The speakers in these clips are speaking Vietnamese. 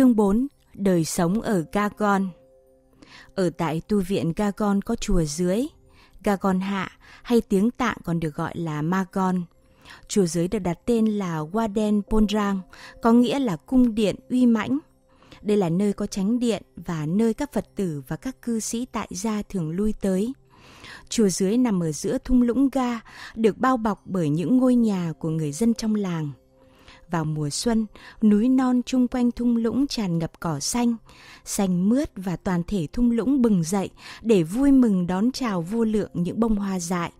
Chương 4 Đời sống ở Gagon Ở tại tu viện Gagon có chùa dưới, Gagon Hạ hay tiếng Tạng còn được gọi là Magon. Chùa dưới được đặt tên là Waden Pondrang, có nghĩa là cung điện uy mãnh. Đây là nơi có tránh điện và nơi các Phật tử và các cư sĩ tại gia thường lui tới. Chùa dưới nằm ở giữa thung lũng Ga, được bao bọc bởi những ngôi nhà của người dân trong làng – vào mùa xuân, núi non chung quanh thung lũng tràn ngập cỏ xanh, xanh mướt và toàn thể thung lũng bừng dậy để vui mừng đón chào vô lượng những bông hoa dại,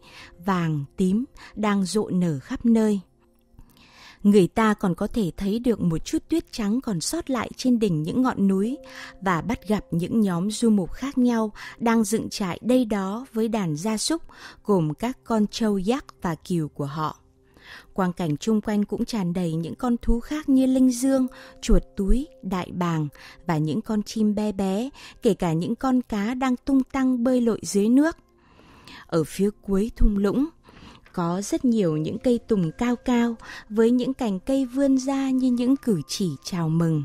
vàng, tím đang rộ nở khắp nơi người ta còn có thể thấy được một chút tuyết trắng còn sót lại trên đỉnh những ngọn núi và bắt gặp những nhóm du mục khác nhau đang dựng trại đây đó với đàn gia súc gồm các con trâu giác và kiều của họ quang cảnh chung quanh cũng tràn đầy những con thú khác như linh dương, chuột túi, đại bàng và những con chim bé bé, kể cả những con cá đang tung tăng bơi lội dưới nước. Ở phía cuối thung lũng, có rất nhiều những cây tùng cao cao với những cành cây vươn ra như những cử chỉ chào mừng.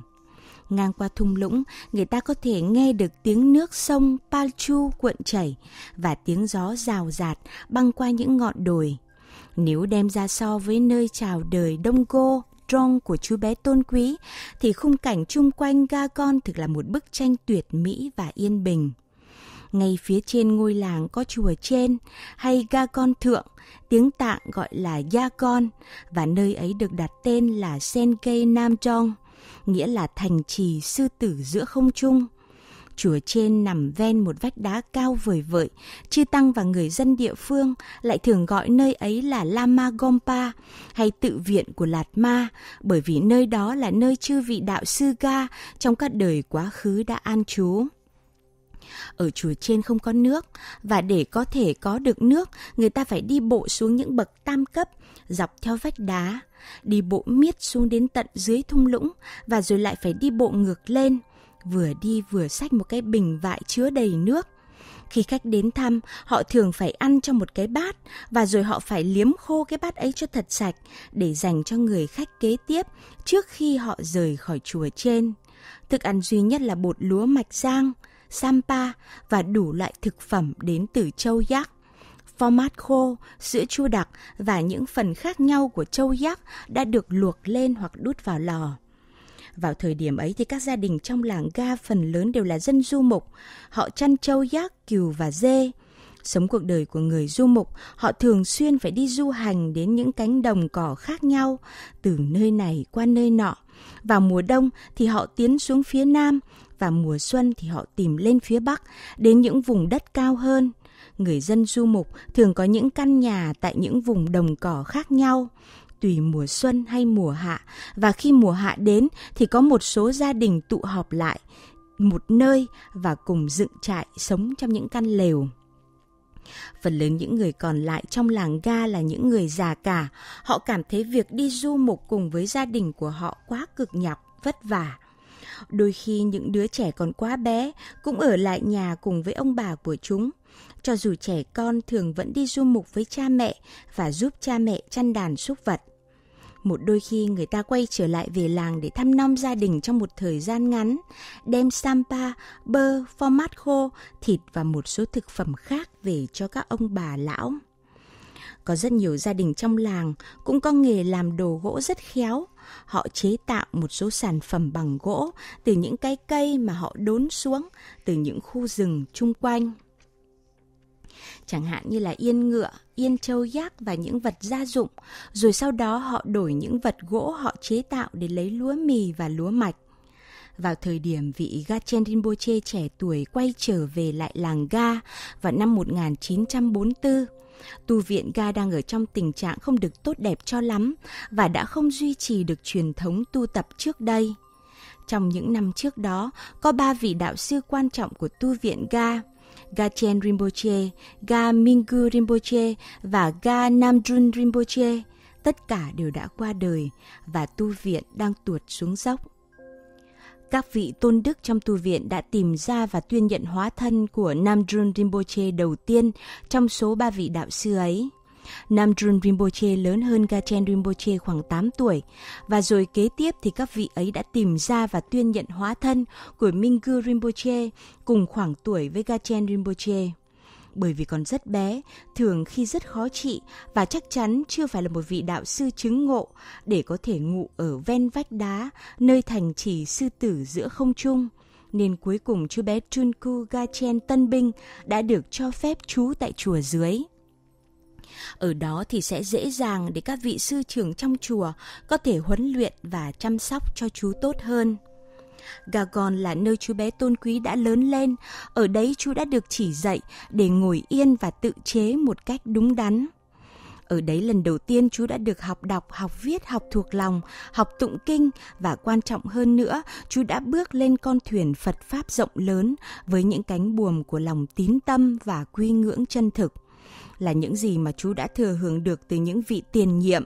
Ngang qua thung lũng, người ta có thể nghe được tiếng nước sông Palchu cuộn chảy và tiếng gió rào rạt băng qua những ngọn đồi. Nếu đem ra so với nơi chào đời Đông Cô, Trong của chú bé tôn quý, thì khung cảnh chung quanh ga con thực là một bức tranh tuyệt mỹ và yên bình. Ngay phía trên ngôi làng có chùa trên hay ga con thượng, tiếng tạng gọi là gia con và nơi ấy được đặt tên là Senkei Nam Trong nghĩa là thành trì sư tử giữa không trung. Chùa trên nằm ven một vách đá cao vời vợi, chư tăng và người dân địa phương lại thường gọi nơi ấy là Lama Gompa hay tự viện của Lạt Ma, bởi vì nơi đó là nơi chư vị đạo sư Ga trong các đời quá khứ đã an trú ở chùa trên không có nước và để có thể có được nước người ta phải đi bộ xuống những bậc tam cấp dọc theo vách đá đi bộ miết xuống đến tận dưới thung lũng và rồi lại phải đi bộ ngược lên vừa đi vừa xách một cái bình vại chứa đầy nước. Khi khách đến thăm, họ thường phải ăn trong một cái bát và rồi họ phải liếm khô cái bát ấy cho thật sạch để dành cho người khách kế tiếp trước khi họ rời khỏi chùa trên. Thức ăn duy nhất là bột lúa mạch giang, sampa và đủ loại thực phẩm đến từ châu giác. Format khô, sữa chua đặc và những phần khác nhau của châu giác đã được luộc lên hoặc đút vào lò. Vào thời điểm ấy thì các gia đình trong làng Ga phần lớn đều là dân du mục, họ chăn trâu giác, cừu và dê. Sống cuộc đời của người du mục, họ thường xuyên phải đi du hành đến những cánh đồng cỏ khác nhau, từ nơi này qua nơi nọ. Vào mùa đông thì họ tiến xuống phía nam, và mùa xuân thì họ tìm lên phía bắc, đến những vùng đất cao hơn người dân du mục thường có những căn nhà tại những vùng đồng cỏ khác nhau tùy mùa xuân hay mùa hạ và khi mùa hạ đến thì có một số gia đình tụ họp lại một nơi và cùng dựng trại sống trong những căn lều. Phần lớn những người còn lại trong làng ga là những người già cả, họ cảm thấy việc đi du mục cùng với gia đình của họ quá cực nhọc, vất vả. Đôi khi những đứa trẻ còn quá bé cũng ở lại nhà cùng với ông bà của chúng. Cho dù trẻ con thường vẫn đi du mục với cha mẹ và giúp cha mẹ chăn đàn súc vật một đôi khi người ta quay trở lại về làng để thăm nom gia đình trong một thời gian ngắn, đem sampa, bơ, format khô, thịt và một số thực phẩm khác về cho các ông bà lão. Có rất nhiều gia đình trong làng cũng có nghề làm đồ gỗ rất khéo. Họ chế tạo một số sản phẩm bằng gỗ từ những cái cây mà họ đốn xuống từ những khu rừng chung quanh chẳng hạn như là yên ngựa, yên châu giác và những vật gia dụng, rồi sau đó họ đổi những vật gỗ họ chế tạo để lấy lúa mì và lúa mạch. Vào thời điểm vị Gachen Rinpoche trẻ tuổi quay trở về lại làng Ga vào năm 1944, tu viện Ga đang ở trong tình trạng không được tốt đẹp cho lắm và đã không duy trì được truyền thống tu tập trước đây. Trong những năm trước đó, có ba vị đạo sư quan trọng của tu viện Ga, Gachen Rinpoche, Ga Mingu Rinpoche và Ga Namjun Rinpoche, tất cả đều đã qua đời và tu viện đang tuột xuống dốc. Các vị tôn đức trong tu viện đã tìm ra và tuyên nhận hóa thân của Namjoon Rinpoche đầu tiên trong số ba vị đạo sư ấy. Namjoon Rinpoche lớn hơn Gachen Rinpoche khoảng 8 tuổi, và rồi kế tiếp thì các vị ấy đã tìm ra và tuyên nhận hóa thân của Mingyur Rinpoche cùng khoảng tuổi với Gachen Rinpoche bởi vì còn rất bé, thường khi rất khó trị và chắc chắn chưa phải là một vị đạo sư chứng ngộ để có thể ngủ ở ven vách đá, nơi thành trì sư tử giữa không trung. Nên cuối cùng chú bé Chunku Gachen Tân Binh đã được cho phép trú tại chùa dưới. Ở đó thì sẽ dễ dàng để các vị sư trưởng trong chùa có thể huấn luyện và chăm sóc cho chú tốt hơn. Gagon là nơi chú bé tôn quý đã lớn lên, ở đấy chú đã được chỉ dạy để ngồi yên và tự chế một cách đúng đắn. Ở đấy lần đầu tiên chú đã được học đọc, học viết, học thuộc lòng, học tụng kinh và quan trọng hơn nữa, chú đã bước lên con thuyền Phật Pháp rộng lớn với những cánh buồm của lòng tín tâm và quy ngưỡng chân thực là những gì mà chú đã thừa hưởng được từ những vị tiền nhiệm.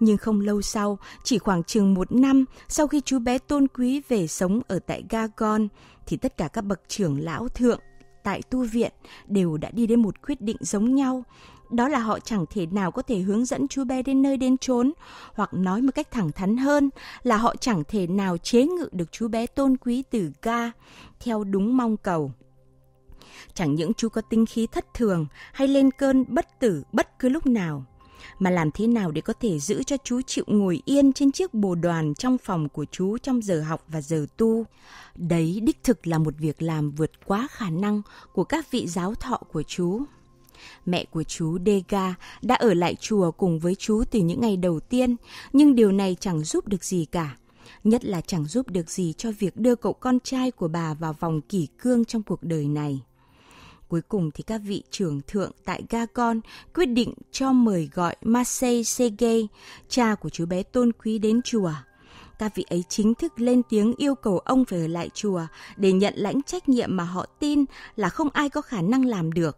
Nhưng không lâu sau, chỉ khoảng chừng một năm sau khi chú bé tôn quý về sống ở tại Gagon, thì tất cả các bậc trưởng lão thượng tại tu viện đều đã đi đến một quyết định giống nhau. Đó là họ chẳng thể nào có thể hướng dẫn chú bé đến nơi đến chốn, hoặc nói một cách thẳng thắn hơn là họ chẳng thể nào chế ngự được chú bé tôn quý từ ga theo đúng mong cầu. Chẳng những chú có tinh khí thất thường hay lên cơn bất tử bất cứ lúc nào, mà làm thế nào để có thể giữ cho chú chịu ngồi yên trên chiếc bồ đoàn trong phòng của chú trong giờ học và giờ tu. Đấy đích thực là một việc làm vượt quá khả năng của các vị giáo thọ của chú. Mẹ của chú Dega đã ở lại chùa cùng với chú từ những ngày đầu tiên, nhưng điều này chẳng giúp được gì cả. Nhất là chẳng giúp được gì cho việc đưa cậu con trai của bà vào vòng kỷ cương trong cuộc đời này. Cuối cùng thì các vị trưởng thượng tại Gacon quyết định cho mời gọi Marseille Segay cha của chú bé tôn quý đến chùa. Các vị ấy chính thức lên tiếng yêu cầu ông phải ở lại chùa để nhận lãnh trách nhiệm mà họ tin là không ai có khả năng làm được.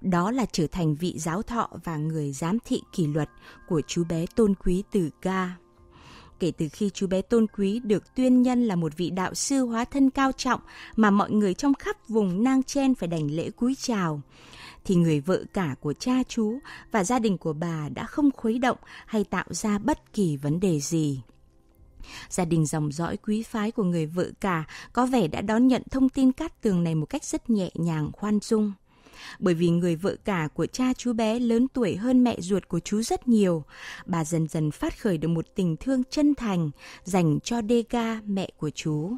Đó là trở thành vị giáo thọ và người giám thị kỷ luật của chú bé tôn quý từ ga kể từ khi chú bé tôn quý được tuyên nhân là một vị đạo sư hóa thân cao trọng mà mọi người trong khắp vùng nang chen phải đành lễ cúi chào thì người vợ cả của cha chú và gia đình của bà đã không khuấy động hay tạo ra bất kỳ vấn đề gì. Gia đình dòng dõi quý phái của người vợ cả có vẻ đã đón nhận thông tin cát tường này một cách rất nhẹ nhàng khoan dung bởi vì người vợ cả của cha chú bé lớn tuổi hơn mẹ ruột của chú rất nhiều. Bà dần dần phát khởi được một tình thương chân thành dành cho Dega mẹ của chú.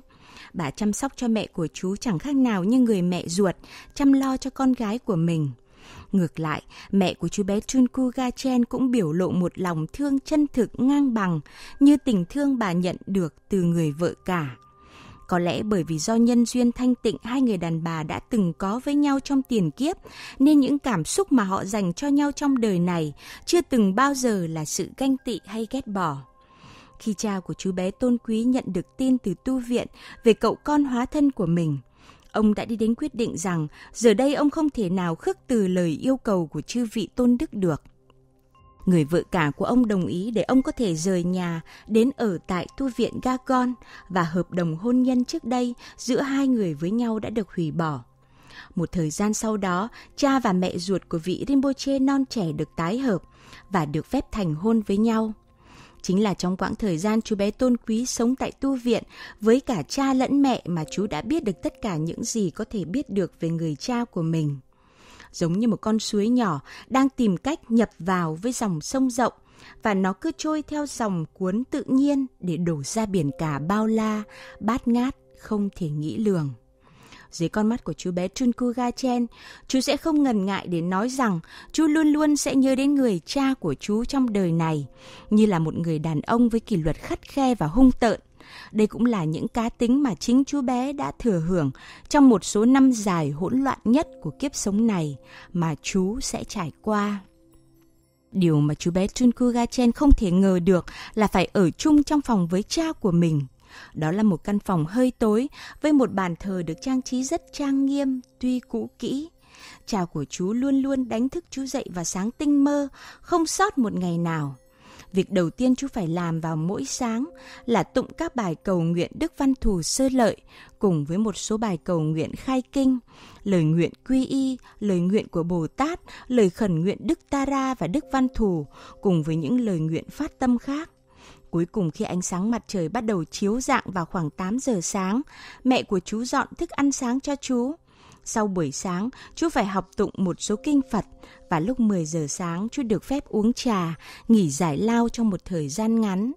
Bà chăm sóc cho mẹ của chú chẳng khác nào như người mẹ ruột chăm lo cho con gái của mình. Ngược lại, mẹ của chú bé Chunku Gachen cũng biểu lộ một lòng thương chân thực ngang bằng như tình thương bà nhận được từ người vợ cả. Có lẽ bởi vì do nhân duyên thanh tịnh hai người đàn bà đã từng có với nhau trong tiền kiếp, nên những cảm xúc mà họ dành cho nhau trong đời này chưa từng bao giờ là sự ganh tị hay ghét bỏ. Khi cha của chú bé Tôn Quý nhận được tin từ tu viện về cậu con hóa thân của mình, ông đã đi đến quyết định rằng giờ đây ông không thể nào khước từ lời yêu cầu của chư vị tôn đức được Người vợ cả của ông đồng ý để ông có thể rời nhà đến ở tại tu viện Gagon và hợp đồng hôn nhân trước đây giữa hai người với nhau đã được hủy bỏ. Một thời gian sau đó, cha và mẹ ruột của vị Rinpoche non trẻ được tái hợp và được phép thành hôn với nhau. Chính là trong quãng thời gian chú bé tôn quý sống tại tu viện với cả cha lẫn mẹ mà chú đã biết được tất cả những gì có thể biết được về người cha của mình giống như một con suối nhỏ đang tìm cách nhập vào với dòng sông rộng và nó cứ trôi theo dòng cuốn tự nhiên để đổ ra biển cả bao la, bát ngát, không thể nghĩ lường. Dưới con mắt của chú bé Chunkuga gachen chú sẽ không ngần ngại để nói rằng chú luôn luôn sẽ nhớ đến người cha của chú trong đời này, như là một người đàn ông với kỷ luật khắt khe và hung tợn, đây cũng là những cá tính mà chính chú bé đã thừa hưởng trong một số năm dài hỗn loạn nhất của kiếp sống này mà chú sẽ trải qua. Điều mà chú bé Tunkugachen không thể ngờ được là phải ở chung trong phòng với cha của mình. Đó là một căn phòng hơi tối với một bàn thờ được trang trí rất trang nghiêm, tuy cũ kỹ. Cha của chú luôn luôn đánh thức chú dậy vào sáng tinh mơ, không sót một ngày nào việc đầu tiên chú phải làm vào mỗi sáng là tụng các bài cầu nguyện Đức Văn Thù Sơ Lợi cùng với một số bài cầu nguyện khai kinh, lời nguyện quy y, lời nguyện của Bồ Tát, lời khẩn nguyện Đức Tara và Đức Văn Thù cùng với những lời nguyện phát tâm khác. Cuối cùng khi ánh sáng mặt trời bắt đầu chiếu dạng vào khoảng 8 giờ sáng, mẹ của chú dọn thức ăn sáng cho chú. Sau buổi sáng, chú phải học tụng một số kinh Phật và lúc 10 giờ sáng chú được phép uống trà, nghỉ giải lao trong một thời gian ngắn.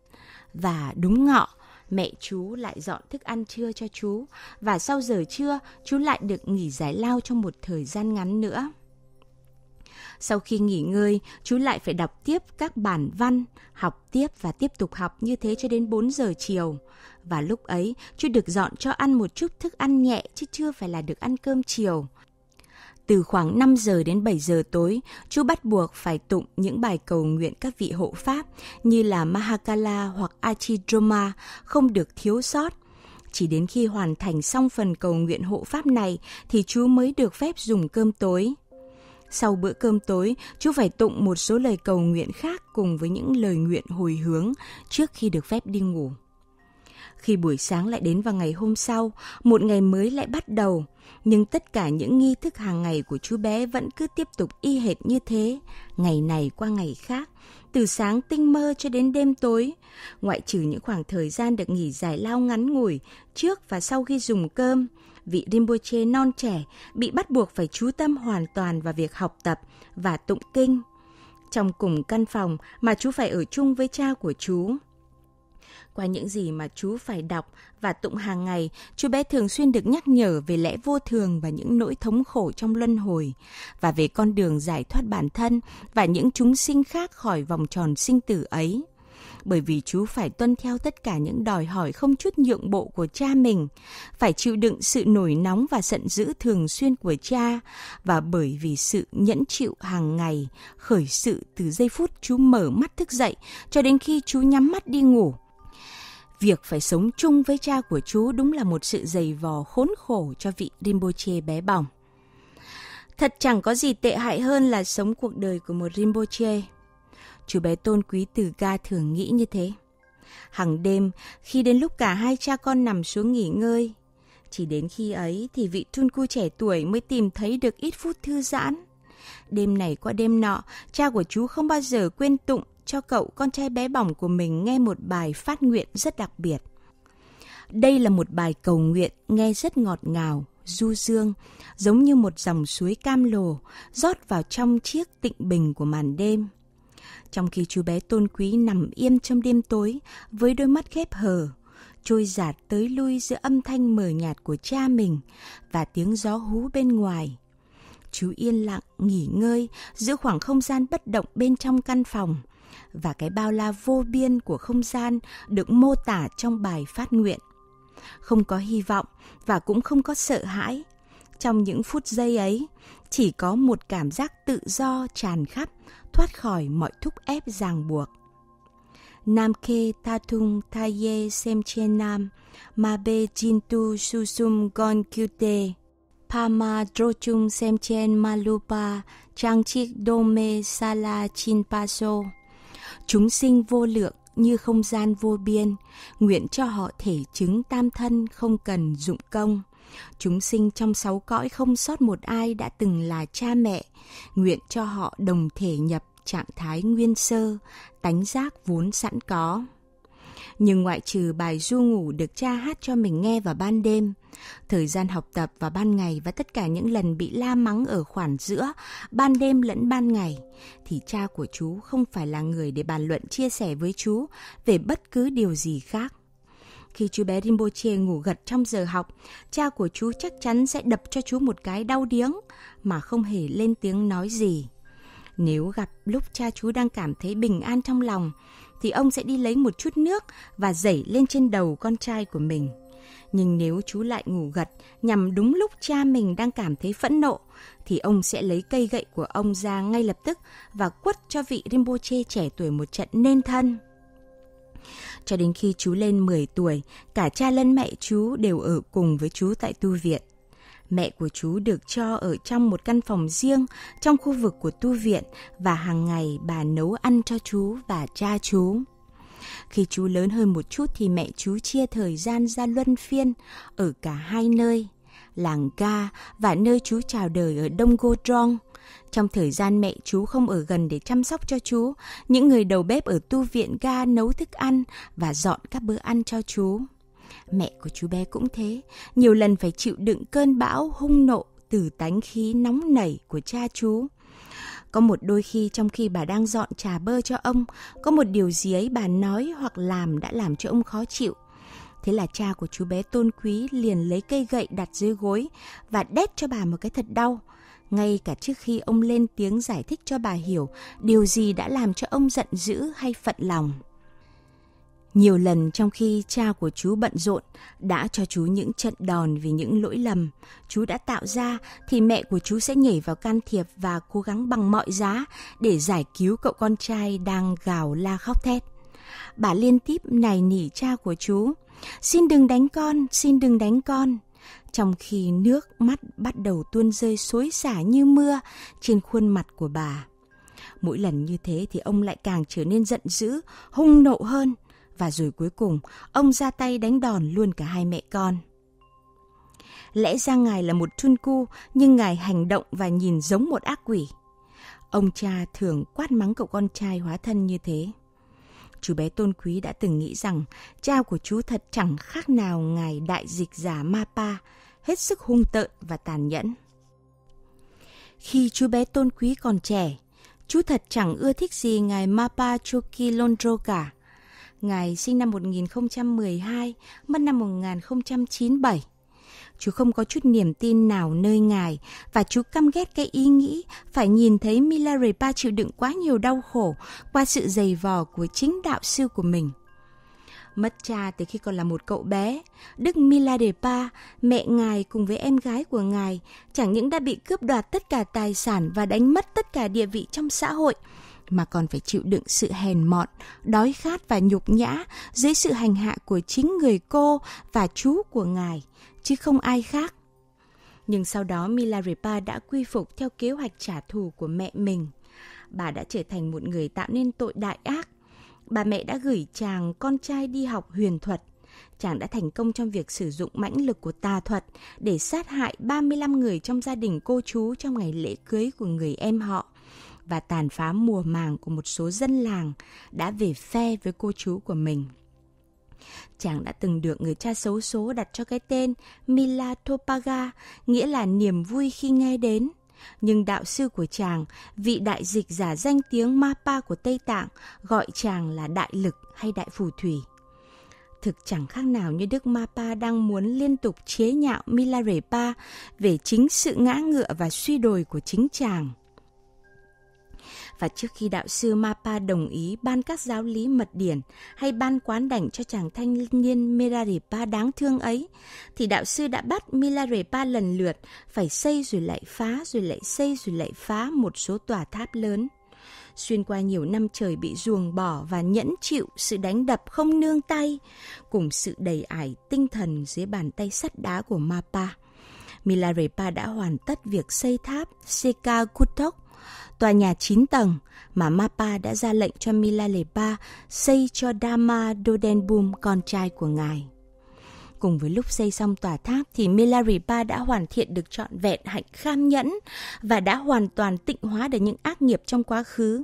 Và đúng ngọ, mẹ chú lại dọn thức ăn trưa cho chú và sau giờ trưa chú lại được nghỉ giải lao trong một thời gian ngắn nữa. Sau khi nghỉ ngơi, chú lại phải đọc tiếp các bản văn, học tiếp và tiếp tục học như thế cho đến 4 giờ chiều. Và lúc ấy, chú được dọn cho ăn một chút thức ăn nhẹ chứ chưa phải là được ăn cơm chiều. Từ khoảng 5 giờ đến 7 giờ tối, chú bắt buộc phải tụng những bài cầu nguyện các vị hộ Pháp như là Mahakala hoặc Achidroma không được thiếu sót chỉ đến khi hoàn thành xong phần cầu nguyện hộ pháp này thì chú mới được phép dùng cơm tối. Sau bữa cơm tối, chú phải tụng một số lời cầu nguyện khác cùng với những lời nguyện hồi hướng trước khi được phép đi ngủ. Khi buổi sáng lại đến vào ngày hôm sau, một ngày mới lại bắt đầu, nhưng tất cả những nghi thức hàng ngày của chú bé vẫn cứ tiếp tục y hệt như thế, ngày này qua ngày khác, từ sáng tinh mơ cho đến đêm tối, ngoại trừ những khoảng thời gian được nghỉ giải lao ngắn ngủi trước và sau khi dùng cơm, vị Rinpoche non trẻ bị bắt buộc phải chú tâm hoàn toàn vào việc học tập và tụng kinh trong cùng căn phòng mà chú phải ở chung với cha của chú. Qua những gì mà chú phải đọc và tụng hàng ngày, chú bé thường xuyên được nhắc nhở về lẽ vô thường và những nỗi thống khổ trong luân hồi, và về con đường giải thoát bản thân và những chúng sinh khác khỏi vòng tròn sinh tử ấy bởi vì chú phải tuân theo tất cả những đòi hỏi không chút nhượng bộ của cha mình, phải chịu đựng sự nổi nóng và giận dữ thường xuyên của cha và bởi vì sự nhẫn chịu hàng ngày khởi sự từ giây phút chú mở mắt thức dậy cho đến khi chú nhắm mắt đi ngủ Việc phải sống chung với cha của chú đúng là một sự dày vò khốn khổ cho vị Rinpoche bé bỏng. Thật chẳng có gì tệ hại hơn là sống cuộc đời của một Rinpoche chú bé tôn quý từ ga thường nghĩ như thế. Hằng đêm, khi đến lúc cả hai cha con nằm xuống nghỉ ngơi, chỉ đến khi ấy thì vị thun cu trẻ tuổi mới tìm thấy được ít phút thư giãn. Đêm này qua đêm nọ, cha của chú không bao giờ quên tụng cho cậu con trai bé bỏng của mình nghe một bài phát nguyện rất đặc biệt. Đây là một bài cầu nguyện nghe rất ngọt ngào, du dương, giống như một dòng suối cam lồ rót vào trong chiếc tịnh bình của màn đêm trong khi chú bé tôn quý nằm im trong đêm tối với đôi mắt khép hờ, trôi giạt tới lui giữa âm thanh mờ nhạt của cha mình và tiếng gió hú bên ngoài. Chú yên lặng nghỉ ngơi giữa khoảng không gian bất động bên trong căn phòng và cái bao la vô biên của không gian được mô tả trong bài phát nguyện. Không có hy vọng và cũng không có sợ hãi. Trong những phút giây ấy, chỉ có một cảm giác tự do tràn khắp, thoát khỏi mọi thúc ép ràng buộc. Nam Khe thung ye xem Semchen Nam ma be jin tu su sum Gon pa ma Kyute Pama Drochum Semchen Malupa Trang Chiếc Dome Sala Chinpaso Chúng sinh vô lượng như không gian vô biên, nguyện cho họ thể chứng tam thân không cần dụng công – Chúng sinh trong sáu cõi không sót một ai đã từng là cha mẹ, nguyện cho họ đồng thể nhập trạng thái nguyên sơ, tánh giác vốn sẵn có. Nhưng ngoại trừ bài du ngủ được cha hát cho mình nghe vào ban đêm, thời gian học tập vào ban ngày và tất cả những lần bị la mắng ở khoản giữa, ban đêm lẫn ban ngày, thì cha của chú không phải là người để bàn luận chia sẻ với chú về bất cứ điều gì khác khi chú bé Rinpoche ngủ gật trong giờ học, cha của chú chắc chắn sẽ đập cho chú một cái đau điếng mà không hề lên tiếng nói gì. Nếu gặp lúc cha chú đang cảm thấy bình an trong lòng, thì ông sẽ đi lấy một chút nước và dẩy lên trên đầu con trai của mình. Nhưng nếu chú lại ngủ gật nhằm đúng lúc cha mình đang cảm thấy phẫn nộ, thì ông sẽ lấy cây gậy của ông ra ngay lập tức và quất cho vị Rinpoche trẻ tuổi một trận nên thân. Cho đến khi chú lên 10 tuổi, cả cha lẫn mẹ chú đều ở cùng với chú tại tu viện. Mẹ của chú được cho ở trong một căn phòng riêng trong khu vực của tu viện và hàng ngày bà nấu ăn cho chú và cha chú. Khi chú lớn hơn một chút thì mẹ chú chia thời gian ra luân phiên ở cả hai nơi, làng Ga và nơi chú chào đời ở Đông Gô Trong trong thời gian mẹ chú không ở gần để chăm sóc cho chú, những người đầu bếp ở tu viện ga nấu thức ăn và dọn các bữa ăn cho chú. Mẹ của chú bé cũng thế, nhiều lần phải chịu đựng cơn bão hung nộ từ tánh khí nóng nảy của cha chú. Có một đôi khi trong khi bà đang dọn trà bơ cho ông, có một điều gì ấy bà nói hoặc làm đã làm cho ông khó chịu. Thế là cha của chú bé tôn quý liền lấy cây gậy đặt dưới gối và đét cho bà một cái thật đau ngay cả trước khi ông lên tiếng giải thích cho bà hiểu điều gì đã làm cho ông giận dữ hay phận lòng. Nhiều lần trong khi cha của chú bận rộn đã cho chú những trận đòn vì những lỗi lầm chú đã tạo ra thì mẹ của chú sẽ nhảy vào can thiệp và cố gắng bằng mọi giá để giải cứu cậu con trai đang gào la khóc thét. Bà liên tiếp nài nỉ cha của chú, xin đừng đánh con, xin đừng đánh con trong khi nước mắt bắt đầu tuôn rơi xối xả như mưa trên khuôn mặt của bà. Mỗi lần như thế thì ông lại càng trở nên giận dữ, hung nộ hơn. Và rồi cuối cùng, ông ra tay đánh đòn luôn cả hai mẹ con. Lẽ ra ngài là một chun cu, nhưng ngài hành động và nhìn giống một ác quỷ. Ông cha thường quát mắng cậu con trai hóa thân như thế. Chú bé tôn quý đã từng nghĩ rằng cha của chú thật chẳng khác nào ngài đại dịch giả Mapa, hết sức hung tợn và tàn nhẫn. Khi chú bé tôn quý còn trẻ, chú thật chẳng ưa thích gì ngài Mapa Chuki cả. Ngài sinh năm 1012, mất năm 1097. Chú không có chút niềm tin nào nơi ngài và chú căm ghét cái ý nghĩ phải nhìn thấy Milarepa chịu đựng quá nhiều đau khổ qua sự dày vò của chính đạo sư của mình mất cha từ khi còn là một cậu bé. Đức Mila de Pa, mẹ ngài cùng với em gái của ngài, chẳng những đã bị cướp đoạt tất cả tài sản và đánh mất tất cả địa vị trong xã hội, mà còn phải chịu đựng sự hèn mọn, đói khát và nhục nhã dưới sự hành hạ của chính người cô và chú của ngài, chứ không ai khác. Nhưng sau đó Milarepa đã quy phục theo kế hoạch trả thù của mẹ mình. Bà đã trở thành một người tạo nên tội đại ác, bà mẹ đã gửi chàng con trai đi học huyền thuật. Chàng đã thành công trong việc sử dụng mãnh lực của tà thuật để sát hại 35 người trong gia đình cô chú trong ngày lễ cưới của người em họ và tàn phá mùa màng của một số dân làng đã về phe với cô chú của mình. Chàng đã từng được người cha xấu số đặt cho cái tên Mila Topaga, nghĩa là niềm vui khi nghe đến – nhưng đạo sư của chàng, vị đại dịch giả danh tiếng Mapa của Tây Tạng, gọi chàng là đại lực hay đại phù thủy. Thực chẳng khác nào như Đức Mapa đang muốn liên tục chế nhạo Milarepa về chính sự ngã ngựa và suy đồi của chính chàng – và trước khi đạo sư Mapa đồng ý ban các giáo lý mật điển hay ban quán đảnh cho chàng thanh niên Milarepa đáng thương ấy, thì đạo sư đã bắt Milarepa lần lượt phải xây rồi lại phá rồi lại xây rồi lại phá một số tòa tháp lớn xuyên qua nhiều năm trời bị ruồng bỏ và nhẫn chịu sự đánh đập không nương tay, cùng sự đầy ải tinh thần dưới bàn tay sắt đá của Mapa. Milarepa đã hoàn tất việc xây tháp Seka tòa nhà 9 tầng mà Mapa đã ra lệnh cho Mila xây cho Dharma Dodenbum, con trai của ngài. Cùng với lúc xây xong tòa tháp thì Milarepa đã hoàn thiện được trọn vẹn hạnh kham nhẫn và đã hoàn toàn tịnh hóa được những ác nghiệp trong quá khứ.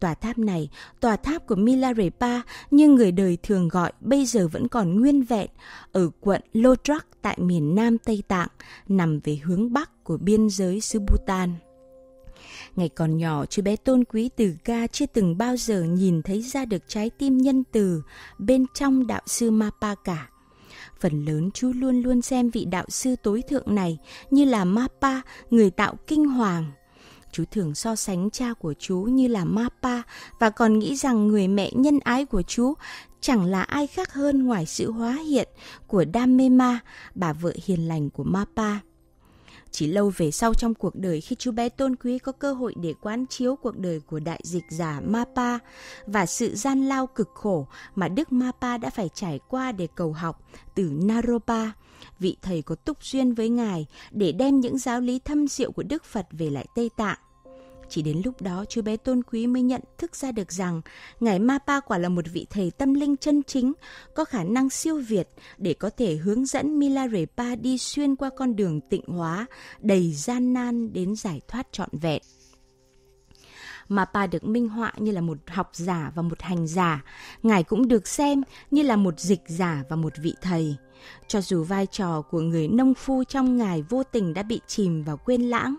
Tòa tháp này, tòa tháp của Milarepa như người đời thường gọi bây giờ vẫn còn nguyên vẹn ở quận Lodrak tại miền Nam Tây Tạng, nằm về hướng Bắc của biên giới xứ Bhutan. Ngày còn nhỏ, chú bé tôn quý từ ga chưa từng bao giờ nhìn thấy ra được trái tim nhân từ bên trong đạo sư Mapa cả. Phần lớn chú luôn luôn xem vị đạo sư tối thượng này như là Mapa, người tạo kinh hoàng. Chú thường so sánh cha của chú như là Mapa và còn nghĩ rằng người mẹ nhân ái của chú chẳng là ai khác hơn ngoài sự hóa hiện của Damema, bà vợ hiền lành của Mapa. Chỉ lâu về sau trong cuộc đời khi chú bé tôn quý có cơ hội để quán chiếu cuộc đời của đại dịch giả Mapa và sự gian lao cực khổ mà Đức Mapa đã phải trải qua để cầu học từ Naropa, vị thầy có túc duyên với ngài để đem những giáo lý thâm diệu của Đức Phật về lại Tây Tạng chỉ đến lúc đó chú bé tôn quý mới nhận thức ra được rằng Ngài Pa quả là một vị thầy tâm linh chân chính, có khả năng siêu việt để có thể hướng dẫn Milarepa đi xuyên qua con đường tịnh hóa, đầy gian nan đến giải thoát trọn vẹn. Mapa được minh họa như là một học giả và một hành giả, Ngài cũng được xem như là một dịch giả và một vị thầy. Cho dù vai trò của người nông phu trong Ngài vô tình đã bị chìm và quên lãng,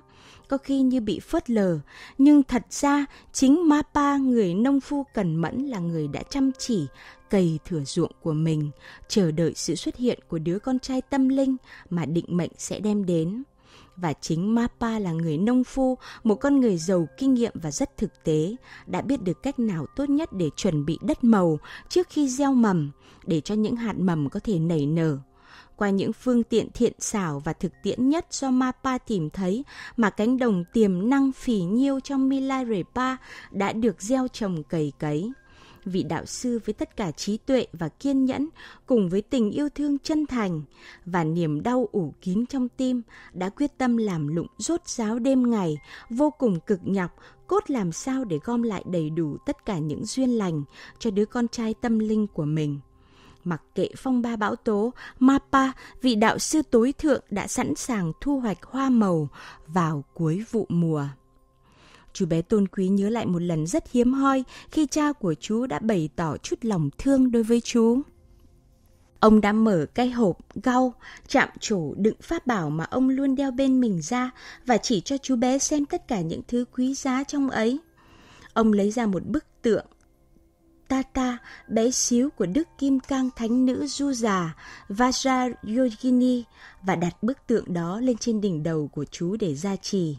có khi như bị phớt lờ, nhưng thật ra chính Mapa người nông phu cần mẫn là người đã chăm chỉ, cày thửa ruộng của mình, chờ đợi sự xuất hiện của đứa con trai tâm linh mà định mệnh sẽ đem đến. Và chính Mapa là người nông phu, một con người giàu kinh nghiệm và rất thực tế, đã biết được cách nào tốt nhất để chuẩn bị đất màu trước khi gieo mầm, để cho những hạt mầm có thể nảy nở qua những phương tiện thiện xảo và thực tiễn nhất do Mapa tìm thấy mà cánh đồng tiềm năng phì nhiêu trong Milarepa đã được gieo trồng cày cấy. Vị đạo sư với tất cả trí tuệ và kiên nhẫn cùng với tình yêu thương chân thành và niềm đau ủ kín trong tim đã quyết tâm làm lụng rốt ráo đêm ngày, vô cùng cực nhọc cốt làm sao để gom lại đầy đủ tất cả những duyên lành cho đứa con trai tâm linh của mình mặc kệ phong ba bão tố, Mapa, vị đạo sư tối thượng đã sẵn sàng thu hoạch hoa màu vào cuối vụ mùa. Chú bé tôn quý nhớ lại một lần rất hiếm hoi khi cha của chú đã bày tỏ chút lòng thương đối với chú. Ông đã mở cái hộp gau, chạm trổ đựng pháp bảo mà ông luôn đeo bên mình ra và chỉ cho chú bé xem tất cả những thứ quý giá trong ấy. Ông lấy ra một bức tượng Tata bé xíu của Đức Kim Cang Thánh Nữ Du Già Vajrayogini và đặt bức tượng đó lên trên đỉnh đầu của chú để gia trì.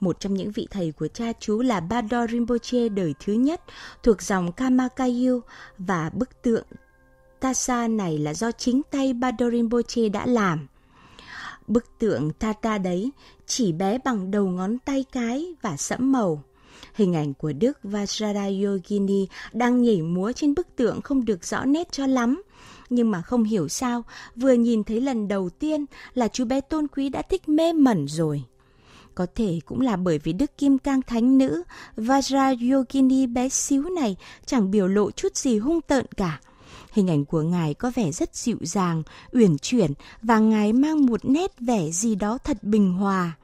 Một trong những vị thầy của cha chú là Bador Rinpoche đời thứ nhất thuộc dòng Kamakayu và bức tượng Tasa này là do chính tay Bador Rinpoche đã làm. Bức tượng Tata đấy chỉ bé bằng đầu ngón tay cái và sẫm màu Hình ảnh của Đức Vajrayogini Yogini đang nhảy múa trên bức tượng không được rõ nét cho lắm. Nhưng mà không hiểu sao, vừa nhìn thấy lần đầu tiên là chú bé tôn quý đã thích mê mẩn rồi. Có thể cũng là bởi vì Đức Kim Cang Thánh Nữ, Vajrayogini bé xíu này chẳng biểu lộ chút gì hung tợn cả. Hình ảnh của ngài có vẻ rất dịu dàng, uyển chuyển và ngài mang một nét vẻ gì đó thật bình hòa.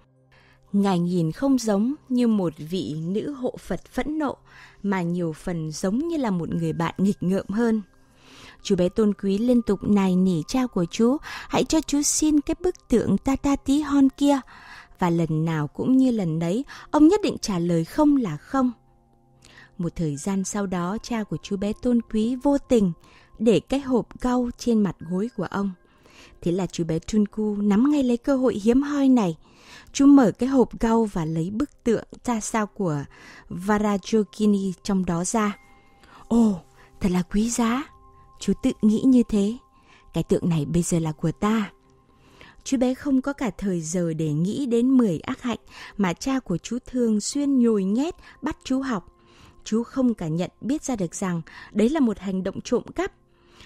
Ngài nhìn không giống như một vị nữ hộ Phật phẫn nộ, mà nhiều phần giống như là một người bạn nghịch ngợm hơn. Chú bé tôn quý liên tục nài nỉ cha của chú, hãy cho chú xin cái bức tượng Tata Tí Hon kia. Và lần nào cũng như lần đấy, ông nhất định trả lời không là không. Một thời gian sau đó, cha của chú bé tôn quý vô tình để cái hộp cau trên mặt gối của ông. Thế là chú bé Tunku nắm ngay lấy cơ hội hiếm hoi này – Chú mở cái hộp gau và lấy bức tượng ra sao của Varajokini trong đó ra. Ồ, oh, thật là quý giá. Chú tự nghĩ như thế. Cái tượng này bây giờ là của ta. Chú bé không có cả thời giờ để nghĩ đến 10 ác hạnh mà cha của chú thường xuyên nhồi nhét bắt chú học. Chú không cả nhận biết ra được rằng đấy là một hành động trộm cắp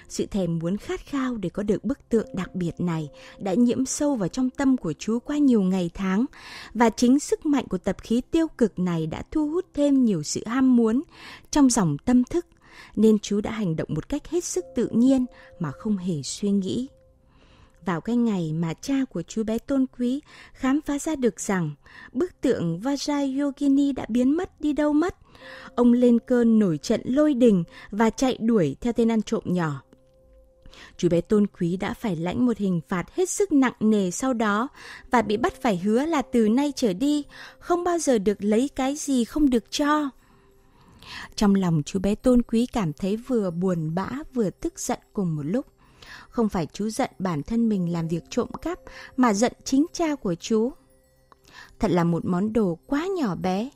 sự thèm muốn khát khao để có được bức tượng đặc biệt này đã nhiễm sâu vào trong tâm của chú qua nhiều ngày tháng và chính sức mạnh của tập khí tiêu cực này đã thu hút thêm nhiều sự ham muốn trong dòng tâm thức nên chú đã hành động một cách hết sức tự nhiên mà không hề suy nghĩ. Vào cái ngày mà cha của chú bé tôn quý khám phá ra được rằng bức tượng Vajrayogini đã biến mất đi đâu mất, Ông lên cơn nổi trận lôi đình và chạy đuổi theo tên ăn trộm nhỏ. Chú bé tôn quý đã phải lãnh một hình phạt hết sức nặng nề sau đó và bị bắt phải hứa là từ nay trở đi không bao giờ được lấy cái gì không được cho. Trong lòng chú bé tôn quý cảm thấy vừa buồn bã vừa tức giận cùng một lúc. Không phải chú giận bản thân mình làm việc trộm cắp mà giận chính cha của chú. Thật là một món đồ quá nhỏ bé,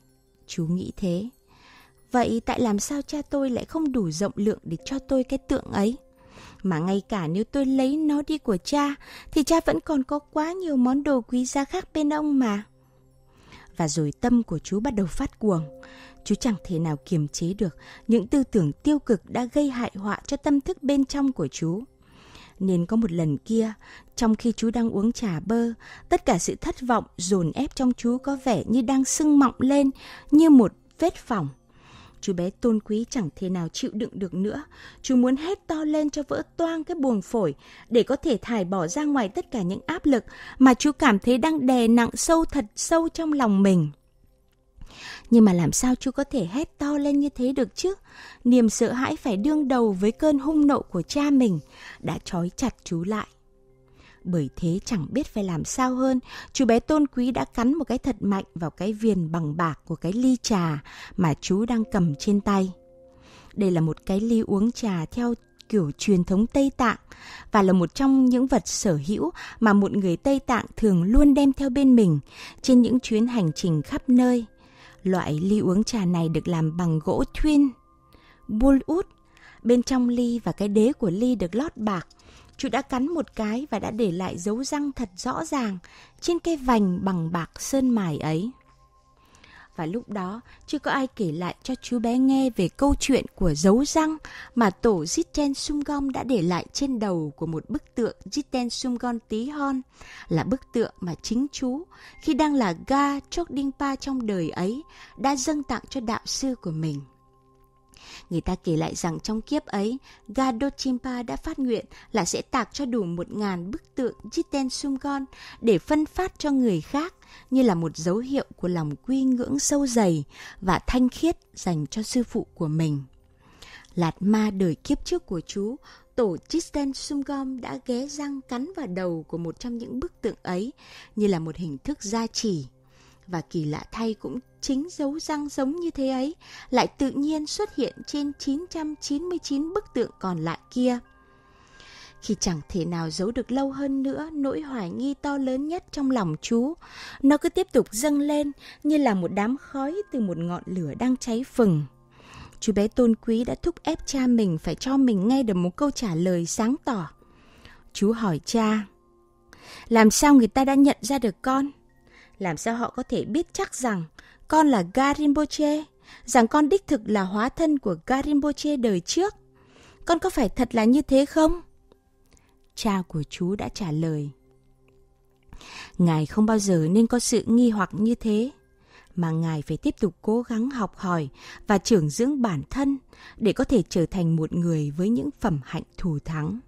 chú nghĩ thế. Vậy tại làm sao cha tôi lại không đủ rộng lượng để cho tôi cái tượng ấy? Mà ngay cả nếu tôi lấy nó đi của cha, thì cha vẫn còn có quá nhiều món đồ quý giá khác bên ông mà. Và rồi tâm của chú bắt đầu phát cuồng. Chú chẳng thể nào kiềm chế được những tư tưởng tiêu cực đã gây hại họa cho tâm thức bên trong của chú nên có một lần kia, trong khi chú đang uống trà bơ, tất cả sự thất vọng dồn ép trong chú có vẻ như đang sưng mọng lên như một vết phỏng chú bé tôn quý chẳng thể nào chịu đựng được nữa. Chú muốn hét to lên cho vỡ toang cái buồng phổi để có thể thải bỏ ra ngoài tất cả những áp lực mà chú cảm thấy đang đè nặng sâu thật sâu trong lòng mình. Nhưng mà làm sao chú có thể hét to lên như thế được chứ? Niềm sợ hãi phải đương đầu với cơn hung nộ của cha mình đã trói chặt chú lại bởi thế chẳng biết phải làm sao hơn, chú bé tôn quý đã cắn một cái thật mạnh vào cái viền bằng bạc của cái ly trà mà chú đang cầm trên tay. Đây là một cái ly uống trà theo kiểu truyền thống Tây Tạng và là một trong những vật sở hữu mà một người Tây Tạng thường luôn đem theo bên mình trên những chuyến hành trình khắp nơi. Loại ly uống trà này được làm bằng gỗ thuyên, bull út. Bên trong ly và cái đế của ly được lót bạc chú đã cắn một cái và đã để lại dấu răng thật rõ ràng trên cây vành bằng bạc sơn mài ấy. Và lúc đó, chưa có ai kể lại cho chú bé nghe về câu chuyện của dấu răng mà tổ Jiten Sumgon đã để lại trên đầu của một bức tượng Jiten Sumgon tí hon, là bức tượng mà chính chú, khi đang là Ga Chokdingpa trong đời ấy, đã dâng tặng cho đạo sư của mình. Người ta kể lại rằng trong kiếp ấy, Gadochimpa đã phát nguyện là sẽ tạc cho đủ một ngàn bức tượng Jiten Sumgon để phân phát cho người khác như là một dấu hiệu của lòng quy ngưỡng sâu dày và thanh khiết dành cho sư phụ của mình. Lạt ma đời kiếp trước của chú, tổ Chisten Sumgom đã ghé răng cắn vào đầu của một trong những bức tượng ấy như là một hình thức gia trì. Và kỳ lạ thay cũng chính dấu răng giống như thế ấy lại tự nhiên xuất hiện trên 999 bức tượng còn lại kia. Khi chẳng thể nào giấu được lâu hơn nữa nỗi hoài nghi to lớn nhất trong lòng chú, nó cứ tiếp tục dâng lên như là một đám khói từ một ngọn lửa đang cháy phừng. Chú bé tôn quý đã thúc ép cha mình phải cho mình nghe được một câu trả lời sáng tỏ. Chú hỏi cha, làm sao người ta đã nhận ra được con? làm sao họ có thể biết chắc rằng con là Garimboche, rằng con đích thực là hóa thân của Garimboche đời trước? Con có phải thật là như thế không? Cha của chú đã trả lời. Ngài không bao giờ nên có sự nghi hoặc như thế, mà ngài phải tiếp tục cố gắng học hỏi và trưởng dưỡng bản thân để có thể trở thành một người với những phẩm hạnh thù thắng.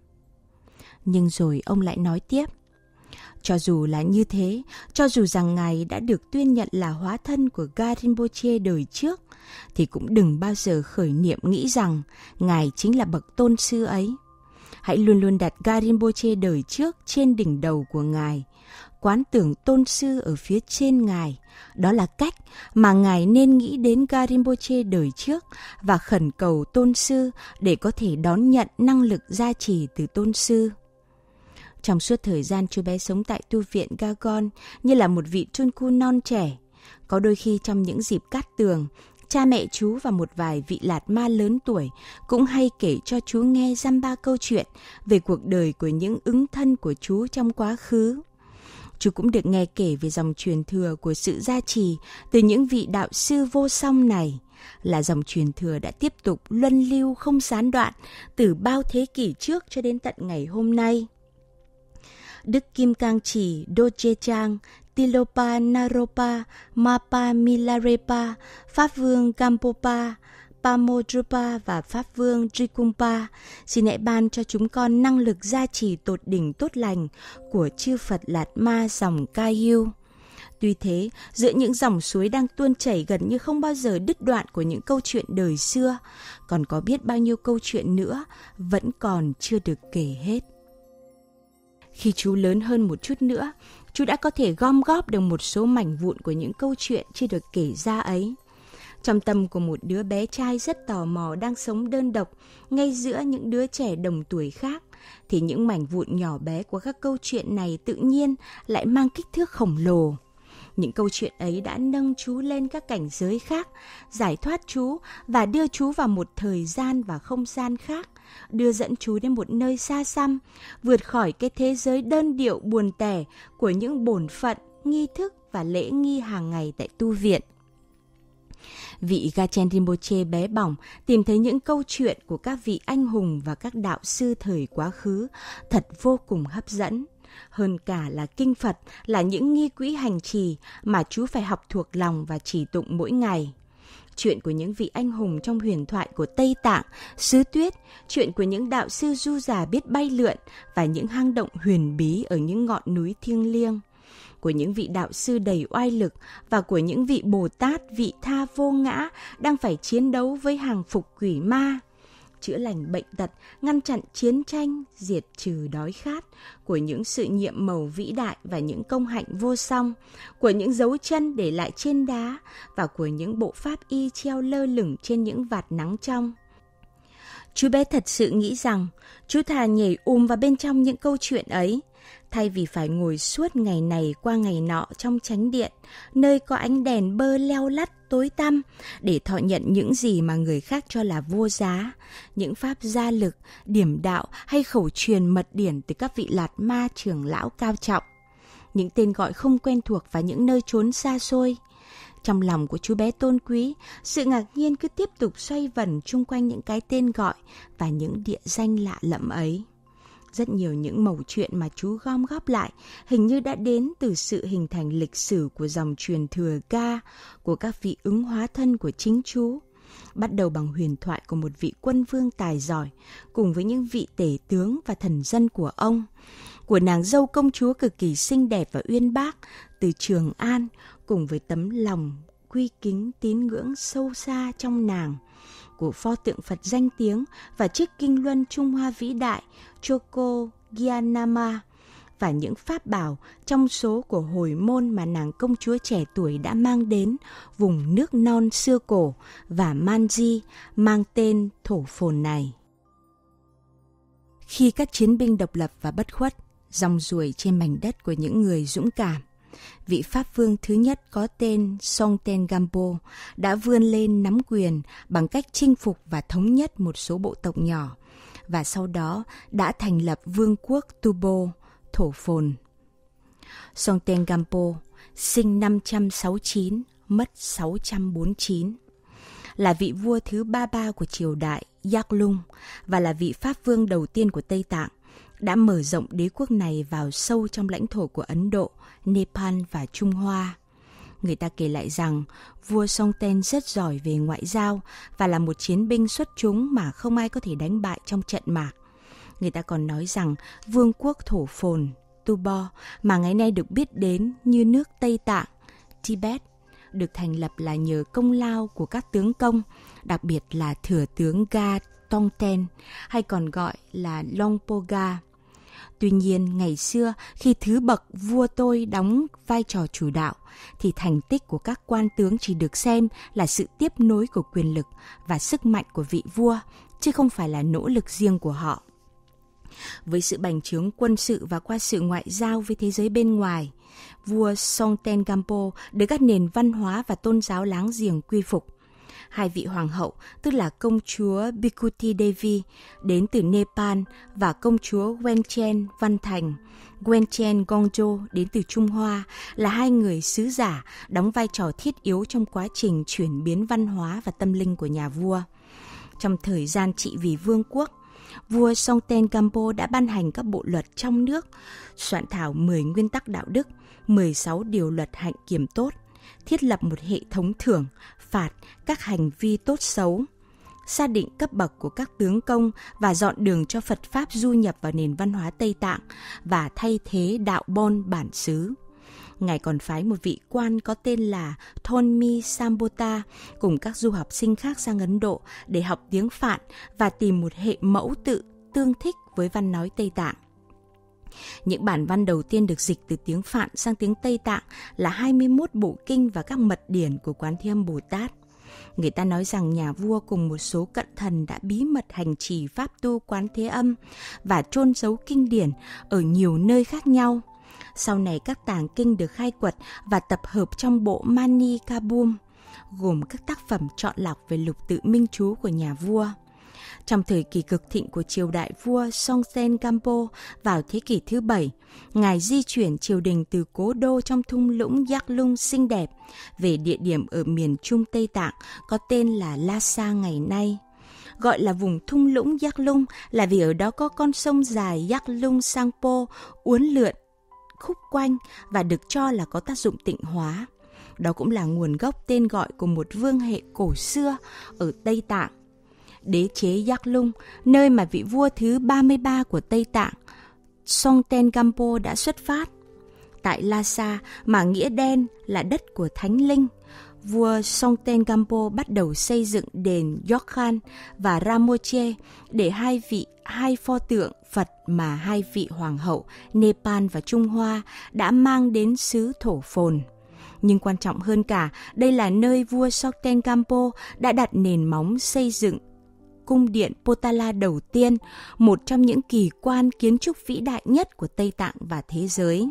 Nhưng rồi ông lại nói tiếp. Cho dù là như thế, cho dù rằng ngài đã được tuyên nhận là hóa thân của Garimboche đời trước, thì cũng đừng bao giờ khởi niệm nghĩ rằng ngài chính là bậc tôn sư ấy. Hãy luôn luôn đặt Garimboche đời trước trên đỉnh đầu của ngài, quán tưởng tôn sư ở phía trên ngài. Đó là cách mà ngài nên nghĩ đến Garimboche đời trước và khẩn cầu tôn sư để có thể đón nhận năng lực gia trì từ tôn sư. Trong suốt thời gian chú bé sống tại tu viện gargon như là một vị chun cu non trẻ. Có đôi khi trong những dịp cắt tường, cha mẹ chú và một vài vị lạt ma lớn tuổi cũng hay kể cho chú nghe dăm ba câu chuyện về cuộc đời của những ứng thân của chú trong quá khứ. Chú cũng được nghe kể về dòng truyền thừa của sự gia trì từ những vị đạo sư vô song này, là dòng truyền thừa đã tiếp tục luân lưu không gián đoạn từ bao thế kỷ trước cho đến tận ngày hôm nay. Đức Kim Cang Chỉ Doje Chang, Tilopa Naropa, Mapa Milarepa, Pháp Vương Gampopa, Pamodrupa và Pháp Vương Trikumpa, xin hãy ban cho chúng con năng lực gia trì tột đỉnh tốt lành của chư Phật Lạt Ma dòng Kayu. Tuy thế, giữa những dòng suối đang tuôn chảy gần như không bao giờ đứt đoạn của những câu chuyện đời xưa, còn có biết bao nhiêu câu chuyện nữa vẫn còn chưa được kể hết. Khi chú lớn hơn một chút nữa, chú đã có thể gom góp được một số mảnh vụn của những câu chuyện chưa được kể ra ấy. Trong tâm của một đứa bé trai rất tò mò đang sống đơn độc ngay giữa những đứa trẻ đồng tuổi khác, thì những mảnh vụn nhỏ bé của các câu chuyện này tự nhiên lại mang kích thước khổng lồ. Những câu chuyện ấy đã nâng chú lên các cảnh giới khác, giải thoát chú và đưa chú vào một thời gian và không gian khác, đưa dẫn chú đến một nơi xa xăm, vượt khỏi cái thế giới đơn điệu buồn tẻ của những bổn phận, nghi thức và lễ nghi hàng ngày tại tu viện. Vị Gachen Rinpoche bé bỏng tìm thấy những câu chuyện của các vị anh hùng và các đạo sư thời quá khứ thật vô cùng hấp dẫn. Hơn cả là kinh Phật, là những nghi quỹ hành trì mà chú phải học thuộc lòng và chỉ tụng mỗi ngày chuyện của những vị anh hùng trong huyền thoại của Tây Tạng, xứ tuyết, chuyện của những đạo sư du già biết bay lượn và những hang động huyền bí ở những ngọn núi thiêng liêng của những vị đạo sư đầy oai lực và của những vị Bồ Tát vị tha vô ngã đang phải chiến đấu với hàng phục quỷ ma chữa lành bệnh tật, ngăn chặn chiến tranh, diệt trừ đói khát, của những sự nhiệm màu vĩ đại và những công hạnh vô song, của những dấu chân để lại trên đá và của những bộ pháp y treo lơ lửng trên những vạt nắng trong. Chú bé thật sự nghĩ rằng, chú thà nhảy um vào bên trong những câu chuyện ấy, thay vì phải ngồi suốt ngày này qua ngày nọ trong tránh điện, nơi có ánh đèn bơ leo lắt tối tăm để thọ nhận những gì mà người khác cho là vô giá, những pháp gia lực, điểm đạo hay khẩu truyền mật điển từ các vị lạt ma trưởng lão cao trọng, những tên gọi không quen thuộc và những nơi trốn xa xôi. Trong lòng của chú bé tôn quý, sự ngạc nhiên cứ tiếp tục xoay vần chung quanh những cái tên gọi và những địa danh lạ lẫm ấy. Rất nhiều những mẩu chuyện mà chú gom góp lại hình như đã đến từ sự hình thành lịch sử của dòng truyền thừa ca, của các vị ứng hóa thân của chính chú bắt đầu bằng huyền thoại của một vị quân vương tài giỏi cùng với những vị tể tướng và thần dân của ông của nàng dâu công chúa cực kỳ xinh đẹp và uyên bác từ trường an cùng với tấm lòng quy kính tín ngưỡng sâu xa trong nàng của pho tượng phật danh tiếng và chiếc kinh luân trung hoa vĩ đại Choco Gianama và những pháp bảo trong số của hồi môn mà nàng công chúa trẻ tuổi đã mang đến vùng nước non xưa cổ và Manji mang tên thổ phồn này. Khi các chiến binh độc lập và bất khuất dòng ruồi trên mảnh đất của những người dũng cảm, vị Pháp Vương thứ nhất có tên Song Ten Gampo đã vươn lên nắm quyền bằng cách chinh phục và thống nhất một số bộ tộc nhỏ – và sau đó đã thành lập vương quốc Tubo, Thổ Phồn. Songten Gampo sinh 569, mất 649 là vị vua thứ 33 của triều đại Giác Lung và là vị pháp vương đầu tiên của Tây Tạng, đã mở rộng đế quốc này vào sâu trong lãnh thổ của Ấn Độ, Nepal và Trung Hoa người ta kể lại rằng vua Song Ten rất giỏi về ngoại giao và là một chiến binh xuất chúng mà không ai có thể đánh bại trong trận mạc. Người ta còn nói rằng vương quốc thổ phồn, Tubo mà ngày nay được biết đến như nước Tây Tạng, Tibet được thành lập là nhờ công lao của các tướng công, đặc biệt là thừa tướng Ga Tongten hay còn gọi là Longpo Ga. Tuy nhiên, ngày xưa khi thứ bậc vua tôi đóng vai trò chủ đạo thì thành tích của các quan tướng chỉ được xem là sự tiếp nối của quyền lực và sức mạnh của vị vua, chứ không phải là nỗ lực riêng của họ. Với sự bành trướng quân sự và qua sự ngoại giao với thế giới bên ngoài, vua Song Ten Gampo được các nền văn hóa và tôn giáo láng giềng quy phục Hai vị hoàng hậu, tức là công chúa Bikuti Devi đến từ Nepal và công chúa Wenchen Văn Thành, Wenchen Gongjo đến từ Trung Hoa là hai người sứ giả đóng vai trò thiết yếu trong quá trình chuyển biến văn hóa và tâm linh của nhà vua. Trong thời gian trị vì vương quốc, vua Songten Gampo đã ban hành các bộ luật trong nước, soạn thảo 10 nguyên tắc đạo đức, 16 điều luật hạnh kiểm tốt, thiết lập một hệ thống thưởng, phạt các hành vi tốt xấu, xác định cấp bậc của các tướng công và dọn đường cho Phật Pháp du nhập vào nền văn hóa Tây Tạng và thay thế đạo Bon bản xứ. Ngài còn phái một vị quan có tên là Thonmi Sambota cùng các du học sinh khác sang Ấn Độ để học tiếng Phạn và tìm một hệ mẫu tự tương thích với văn nói Tây Tạng. Những bản văn đầu tiên được dịch từ tiếng Phạn sang tiếng Tây Tạng là 21 bộ kinh và các mật điển của Quán Thế Âm Bồ Tát. Người ta nói rằng nhà vua cùng một số cận thần đã bí mật hành trì pháp tu quán thế âm và trôn giấu kinh điển ở nhiều nơi khác nhau. Sau này các tàng kinh được khai quật và tập hợp trong bộ Mani Kabum, gồm các tác phẩm chọn lọc về lục tự minh chú của nhà vua. Trong thời kỳ cực thịnh của triều đại vua song sen Gampo vào thế kỷ thứ bảy, ngài di chuyển triều đình từ cố đô trong thung lũng Giác Lung xinh đẹp về địa điểm ở miền Trung Tây Tạng có tên là Lhasa ngày nay gọi là vùng thung lũng Giác Lung là vì ở đó có con sông dài Giác Lung Sangpo uốn lượn khúc quanh và được cho là có tác dụng tịnh hóa. Đó cũng là nguồn gốc tên gọi của một vương hệ cổ xưa ở Tây Tạng đế chế Giác Lung, nơi mà vị vua thứ 33 của Tây Tạng, Songten Gampo đã xuất phát. Tại Lhasa, mà nghĩa đen là đất của Thánh Linh, vua Songten Gampo bắt đầu xây dựng đền Yokhan và Ramoche để hai vị hai pho tượng Phật mà hai vị hoàng hậu Nepal và Trung Hoa đã mang đến xứ thổ phồn. Nhưng quan trọng hơn cả, đây là nơi vua Songten Gampo đã đặt nền móng xây dựng cung điện Potala đầu tiên, một trong những kỳ quan kiến trúc vĩ đại nhất của Tây Tạng và thế giới.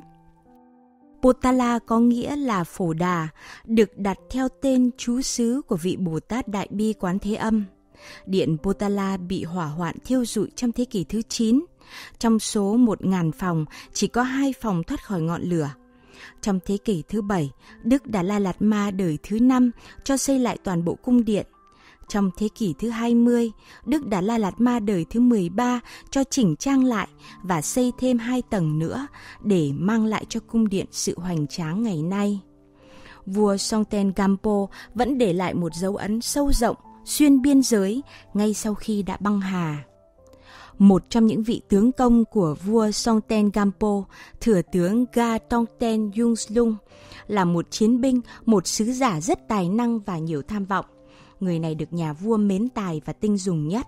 Potala có nghĩa là phổ đà, được đặt theo tên chú xứ của vị Bồ Tát Đại Bi Quán Thế Âm. Điện Potala bị hỏa hoạn thiêu rụi trong thế kỷ thứ 9. Trong số 1.000 phòng, chỉ có 2 phòng thoát khỏi ngọn lửa. Trong thế kỷ thứ 7, Đức Đà La Lạt Ma đời thứ 5 cho xây lại toàn bộ cung điện trong thế kỷ thứ 20, Đức đã La Lạt Ma đời thứ 13 cho chỉnh trang lại và xây thêm hai tầng nữa để mang lại cho cung điện sự hoành tráng ngày nay. Vua Songten Gampo vẫn để lại một dấu ấn sâu rộng xuyên biên giới ngay sau khi đã băng hà. Một trong những vị tướng công của vua Songten Gampo, thừa tướng Ga Tongten Yungslung, là một chiến binh, một sứ giả rất tài năng và nhiều tham vọng người này được nhà vua mến tài và tinh dùng nhất.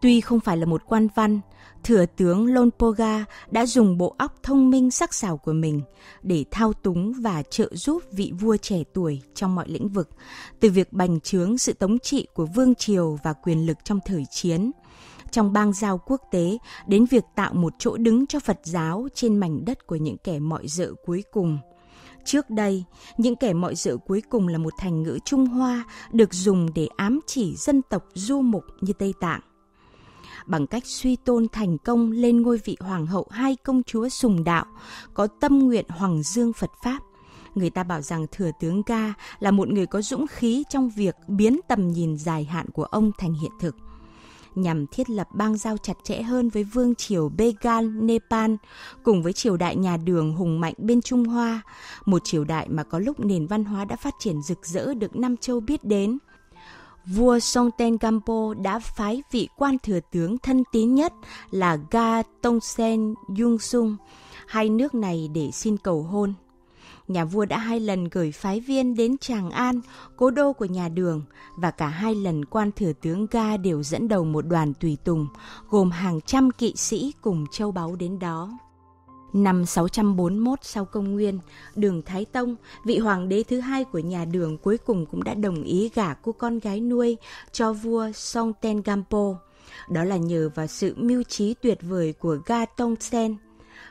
Tuy không phải là một quan văn, thừa tướng Lonpoga đã dùng bộ óc thông minh sắc sảo của mình để thao túng và trợ giúp vị vua trẻ tuổi trong mọi lĩnh vực, từ việc bành trướng sự tống trị của vương triều và quyền lực trong thời chiến, trong bang giao quốc tế đến việc tạo một chỗ đứng cho Phật giáo trên mảnh đất của những kẻ mọi dự cuối cùng – Trước đây, những kẻ mọi dự cuối cùng là một thành ngữ Trung Hoa được dùng để ám chỉ dân tộc du mục như Tây Tạng. Bằng cách suy tôn thành công lên ngôi vị hoàng hậu hai công chúa sùng đạo, có tâm nguyện hoàng dương Phật Pháp, người ta bảo rằng thừa tướng ca là một người có dũng khí trong việc biến tầm nhìn dài hạn của ông thành hiện thực nhằm thiết lập bang giao chặt chẽ hơn với vương triều Bengal, Nepal, cùng với triều đại nhà đường hùng mạnh bên Trung Hoa, một triều đại mà có lúc nền văn hóa đã phát triển rực rỡ được Nam Châu biết đến. Vua Songten Gampo đã phái vị quan thừa tướng thân tín nhất là Ga Tongsen Yung Sung, hai nước này để xin cầu hôn nhà vua đã hai lần gửi phái viên đến Tràng An, cố đô của nhà Đường, và cả hai lần quan thừa tướng Ga đều dẫn đầu một đoàn tùy tùng, gồm hàng trăm kỵ sĩ cùng châu báu đến đó. Năm 641 sau công nguyên, đường Thái Tông, vị hoàng đế thứ hai của nhà đường cuối cùng cũng đã đồng ý gả cô con gái nuôi cho vua Song Ten Gampo. Đó là nhờ vào sự mưu trí tuyệt vời của Ga Sen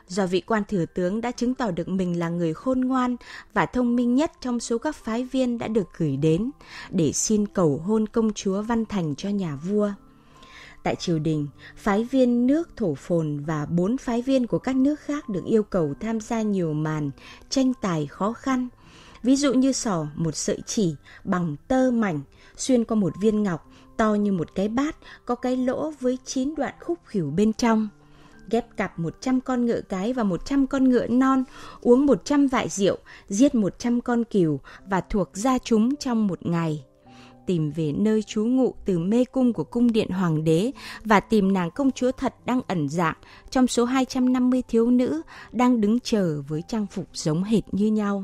do vị quan thừa tướng đã chứng tỏ được mình là người khôn ngoan và thông minh nhất trong số các phái viên đã được gửi đến để xin cầu hôn công chúa Văn Thành cho nhà vua. Tại triều đình, phái viên nước Thổ Phồn và bốn phái viên của các nước khác được yêu cầu tham gia nhiều màn tranh tài khó khăn. Ví dụ như sỏ một sợi chỉ bằng tơ mảnh xuyên qua một viên ngọc to như một cái bát có cái lỗ với chín đoạn khúc khỉu bên trong ghép cặp 100 con ngựa cái và 100 con ngựa non, uống 100 vại rượu, giết 100 con cừu và thuộc gia chúng trong một ngày tìm về nơi trú ngụ từ mê cung của cung điện hoàng đế và tìm nàng công chúa thật đang ẩn dạng trong số 250 thiếu nữ đang đứng chờ với trang phục giống hệt như nhau.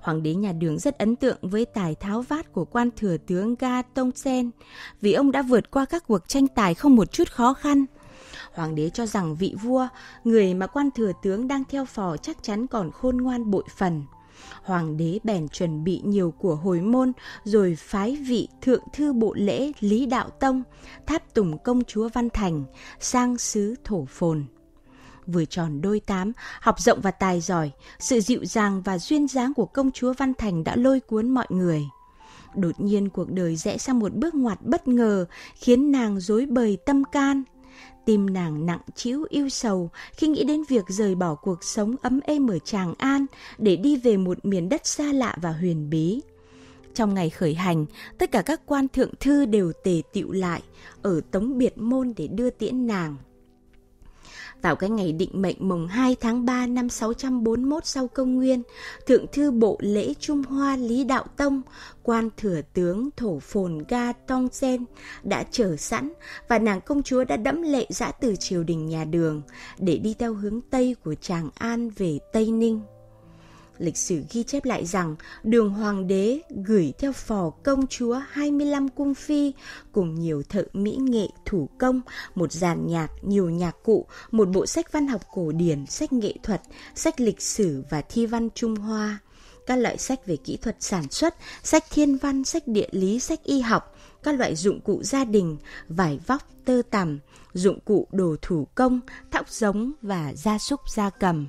Hoàng đế nhà đường rất ấn tượng với tài tháo vát của quan thừa tướng Ga Tông Sen vì ông đã vượt qua các cuộc tranh tài không một chút khó khăn. Hoàng đế cho rằng vị vua, người mà quan thừa tướng đang theo phò chắc chắn còn khôn ngoan bội phần. Hoàng đế bèn chuẩn bị nhiều của hồi môn rồi phái vị thượng thư bộ lễ Lý Đạo Tông, tháp tùng công chúa Văn Thành, sang sứ Thổ Phồn vừa tròn đôi tám, học rộng và tài giỏi, sự dịu dàng và duyên dáng của công chúa Văn Thành đã lôi cuốn mọi người. Đột nhiên cuộc đời rẽ sang một bước ngoặt bất ngờ, khiến nàng dối bời tâm can. Tim nàng nặng chiếu yêu sầu khi nghĩ đến việc rời bỏ cuộc sống ấm êm ở Tràng An để đi về một miền đất xa lạ và huyền bí. Trong ngày khởi hành, tất cả các quan thượng thư đều tề tựu lại ở Tống Biệt Môn để đưa tiễn nàng tạo cái ngày định mệnh mùng 2 tháng 3 năm 641 sau công nguyên, Thượng thư Bộ Lễ Trung Hoa Lý Đạo Tông, quan thừa tướng Thổ Phồn Ga Tong Sen đã chờ sẵn và nàng công chúa đã đẫm lệ dã từ triều đình nhà đường để đi theo hướng Tây của Tràng An về Tây Ninh lịch sử ghi chép lại rằng đường hoàng đế gửi theo phò công chúa 25 cung phi cùng nhiều thợ mỹ nghệ thủ công, một dàn nhạc, nhiều nhạc cụ, một bộ sách văn học cổ điển, sách nghệ thuật, sách lịch sử và thi văn Trung Hoa, các loại sách về kỹ thuật sản xuất, sách thiên văn, sách địa lý, sách y học, các loại dụng cụ gia đình, vải vóc, tơ tằm, dụng cụ đồ thủ công, thóc giống và gia súc gia cầm.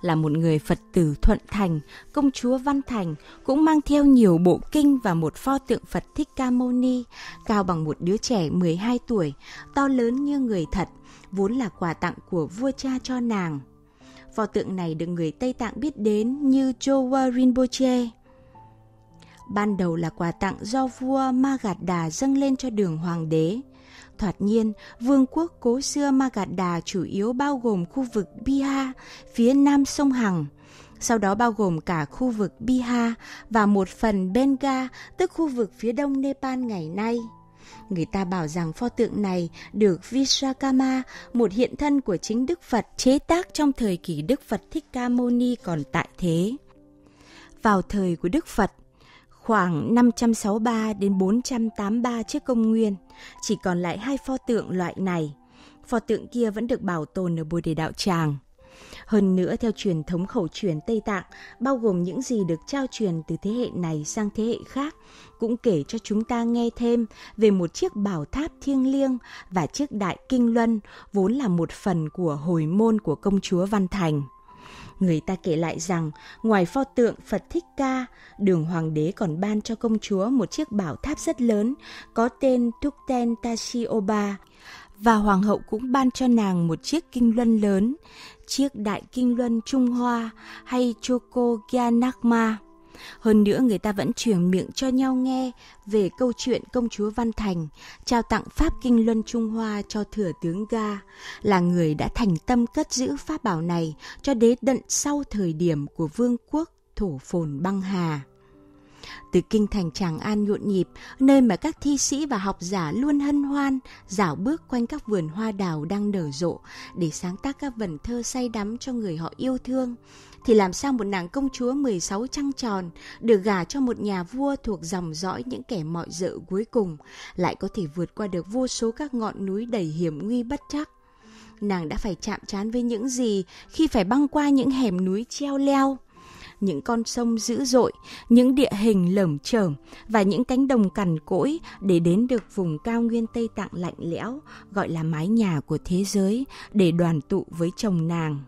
Là một người Phật tử Thuận Thành, công chúa Văn Thành cũng mang theo nhiều bộ kinh và một pho tượng Phật Thích Ca Mâu Ni, cao bằng một đứa trẻ 12 tuổi, to lớn như người thật, vốn là quà tặng của vua cha cho nàng. Pho tượng này được người Tây Tạng biết đến như Chowa Rinpoche. Ban đầu là quà tặng do vua Magadha dâng lên cho đường hoàng đế, Thoạt nhiên, vương quốc cố xưa Magadha chủ yếu bao gồm khu vực Bihar, phía nam sông Hằng, sau đó bao gồm cả khu vực Bihar và một phần Benga, tức khu vực phía đông Nepal ngày nay. Người ta bảo rằng pho tượng này được Vishakama, một hiện thân của chính Đức Phật, chế tác trong thời kỳ Đức Phật Thích Ca Mâu Ni còn tại thế. Vào thời của Đức Phật, khoảng 563 đến 483 trước công nguyên, chỉ còn lại hai pho tượng loại này. Pho tượng kia vẫn được bảo tồn ở Bồ Đề Đạo Tràng. Hơn nữa, theo truyền thống khẩu truyền Tây Tạng, bao gồm những gì được trao truyền từ thế hệ này sang thế hệ khác, cũng kể cho chúng ta nghe thêm về một chiếc bảo tháp thiêng liêng và chiếc đại kinh luân, vốn là một phần của hồi môn của công chúa Văn Thành. Người ta kể lại rằng, ngoài pho tượng Phật Thích Ca, đường hoàng đế còn ban cho công chúa một chiếc bảo tháp rất lớn có tên Tukten Tashioba và hoàng hậu cũng ban cho nàng một chiếc kinh luân lớn, chiếc đại kinh luân Trung Hoa hay Choko Gyanakma. Hơn nữa người ta vẫn truyền miệng cho nhau nghe về câu chuyện công chúa Văn Thành trao tặng Pháp Kinh Luân Trung Hoa cho thừa tướng Ga là người đã thành tâm cất giữ pháp bảo này cho đế tận sau thời điểm của vương quốc thổ phồn băng hà. Từ kinh thành Tràng An nhộn nhịp, nơi mà các thi sĩ và học giả luôn hân hoan, dạo bước quanh các vườn hoa đào đang nở rộ để sáng tác các vần thơ say đắm cho người họ yêu thương, thì làm sao một nàng công chúa 16 trăng tròn được gả cho một nhà vua thuộc dòng dõi những kẻ mọi dợ cuối cùng lại có thể vượt qua được vô số các ngọn núi đầy hiểm nguy bất chắc. Nàng đã phải chạm trán với những gì khi phải băng qua những hẻm núi treo leo, những con sông dữ dội, những địa hình lởm chởm và những cánh đồng cằn cỗi để đến được vùng cao nguyên Tây Tạng lạnh lẽo, gọi là mái nhà của thế giới, để đoàn tụ với chồng nàng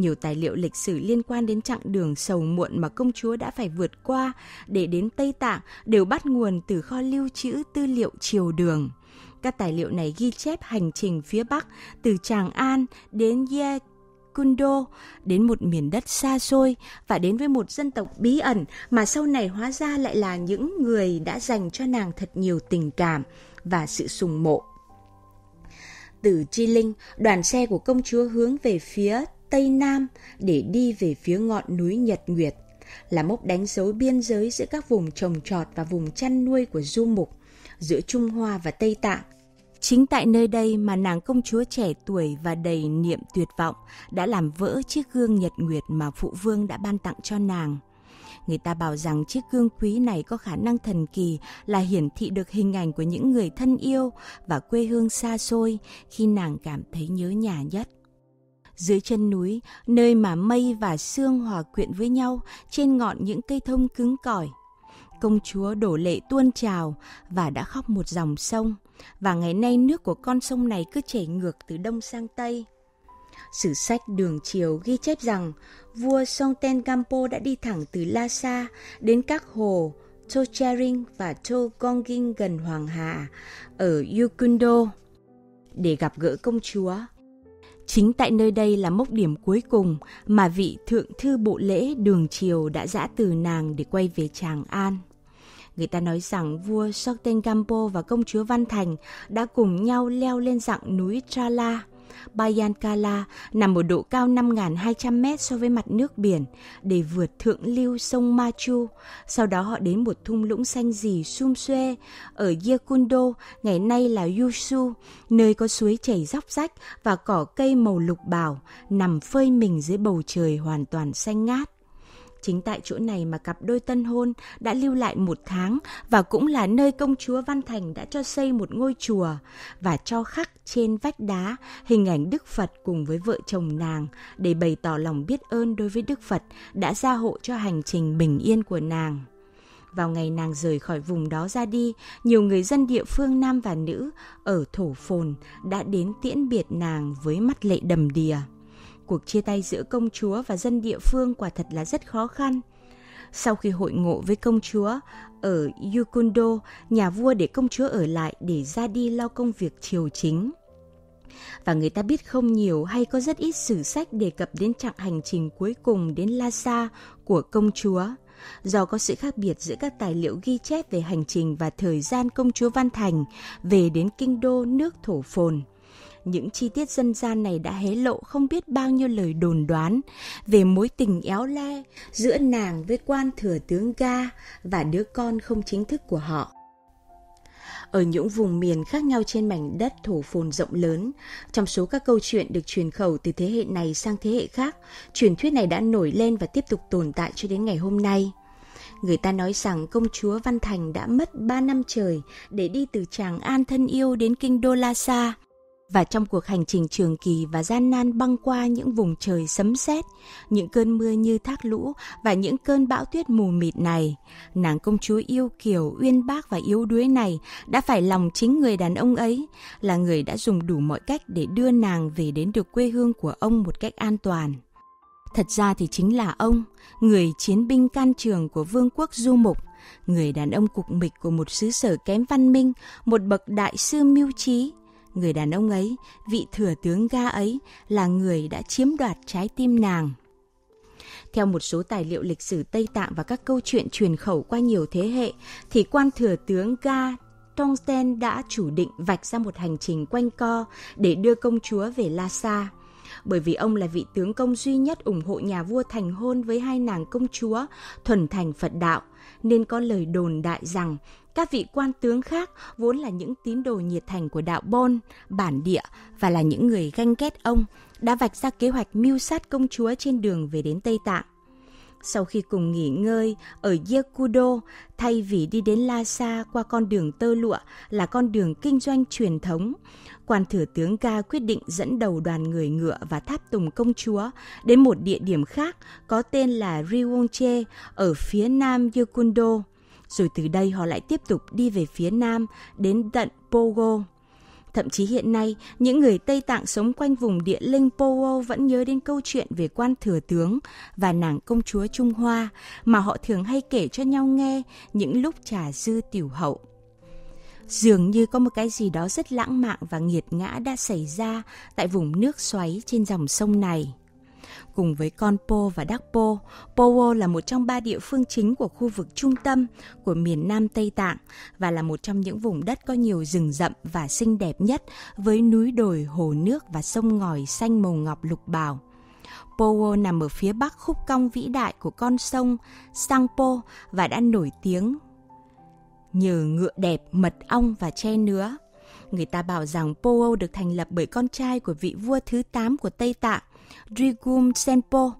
nhiều tài liệu lịch sử liên quan đến chặng đường sầu muộn mà công chúa đã phải vượt qua để đến Tây Tạng đều bắt nguồn từ kho lưu trữ tư liệu triều đường. Các tài liệu này ghi chép hành trình phía Bắc từ Tràng An đến Ye Kundo đến một miền đất xa xôi và đến với một dân tộc bí ẩn mà sau này hóa ra lại là những người đã dành cho nàng thật nhiều tình cảm và sự sùng mộ. Từ Chi Linh, đoàn xe của công chúa hướng về phía Tây Nam để đi về phía ngọn núi Nhật Nguyệt, là mốc đánh dấu biên giới giữa các vùng trồng trọt và vùng chăn nuôi của du mục, giữa Trung Hoa và Tây Tạng. Chính tại nơi đây mà nàng công chúa trẻ tuổi và đầy niệm tuyệt vọng đã làm vỡ chiếc gương Nhật Nguyệt mà phụ vương đã ban tặng cho nàng. Người ta bảo rằng chiếc gương quý này có khả năng thần kỳ là hiển thị được hình ảnh của những người thân yêu và quê hương xa xôi khi nàng cảm thấy nhớ nhà nhất. Dưới chân núi, nơi mà mây và sương hòa quyện với nhau trên ngọn những cây thông cứng cỏi. Công chúa đổ lệ tuôn trào và đã khóc một dòng sông, và ngày nay nước của con sông này cứ chảy ngược từ đông sang tây. Sử sách Đường Triều ghi chép rằng vua Songtengampo đã đi thẳng từ Lhasa đến các hồ Tochering và Togongin gần Hoàng Hà ở Yukundo để gặp gỡ công chúa Chính tại nơi đây là mốc điểm cuối cùng mà vị thượng thư bộ lễ đường triều đã dã từ nàng để quay về Tràng An. Người ta nói rằng vua Soktengampo và công chúa Văn Thành đã cùng nhau leo lên dặng núi Trala Bayankala nằm ở độ cao 5.200 mét so với mặt nước biển để vượt thượng lưu sông Machu. Sau đó họ đến một thung lũng xanh dì sum xuê ở Yekundo, ngày nay là Yushu, nơi có suối chảy dốc rách và cỏ cây màu lục bảo nằm phơi mình dưới bầu trời hoàn toàn xanh ngát. Chính tại chỗ này mà cặp đôi tân hôn đã lưu lại một tháng và cũng là nơi công chúa Văn Thành đã cho xây một ngôi chùa và cho khắc trên vách đá hình ảnh Đức Phật cùng với vợ chồng nàng để bày tỏ lòng biết ơn đối với Đức Phật đã gia hộ cho hành trình bình yên của nàng. Vào ngày nàng rời khỏi vùng đó ra đi, nhiều người dân địa phương nam và nữ ở Thổ Phồn đã đến tiễn biệt nàng với mắt lệ đầm đìa cuộc chia tay giữa công chúa và dân địa phương quả thật là rất khó khăn. Sau khi hội ngộ với công chúa ở Yukundo, nhà vua để công chúa ở lại để ra đi lo công việc triều chính. Và người ta biết không nhiều hay có rất ít sử sách đề cập đến chặng hành trình cuối cùng đến Lhasa của công chúa. Do có sự khác biệt giữa các tài liệu ghi chép về hành trình và thời gian công chúa Văn Thành về đến kinh đô nước Thổ Phồn – những chi tiết dân gian này đã hé lộ không biết bao nhiêu lời đồn đoán về mối tình éo le giữa nàng với quan thừa tướng Ga và đứa con không chính thức của họ. Ở những vùng miền khác nhau trên mảnh đất thổ phồn rộng lớn, trong số các câu chuyện được truyền khẩu từ thế hệ này sang thế hệ khác, truyền thuyết này đã nổi lên và tiếp tục tồn tại cho đến ngày hôm nay người ta nói rằng công chúa Văn Thành đã mất 3 năm trời để đi từ Tràng An thân yêu đến kinh Đô La Sa. Và trong cuộc hành trình trường kỳ và gian nan băng qua những vùng trời sấm sét, những cơn mưa như thác lũ và những cơn bão tuyết mù mịt này, nàng công chúa yêu kiều, uyên bác và yếu đuối này đã phải lòng chính người đàn ông ấy, là người đã dùng đủ mọi cách để đưa nàng về đến được quê hương của ông một cách an toàn. Thật ra thì chính là ông, người chiến binh can trường của vương quốc du mục, người đàn ông cục mịch của một xứ sở kém văn minh, một bậc đại sư mưu trí, người đàn ông ấy, vị thừa tướng ga ấy là người đã chiếm đoạt trái tim nàng. Theo một số tài liệu lịch sử Tây Tạng và các câu chuyện truyền khẩu qua nhiều thế hệ, thì quan thừa tướng Ga Tongsten đã chủ định vạch ra một hành trình quanh co để đưa công chúa về Lhasa. Bởi vì ông là vị tướng công duy nhất ủng hộ nhà vua thành hôn với hai nàng công chúa thuần thành Phật đạo, nên có lời đồn đại rằng các vị quan tướng khác vốn là những tín đồ nhiệt thành của đạo Bon, bản địa và là những người ganh ghét ông, đã vạch ra kế hoạch mưu sát công chúa trên đường về đến Tây Tạng. Sau khi cùng nghỉ ngơi ở Yekudo, thay vì đi đến Lhasa qua con đường tơ lụa là con đường kinh doanh truyền thống, quan thừa tướng Ga quyết định dẫn đầu đoàn người ngựa và tháp tùng công chúa đến một địa điểm khác có tên là Riwonche ở phía nam Yekundo rồi từ đây họ lại tiếp tục đi về phía nam đến tận Pogo. Thậm chí hiện nay, những người Tây Tạng sống quanh vùng địa linh Pogo vẫn nhớ đến câu chuyện về quan thừa tướng và nàng công chúa Trung Hoa mà họ thường hay kể cho nhau nghe những lúc trà dư tiểu hậu. Dường như có một cái gì đó rất lãng mạn và nghiệt ngã đã xảy ra tại vùng nước xoáy trên dòng sông này. Cùng với con Po và Đắc Po, Powo là một trong ba địa phương chính của khu vực trung tâm của miền Nam Tây Tạng và là một trong những vùng đất có nhiều rừng rậm và xinh đẹp nhất với núi đồi, hồ nước và sông ngòi xanh màu ngọc lục bào. Powo nằm ở phía bắc khúc cong vĩ đại của con sông sang po và đã nổi tiếng nhờ ngựa đẹp, mật ong và tre nứa. Người ta bảo rằng Powo được thành lập bởi con trai của vị vua thứ 8 của Tây Tạng Rigum Senpo,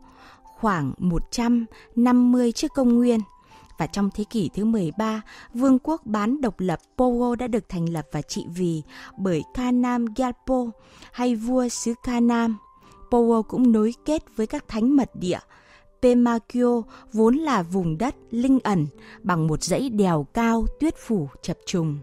khoảng 150 trước công nguyên. Và trong thế kỷ thứ 13, vương quốc bán độc lập Pogo đã được thành lập và trị vì bởi Kanam Gyalpo hay vua xứ Kanam. Pogo cũng nối kết với các thánh mật địa. Pemakyo vốn là vùng đất linh ẩn bằng một dãy đèo cao tuyết phủ chập trùng.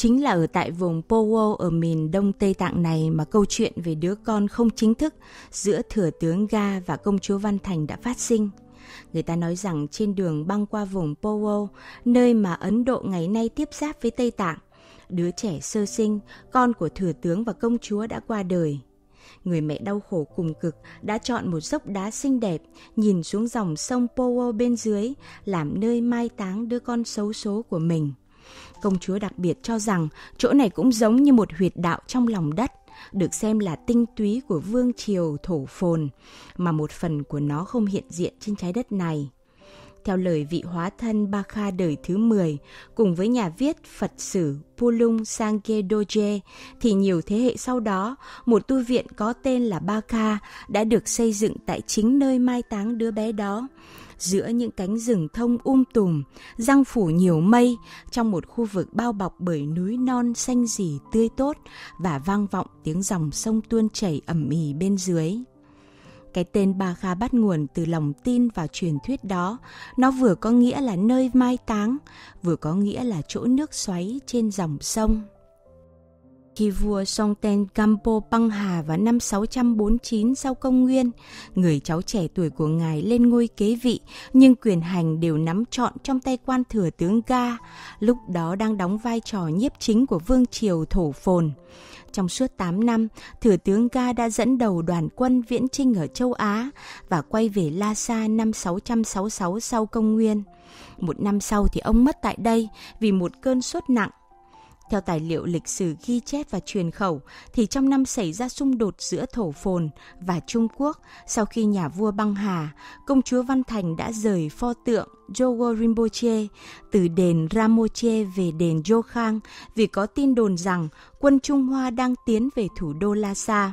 Chính là ở tại vùng Powo ở miền Đông Tây Tạng này mà câu chuyện về đứa con không chính thức giữa thừa tướng Ga và công chúa Văn Thành đã phát sinh. Người ta nói rằng trên đường băng qua vùng Powo, nơi mà Ấn Độ ngày nay tiếp giáp với Tây Tạng, đứa trẻ sơ sinh, con của thừa tướng và công chúa đã qua đời. Người mẹ đau khổ cùng cực đã chọn một dốc đá xinh đẹp, nhìn xuống dòng sông Powo bên dưới, làm nơi mai táng đứa con xấu số của mình. Công chúa đặc biệt cho rằng chỗ này cũng giống như một huyệt đạo trong lòng đất, được xem là tinh túy của vương triều thổ phồn, mà một phần của nó không hiện diện trên trái đất này. Theo lời vị hóa thân Ba Kha đời thứ 10, cùng với nhà viết Phật sử Pulung Sangye Doje, thì nhiều thế hệ sau đó, một tu viện có tên là Ba Kha đã được xây dựng tại chính nơi mai táng đứa bé đó giữa những cánh rừng thông um tùm, răng phủ nhiều mây trong một khu vực bao bọc bởi núi non xanh rì tươi tốt và vang vọng tiếng dòng sông tuôn chảy ẩm ỉ bên dưới. Cái tên Ba Kha bắt nguồn từ lòng tin vào truyền thuyết đó. Nó vừa có nghĩa là nơi mai táng, vừa có nghĩa là chỗ nước xoáy trên dòng sông khi vua Songten Ten Gampo băng hà vào năm 649 sau công nguyên, người cháu trẻ tuổi của ngài lên ngôi kế vị, nhưng quyền hành đều nắm trọn trong tay quan thừa tướng Ga, lúc đó đang đóng vai trò nhiếp chính của vương triều thổ phồn. Trong suốt 8 năm, Thừa tướng Ga đã dẫn đầu đoàn quân viễn chinh ở châu Á và quay về Lhasa năm 666 sau công nguyên. Một năm sau thì ông mất tại đây vì một cơn sốt nặng theo tài liệu lịch sử ghi chép và truyền khẩu, thì trong năm xảy ra xung đột giữa Thổ Phồn và Trung Quốc, sau khi nhà vua băng hà, công chúa Văn Thành đã rời pho tượng Jogo Rinpoche từ đền Ramoche về đền Jokhang vì có tin đồn rằng quân Trung Hoa đang tiến về thủ đô Lhasa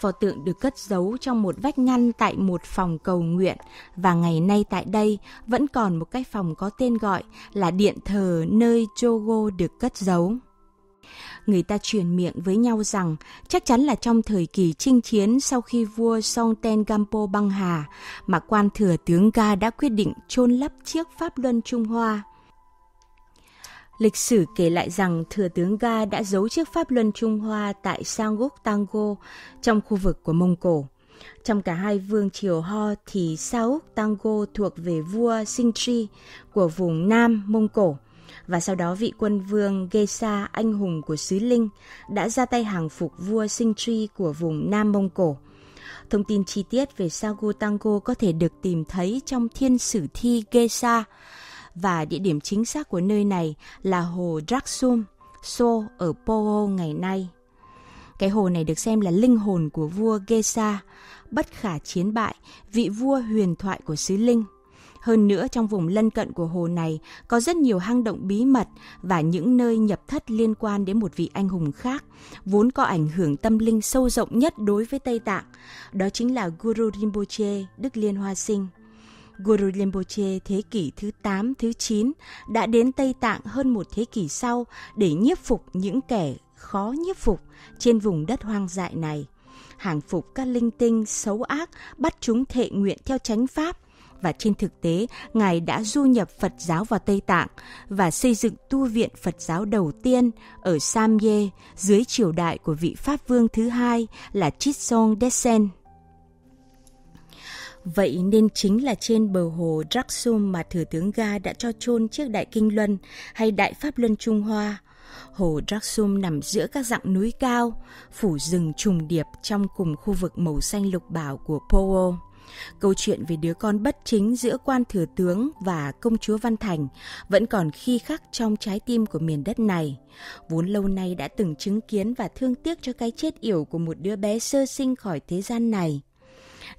pho tượng được cất giấu trong một vách ngăn tại một phòng cầu nguyện và ngày nay tại đây vẫn còn một cái phòng có tên gọi là điện thờ nơi Jogo được cất giấu người ta truyền miệng với nhau rằng chắc chắn là trong thời kỳ chinh chiến sau khi vua Song Ten Gampo băng hà mà quan thừa tướng Ga đã quyết định chôn lấp chiếc pháp luân Trung Hoa. Lịch sử kể lại rằng thừa tướng Ga đã giấu chiếc pháp luân Trung Hoa tại Sangguk Tango trong khu vực của Mông Cổ. Trong cả hai vương triều Ho thì Sauk Tango thuộc về vua Singtri của vùng Nam Mông Cổ và sau đó vị quân vương Gesa anh hùng của xứ Linh đã ra tay hàng phục vua Singtri của vùng Nam Mông Cổ. Thông tin chi tiết về Sago Tango có thể được tìm thấy trong thiên sử thi Gesa và địa điểm chính xác của nơi này là hồ Draksum, So ở Poho ngày nay. Cái hồ này được xem là linh hồn của vua Gesa, bất khả chiến bại, vị vua huyền thoại của xứ Linh. Hơn nữa trong vùng lân cận của hồ này có rất nhiều hang động bí mật và những nơi nhập thất liên quan đến một vị anh hùng khác, vốn có ảnh hưởng tâm linh sâu rộng nhất đối với Tây Tạng, đó chính là Guru Rinpoche, Đức Liên Hoa Sinh. Guru Rinpoche thế kỷ thứ 8, thứ 9 đã đến Tây Tạng hơn một thế kỷ sau để nhiếp phục những kẻ khó nhiếp phục trên vùng đất hoang dại này. Hàng phục các linh tinh xấu ác bắt chúng thệ nguyện theo chánh pháp và trên thực tế Ngài đã du nhập Phật giáo vào Tây Tạng và xây dựng tu viện Phật giáo đầu tiên ở Samye dưới triều đại của vị Pháp Vương thứ hai là Chitsong Desen. Vậy nên chính là trên bờ hồ Draksum mà Thừa tướng Ga đã cho chôn chiếc đại kinh luân hay đại pháp luân Trung Hoa. Hồ Draksum nằm giữa các dặng núi cao, phủ rừng trùng điệp trong cùng khu vực màu xanh lục bảo của Powo. Câu chuyện về đứa con bất chính giữa quan thừa tướng và công chúa Văn Thành vẫn còn khi khắc trong trái tim của miền đất này. Vốn lâu nay đã từng chứng kiến và thương tiếc cho cái chết yểu của một đứa bé sơ sinh khỏi thế gian này.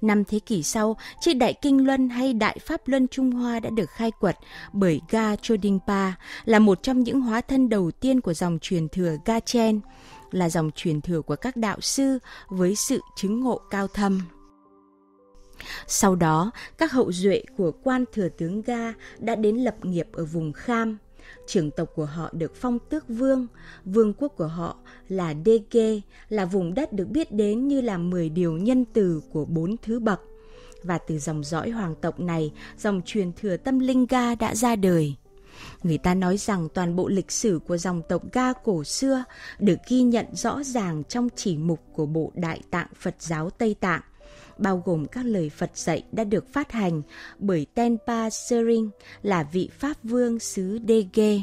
Năm thế kỷ sau, trên Đại Kinh Luân hay Đại Pháp Luân Trung Hoa đã được khai quật bởi Ga Chodingpa, là một trong những hóa thân đầu tiên của dòng truyền thừa Ga Chen, là dòng truyền thừa của các đạo sư với sự chứng ngộ cao thâm. Sau đó, các hậu duệ của quan thừa tướng Ga đã đến lập nghiệp ở vùng Kham, trưởng tộc của họ được phong tước vương, vương quốc của họ là Dege, là vùng đất được biết đến như là 10 điều nhân từ của bốn thứ bậc. Và từ dòng dõi hoàng tộc này, dòng truyền thừa tâm linh Ga đã ra đời. Người ta nói rằng toàn bộ lịch sử của dòng tộc Ga cổ xưa được ghi nhận rõ ràng trong chỉ mục của Bộ Đại Tạng Phật giáo Tây Tạng bao gồm các lời Phật dạy đã được phát hành bởi Tenpa Sering là vị Pháp vương xứ Dege.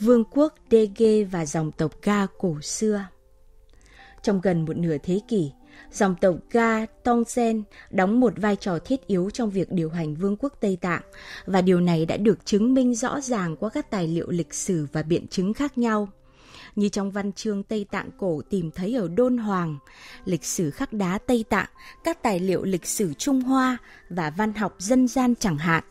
Vương quốc Dege và dòng tộc Ga cổ xưa Trong gần một nửa thế kỷ, dòng tộc Ga Tongsen đóng một vai trò thiết yếu trong việc điều hành vương quốc Tây Tạng và điều này đã được chứng minh rõ ràng qua các tài liệu lịch sử và biện chứng khác nhau như trong văn chương Tây Tạng cổ tìm thấy ở Đôn Hoàng, lịch sử khắc đá Tây Tạng, các tài liệu lịch sử Trung Hoa và văn học dân gian chẳng hạn.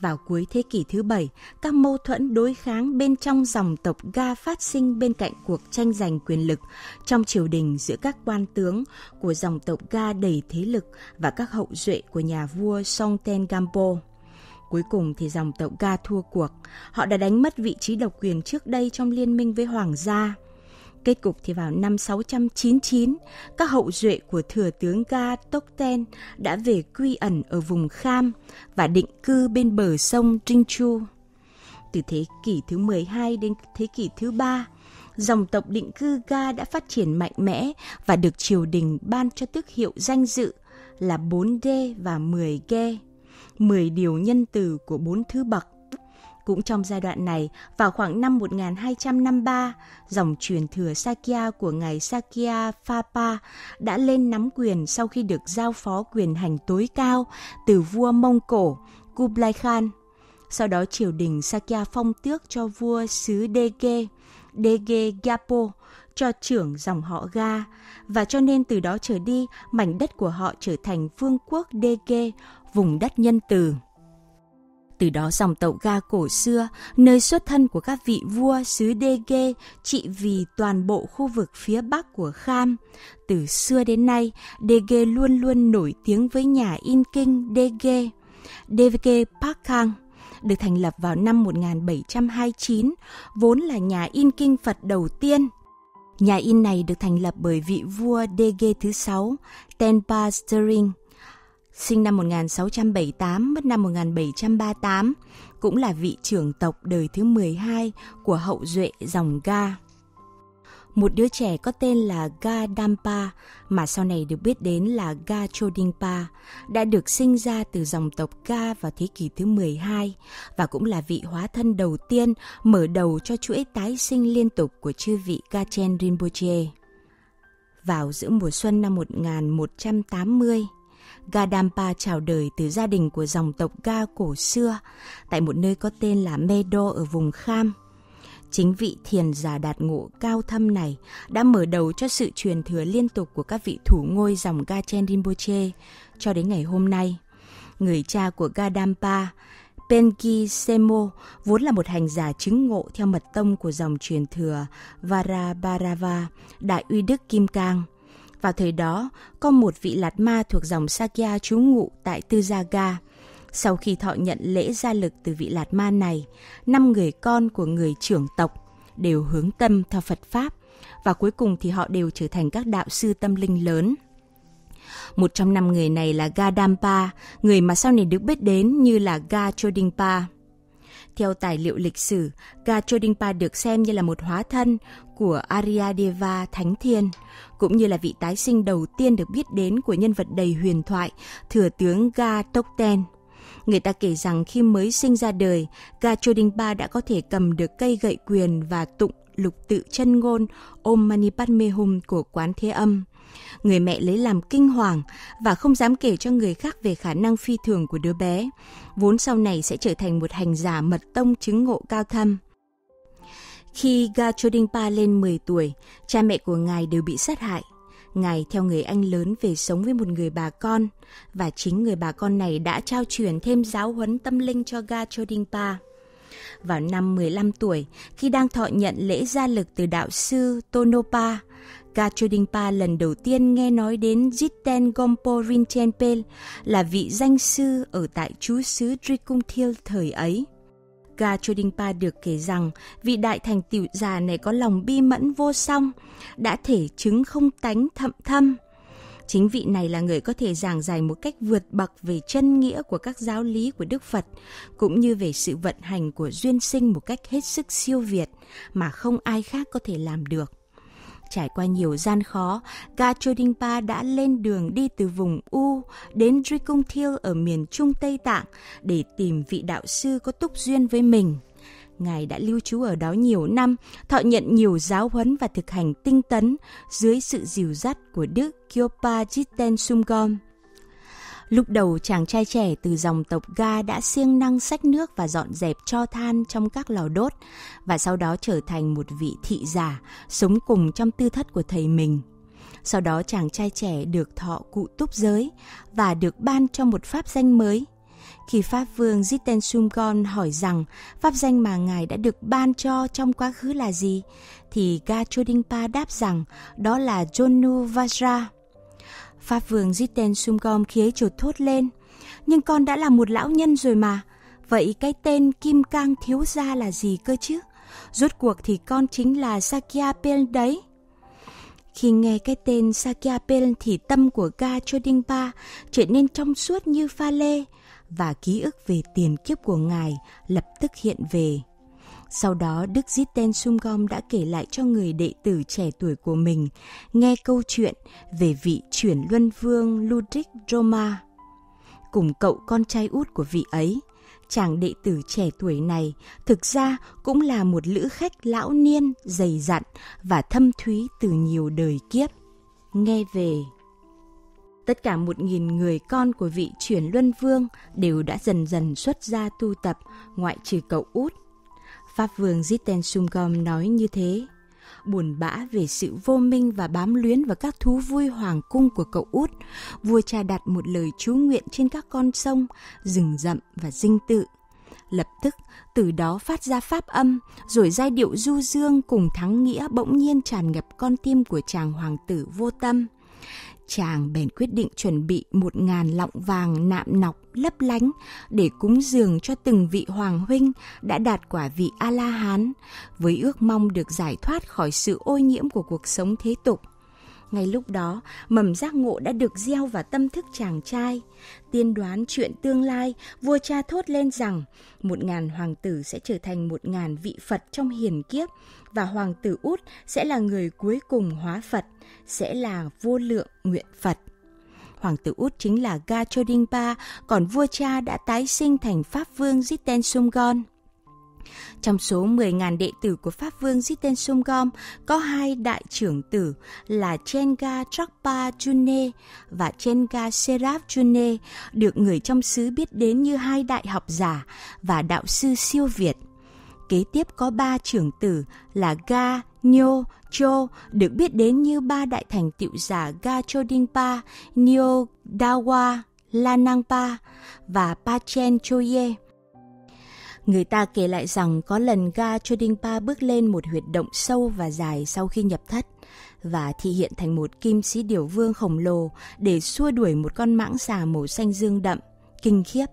Vào cuối thế kỷ thứ bảy, các mâu thuẫn đối kháng bên trong dòng tộc Ga phát sinh bên cạnh cuộc tranh giành quyền lực trong triều đình giữa các quan tướng của dòng tộc Ga đầy thế lực và các hậu duệ của nhà vua Song Ten Gampo. Cuối cùng thì dòng tộc Ga thua cuộc, họ đã đánh mất vị trí độc quyền trước đây trong liên minh với Hoàng gia. Kết cục thì vào năm 699, các hậu duệ của thừa tướng Ga Tokten đã về quy ẩn ở vùng Kham và định cư bên bờ sông Trinh Chu. Từ thế kỷ thứ 12 đến thế kỷ thứ 3, dòng tộc định cư Ga đã phát triển mạnh mẽ và được triều đình ban cho tước hiệu danh dự là 4D và 10G. 10 điều nhân từ của bốn thứ bậc. Cũng trong giai đoạn này, vào khoảng năm 1253, dòng truyền thừa Sakya của ngài Sakya Phapa đã lên nắm quyền sau khi được giao phó quyền hành tối cao từ vua Mông Cổ Kublai Khan. Sau đó triều đình Sakya phong tước cho vua xứ Dege, Dege Gapo, cho trưởng dòng họ Ga, và cho nên từ đó trở đi, mảnh đất của họ trở thành vương quốc Dege vùng đất nhân từ. Từ đó dòng tậu ga cổ xưa, nơi xuất thân của các vị vua xứ Dege trị vì toàn bộ khu vực phía bắc của Kham. Từ xưa đến nay, Dege luôn luôn nổi tiếng với nhà in kinh Dege, Dege DVK được thành lập vào năm 1729, vốn là nhà in kinh Phật đầu tiên. Nhà in này được thành lập bởi vị vua Dege thứ sáu, Tenpa Stering, sinh năm 1678, mất năm 1738, cũng là vị trưởng tộc đời thứ 12 của hậu duệ dòng Ga. Một đứa trẻ có tên là Ga Dampa mà sau này được biết đến là Ga Chodingpa đã được sinh ra từ dòng tộc Ga vào thế kỷ thứ 12 và cũng là vị hóa thân đầu tiên mở đầu cho chuỗi tái sinh liên tục của chư vị Gachen Rinpoche. Vào giữa mùa xuân năm 1180, Gadampa chào đời từ gia đình của dòng tộc Ga cổ xưa tại một nơi có tên là Medo ở vùng Kham. Chính vị thiền giả đạt ngộ cao thâm này đã mở đầu cho sự truyền thừa liên tục của các vị thủ ngôi dòng Gachen Rinpoche cho đến ngày hôm nay. Người cha của Gadampa, Penki Semo vốn là một hành giả chứng ngộ theo mật tông của dòng truyền thừa Varabharava, Đại Uy Đức Kim Cang – vào thời đó, có một vị lạt ma thuộc dòng Sakya trú ngụ tại Tư Gia Ga. Sau khi thọ nhận lễ gia lực từ vị lạt ma này, năm người con của người trưởng tộc đều hướng tâm theo Phật Pháp và cuối cùng thì họ đều trở thành các đạo sư tâm linh lớn. Một trong năm người này là Gadampa, người mà sau này được biết đến như là Ga Chodingpa. Theo tài liệu lịch sử, Ga Chodingpa được xem như là một hóa thân của Aryadeva Thánh Thiên, cũng như là vị tái sinh đầu tiên được biết đến của nhân vật đầy huyền thoại, thừa tướng Ga Tokten. Người ta kể rằng khi mới sinh ra đời, Ga Chodingpa đã có thể cầm được cây gậy quyền và tụng lục tự chân ngôn Om Mani Padme Hum của Quán Thế Âm. Người mẹ lấy làm kinh hoàng và không dám kể cho người khác về khả năng phi thường của đứa bé, vốn sau này sẽ trở thành một hành giả mật tông chứng ngộ cao thâm. Khi Gachodinpa lên 10 tuổi, cha mẹ của ngài đều bị sát hại. Ngài theo người anh lớn về sống với một người bà con, và chính người bà con này đã trao truyền thêm giáo huấn tâm linh cho Gachodinpa. Vào năm 15 tuổi, khi đang thọ nhận lễ gia lực từ đạo sư Tonopa, Gachodinpa lần đầu tiên nghe nói đến Jiten Gompo Rinchen là vị danh sư ở tại chú xứ Trikunthil thời ấy. Durga Chodingpa được kể rằng vị đại thành tiểu già này có lòng bi mẫn vô song, đã thể chứng không tánh thậm thâm. Chính vị này là người có thể giảng giải một cách vượt bậc về chân nghĩa của các giáo lý của Đức Phật, cũng như về sự vận hành của duyên sinh một cách hết sức siêu việt mà không ai khác có thể làm được. Trải qua nhiều gian khó, Ga Chodingpa đã lên đường đi từ vùng U đến Drikung Thiel ở miền Trung Tây Tạng để tìm vị đạo sư có túc duyên với mình. Ngài đã lưu trú ở đó nhiều năm, thọ nhận nhiều giáo huấn và thực hành tinh tấn dưới sự dìu dắt của Đức Kyopa Jiten Sumgom. Lúc đầu chàng trai trẻ từ dòng tộc Ga đã siêng năng sách nước và dọn dẹp cho than trong các lò đốt và sau đó trở thành một vị thị giả, sống cùng trong tư thất của thầy mình. Sau đó chàng trai trẻ được thọ cụ túc giới và được ban cho một pháp danh mới. Khi Pháp Vương Jiten Sumgon hỏi rằng pháp danh mà ngài đã được ban cho trong quá khứ là gì, thì Ga Chodingpa đáp rằng đó là Jonu Vajra. Pháp vương Jiten Sumgom khía chuột thốt lên. Nhưng con đã là một lão nhân rồi mà. Vậy cái tên Kim Cang thiếu gia là gì cơ chứ? Rốt cuộc thì con chính là Sakya Pel đấy. Khi nghe cái tên Sakya Pel thì tâm của Ga Chodingpa trở nên trong suốt như pha lê và ký ức về tiền kiếp của ngài lập tức hiện về. Sau đó Đức Jiten sumgom đã kể lại cho người đệ tử trẻ tuổi của mình nghe câu chuyện về vị chuyển luân vương Ludwig Roma. Cùng cậu con trai út của vị ấy, chàng đệ tử trẻ tuổi này thực ra cũng là một lữ khách lão niên dày dặn và thâm thúy từ nhiều đời kiếp. Nghe về tất cả một nghìn người con của vị chuyển luân vương đều đã dần dần xuất gia tu tập ngoại trừ cậu út Pháp vương Jiten Sumgom nói như thế. Buồn bã về sự vô minh và bám luyến vào các thú vui hoàng cung của cậu út, vua cha đặt một lời chú nguyện trên các con sông, rừng rậm và dinh tự. Lập tức, từ đó phát ra pháp âm, rồi giai điệu du dương cùng thắng nghĩa bỗng nhiên tràn ngập con tim của chàng hoàng tử vô tâm – chàng bèn quyết định chuẩn bị một ngàn lọng vàng nạm nọc lấp lánh để cúng dường cho từng vị hoàng huynh đã đạt quả vị a la hán với ước mong được giải thoát khỏi sự ô nhiễm của cuộc sống thế tục ngay lúc đó, mầm giác ngộ đã được gieo vào tâm thức chàng trai. Tiên đoán chuyện tương lai, vua cha thốt lên rằng một ngàn hoàng tử sẽ trở thành một ngàn vị Phật trong hiền kiếp và hoàng tử út sẽ là người cuối cùng hóa Phật, sẽ là vô lượng nguyện Phật. Hoàng tử út chính là Gachodinpa, còn vua cha đã tái sinh thành Pháp vương Jiten Sumgon. Trong số 10.000 đệ tử của Pháp Vương Jiten Sumgom, có hai đại trưởng tử là Chenga Trokpa Chune và Chenga Serap Chune, được người trong xứ biết đến như hai đại học giả và đạo sư siêu Việt. Kế tiếp có ba trưởng tử là Ga Nyo Cho được biết đến như ba đại thành tựu giả Ga Chodingpa, Nyo Dawa Lanangpa và Pachen Choye. Người ta kể lại rằng có lần ga Chodingpa bước lên một huyệt động sâu và dài sau khi nhập thất và thị hiện thành một kim sĩ điểu vương khổng lồ để xua đuổi một con mãng xà màu xanh dương đậm, kinh khiếp.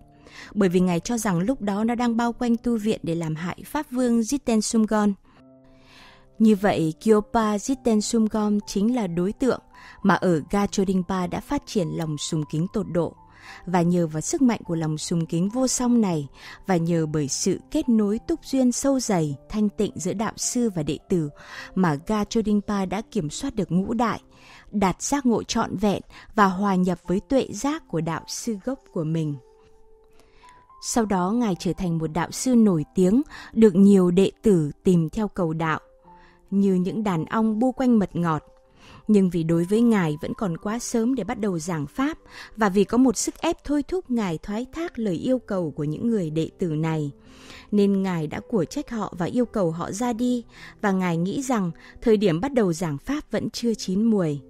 Bởi vì ngài cho rằng lúc đó nó đang bao quanh tu viện để làm hại Pháp vương Jiten Sumgon. Như vậy, Kyopa Jiten Sumgon chính là đối tượng mà ở ga Gachodingpa đã phát triển lòng sùng kính tột độ và nhờ vào sức mạnh của lòng sùng kính vô song này và nhờ bởi sự kết nối túc duyên sâu dày, thanh tịnh giữa đạo sư và đệ tử mà Gacho Dingpa đã kiểm soát được ngũ đại, đạt giác ngộ trọn vẹn và hòa nhập với tuệ giác của đạo sư gốc của mình. Sau đó Ngài trở thành một đạo sư nổi tiếng, được nhiều đệ tử tìm theo cầu đạo. Như những đàn ong bu quanh mật ngọt, nhưng vì đối với ngài vẫn còn quá sớm để bắt đầu giảng pháp và vì có một sức ép thôi thúc ngài thoái thác lời yêu cầu của những người đệ tử này nên ngài đã của trách họ và yêu cầu họ ra đi và ngài nghĩ rằng thời điểm bắt đầu giảng pháp vẫn chưa chín muồi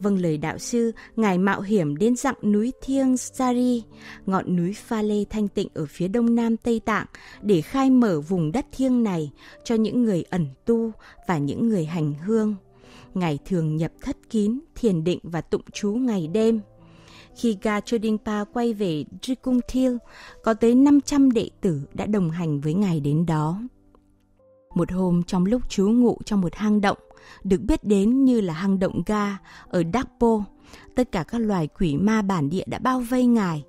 vâng lời đạo sư, ngài mạo hiểm đến dặng núi Thiêng Sari, ngọn núi pha lê thanh tịnh ở phía đông nam Tây Tạng, để khai mở vùng đất thiêng này cho những người ẩn tu và những người hành hương. Ngài thường nhập thất kín, thiền định và tụng chú ngày đêm. Khi Gajodinpa quay về Drikung Thil, có tới 500 đệ tử đã đồng hành với Ngài đến đó. Một hôm trong lúc chú ngụ trong một hang động, được biết đến như là hang động ga ở Dakpo, tất cả các loài quỷ ma bản địa đã bao vây Ngài.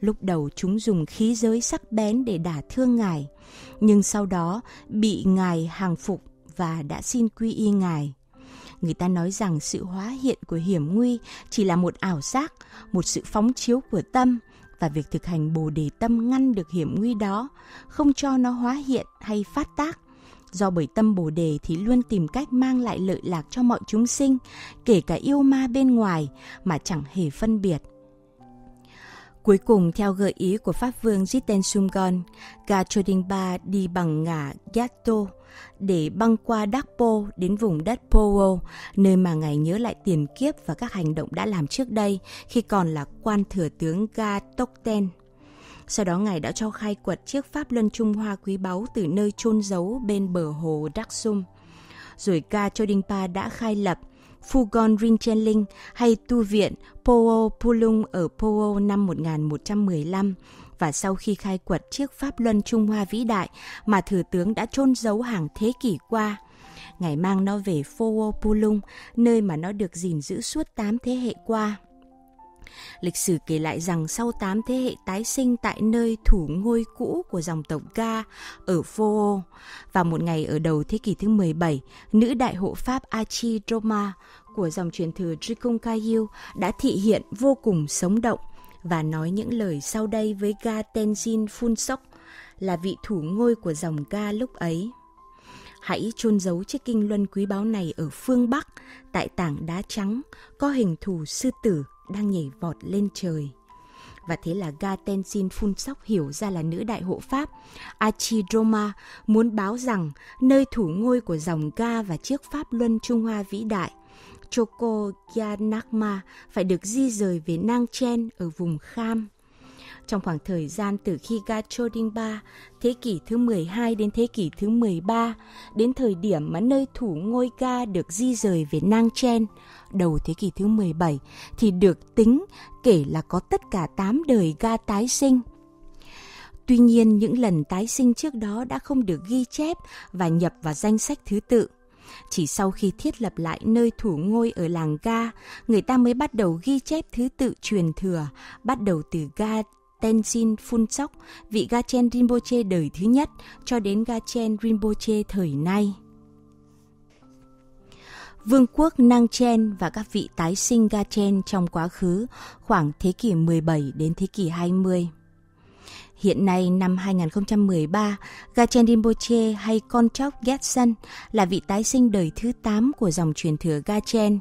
Lúc đầu chúng dùng khí giới sắc bén để đả thương Ngài, nhưng sau đó bị Ngài hàng phục và đã xin quy y Ngài người ta nói rằng sự hóa hiện của hiểm nguy chỉ là một ảo giác, một sự phóng chiếu của tâm và việc thực hành bồ đề tâm ngăn được hiểm nguy đó, không cho nó hóa hiện hay phát tác. Do bởi tâm Bồ Đề thì luôn tìm cách mang lại lợi lạc cho mọi chúng sinh, kể cả yêu ma bên ngoài mà chẳng hề phân biệt. Cuối cùng, theo gợi ý của Pháp Vương Jiten Sumgon, Gajodinpa đi bằng ngã Gyato, để băng qua Dakpo đến vùng đất Powo, nơi mà ngài nhớ lại tiền kiếp và các hành động đã làm trước đây khi còn là quan thừa tướng Ga Tokten. Sau đó ngài đã cho khai quật chiếc pháp luân Trung Hoa quý báu từ nơi chôn giấu bên bờ hồ Daksum. Rồi Ga Chodingpa đã khai lập Phugon Rinchenling hay tu viện Powo Pulung ở Powo năm 1115 và sau khi khai quật chiếc Pháp Luân Trung Hoa vĩ đại mà Thừa tướng đã trôn giấu hàng thế kỷ qua. Ngài mang nó về Phoophulung, nơi mà nó được gìn giữ suốt 8 thế hệ qua. Lịch sử kể lại rằng sau 8 thế hệ tái sinh tại nơi thủ ngôi cũ của dòng tộc Ga ở Phoo, vào một ngày ở đầu thế kỷ thứ 17, nữ đại hộ Pháp Achi Droma của dòng truyền thừa Trikung Kayil đã thị hiện vô cùng sống động và nói những lời sau đây với Ga Tenzin Funsok là vị thủ ngôi của dòng Ga lúc ấy. Hãy chôn giấu chiếc kinh luân quý báu này ở phương Bắc, tại tảng đá trắng, có hình thù sư tử đang nhảy vọt lên trời. Và thế là Ga Tenzin Funsok hiểu ra là nữ đại hộ Pháp, Achidroma, muốn báo rằng nơi thủ ngôi của dòng Ga và chiếc Pháp Luân Trung Hoa vĩ đại Chokoyanagma phải được di rời về Nang Chen ở vùng Kham. Trong khoảng thời gian từ khi Gacho Dingpa, thế kỷ thứ 12 đến thế kỷ thứ 13, đến thời điểm mà nơi thủ ngôi ga được di rời về Nang Chen, đầu thế kỷ thứ 17, thì được tính kể là có tất cả 8 đời ga tái sinh. Tuy nhiên, những lần tái sinh trước đó đã không được ghi chép và nhập vào danh sách thứ tự. Chỉ sau khi thiết lập lại nơi thủ ngôi ở làng Ga, người ta mới bắt đầu ghi chép thứ tự truyền thừa, bắt đầu từ Ga Tenzin Funchok, vị Gachen Rinpoche đời thứ nhất, cho đến Gachen Rinpoche thời nay. Vương quốc Nang Chen và các vị tái sinh Ga Chen trong quá khứ khoảng thế kỷ 17 đến thế kỷ 20. Hiện nay năm 2013, Gachen Rinpoche hay Konchok Getsan là vị tái sinh đời thứ 8 của dòng truyền thừa Gachen.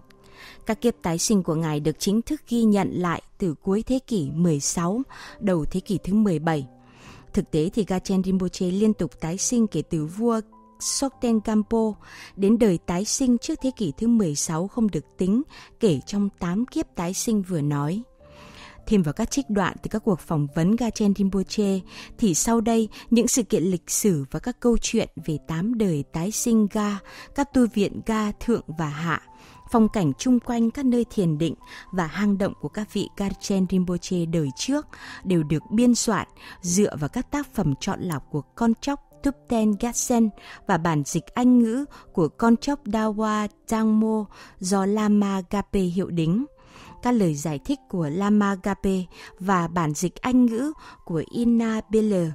Các kiếp tái sinh của Ngài được chính thức ghi nhận lại từ cuối thế kỷ 16, đầu thế kỷ thứ 17. Thực tế thì Gachen Rinpoche liên tục tái sinh kể từ vua Sokten Kampo đến đời tái sinh trước thế kỷ thứ 16 không được tính kể trong 8 kiếp tái sinh vừa nói. Thêm vào các trích đoạn từ các cuộc phỏng vấn Gachen Rinpoche, thì sau đây những sự kiện lịch sử và các câu chuyện về tám đời tái sinh Ga, các tu viện Ga thượng và hạ, phong cảnh chung quanh các nơi thiền định và hang động của các vị Garchen Rinpoche đời trước đều được biên soạn dựa vào các tác phẩm chọn lọc của con chóc Tupten Gatsen và bản dịch Anh ngữ của con chóc Dawa Jangmo do Lama Gape hiệu đính các lời giải thích của Lama Gape và bản dịch Anh ngữ của Ina Beller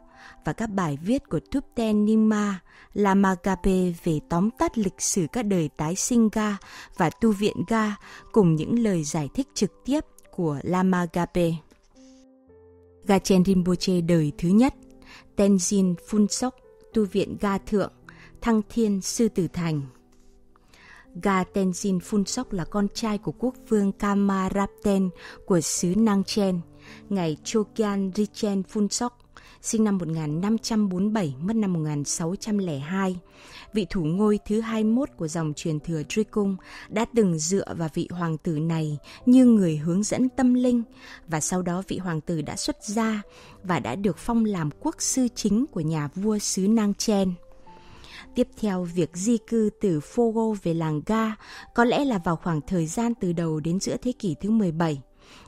và các bài viết của Thupten Nima Lama Gape về tóm tắt lịch sử các đời tái sinh Ga và tu viện Ga cùng những lời giải thích trực tiếp của Lama Gape. Gachen Rinpoche đời thứ nhất, Tenzin Phunsok tu viện Ga Thượng, Thăng Thiên Sư Tử Thành – Ga Tenzin Funsok là con trai của quốc vương Kama của xứ Nang Chen, ngày Chogyan Richen Funsok, sinh năm 1547, mất năm 1602. Vị thủ ngôi thứ 21 của dòng truyền thừa Trikung đã từng dựa vào vị hoàng tử này như người hướng dẫn tâm linh và sau đó vị hoàng tử đã xuất gia và đã được phong làm quốc sư chính của nhà vua xứ Nang Chen. Tiếp theo, việc di cư từ Fogo về làng Ga có lẽ là vào khoảng thời gian từ đầu đến giữa thế kỷ thứ 17.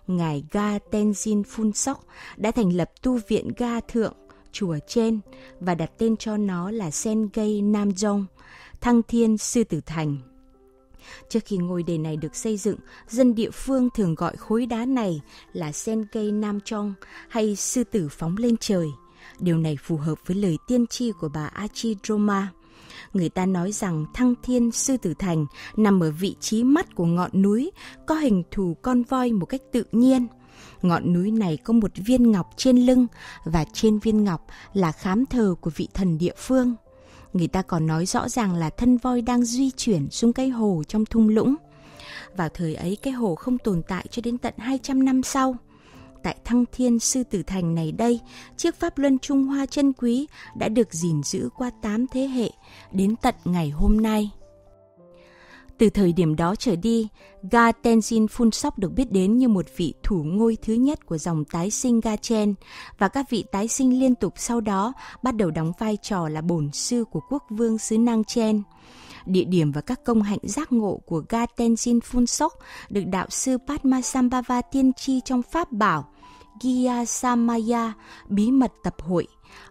Ngài Ga Tenzin Funsok đã thành lập tu viện Ga Thượng, chùa trên và đặt tên cho nó là Sengei Namjong, Thăng Thiên Sư Tử Thành. Trước khi ngôi đền này được xây dựng, dân địa phương thường gọi khối đá này là Senkei namjong hay sư tử phóng lên trời. Điều này phù hợp với lời tiên tri của bà Achidroma người ta nói rằng Thăng Thiên Sư Tử Thành nằm ở vị trí mắt của ngọn núi, có hình thù con voi một cách tự nhiên. Ngọn núi này có một viên ngọc trên lưng và trên viên ngọc là khám thờ của vị thần địa phương. Người ta còn nói rõ ràng là thân voi đang di chuyển xuống cái hồ trong thung lũng. Vào thời ấy cái hồ không tồn tại cho đến tận 200 năm sau tại Thăng Thiên Sư Tử Thành này đây, chiếc pháp luân Trung Hoa chân quý đã được gìn giữ qua 8 thế hệ đến tận ngày hôm nay. Từ thời điểm đó trở đi, Ga Tenzin Funsok được biết đến như một vị thủ ngôi thứ nhất của dòng tái sinh Ga Chen và các vị tái sinh liên tục sau đó bắt đầu đóng vai trò là bổn sư của quốc vương xứ Nang Chen địa điểm và các công hạnh giác ngộ của Ga Tenzin Funsok được đạo sư Padmasambhava tiên tri trong Pháp bảo Gya Samaya, bí mật tập hội,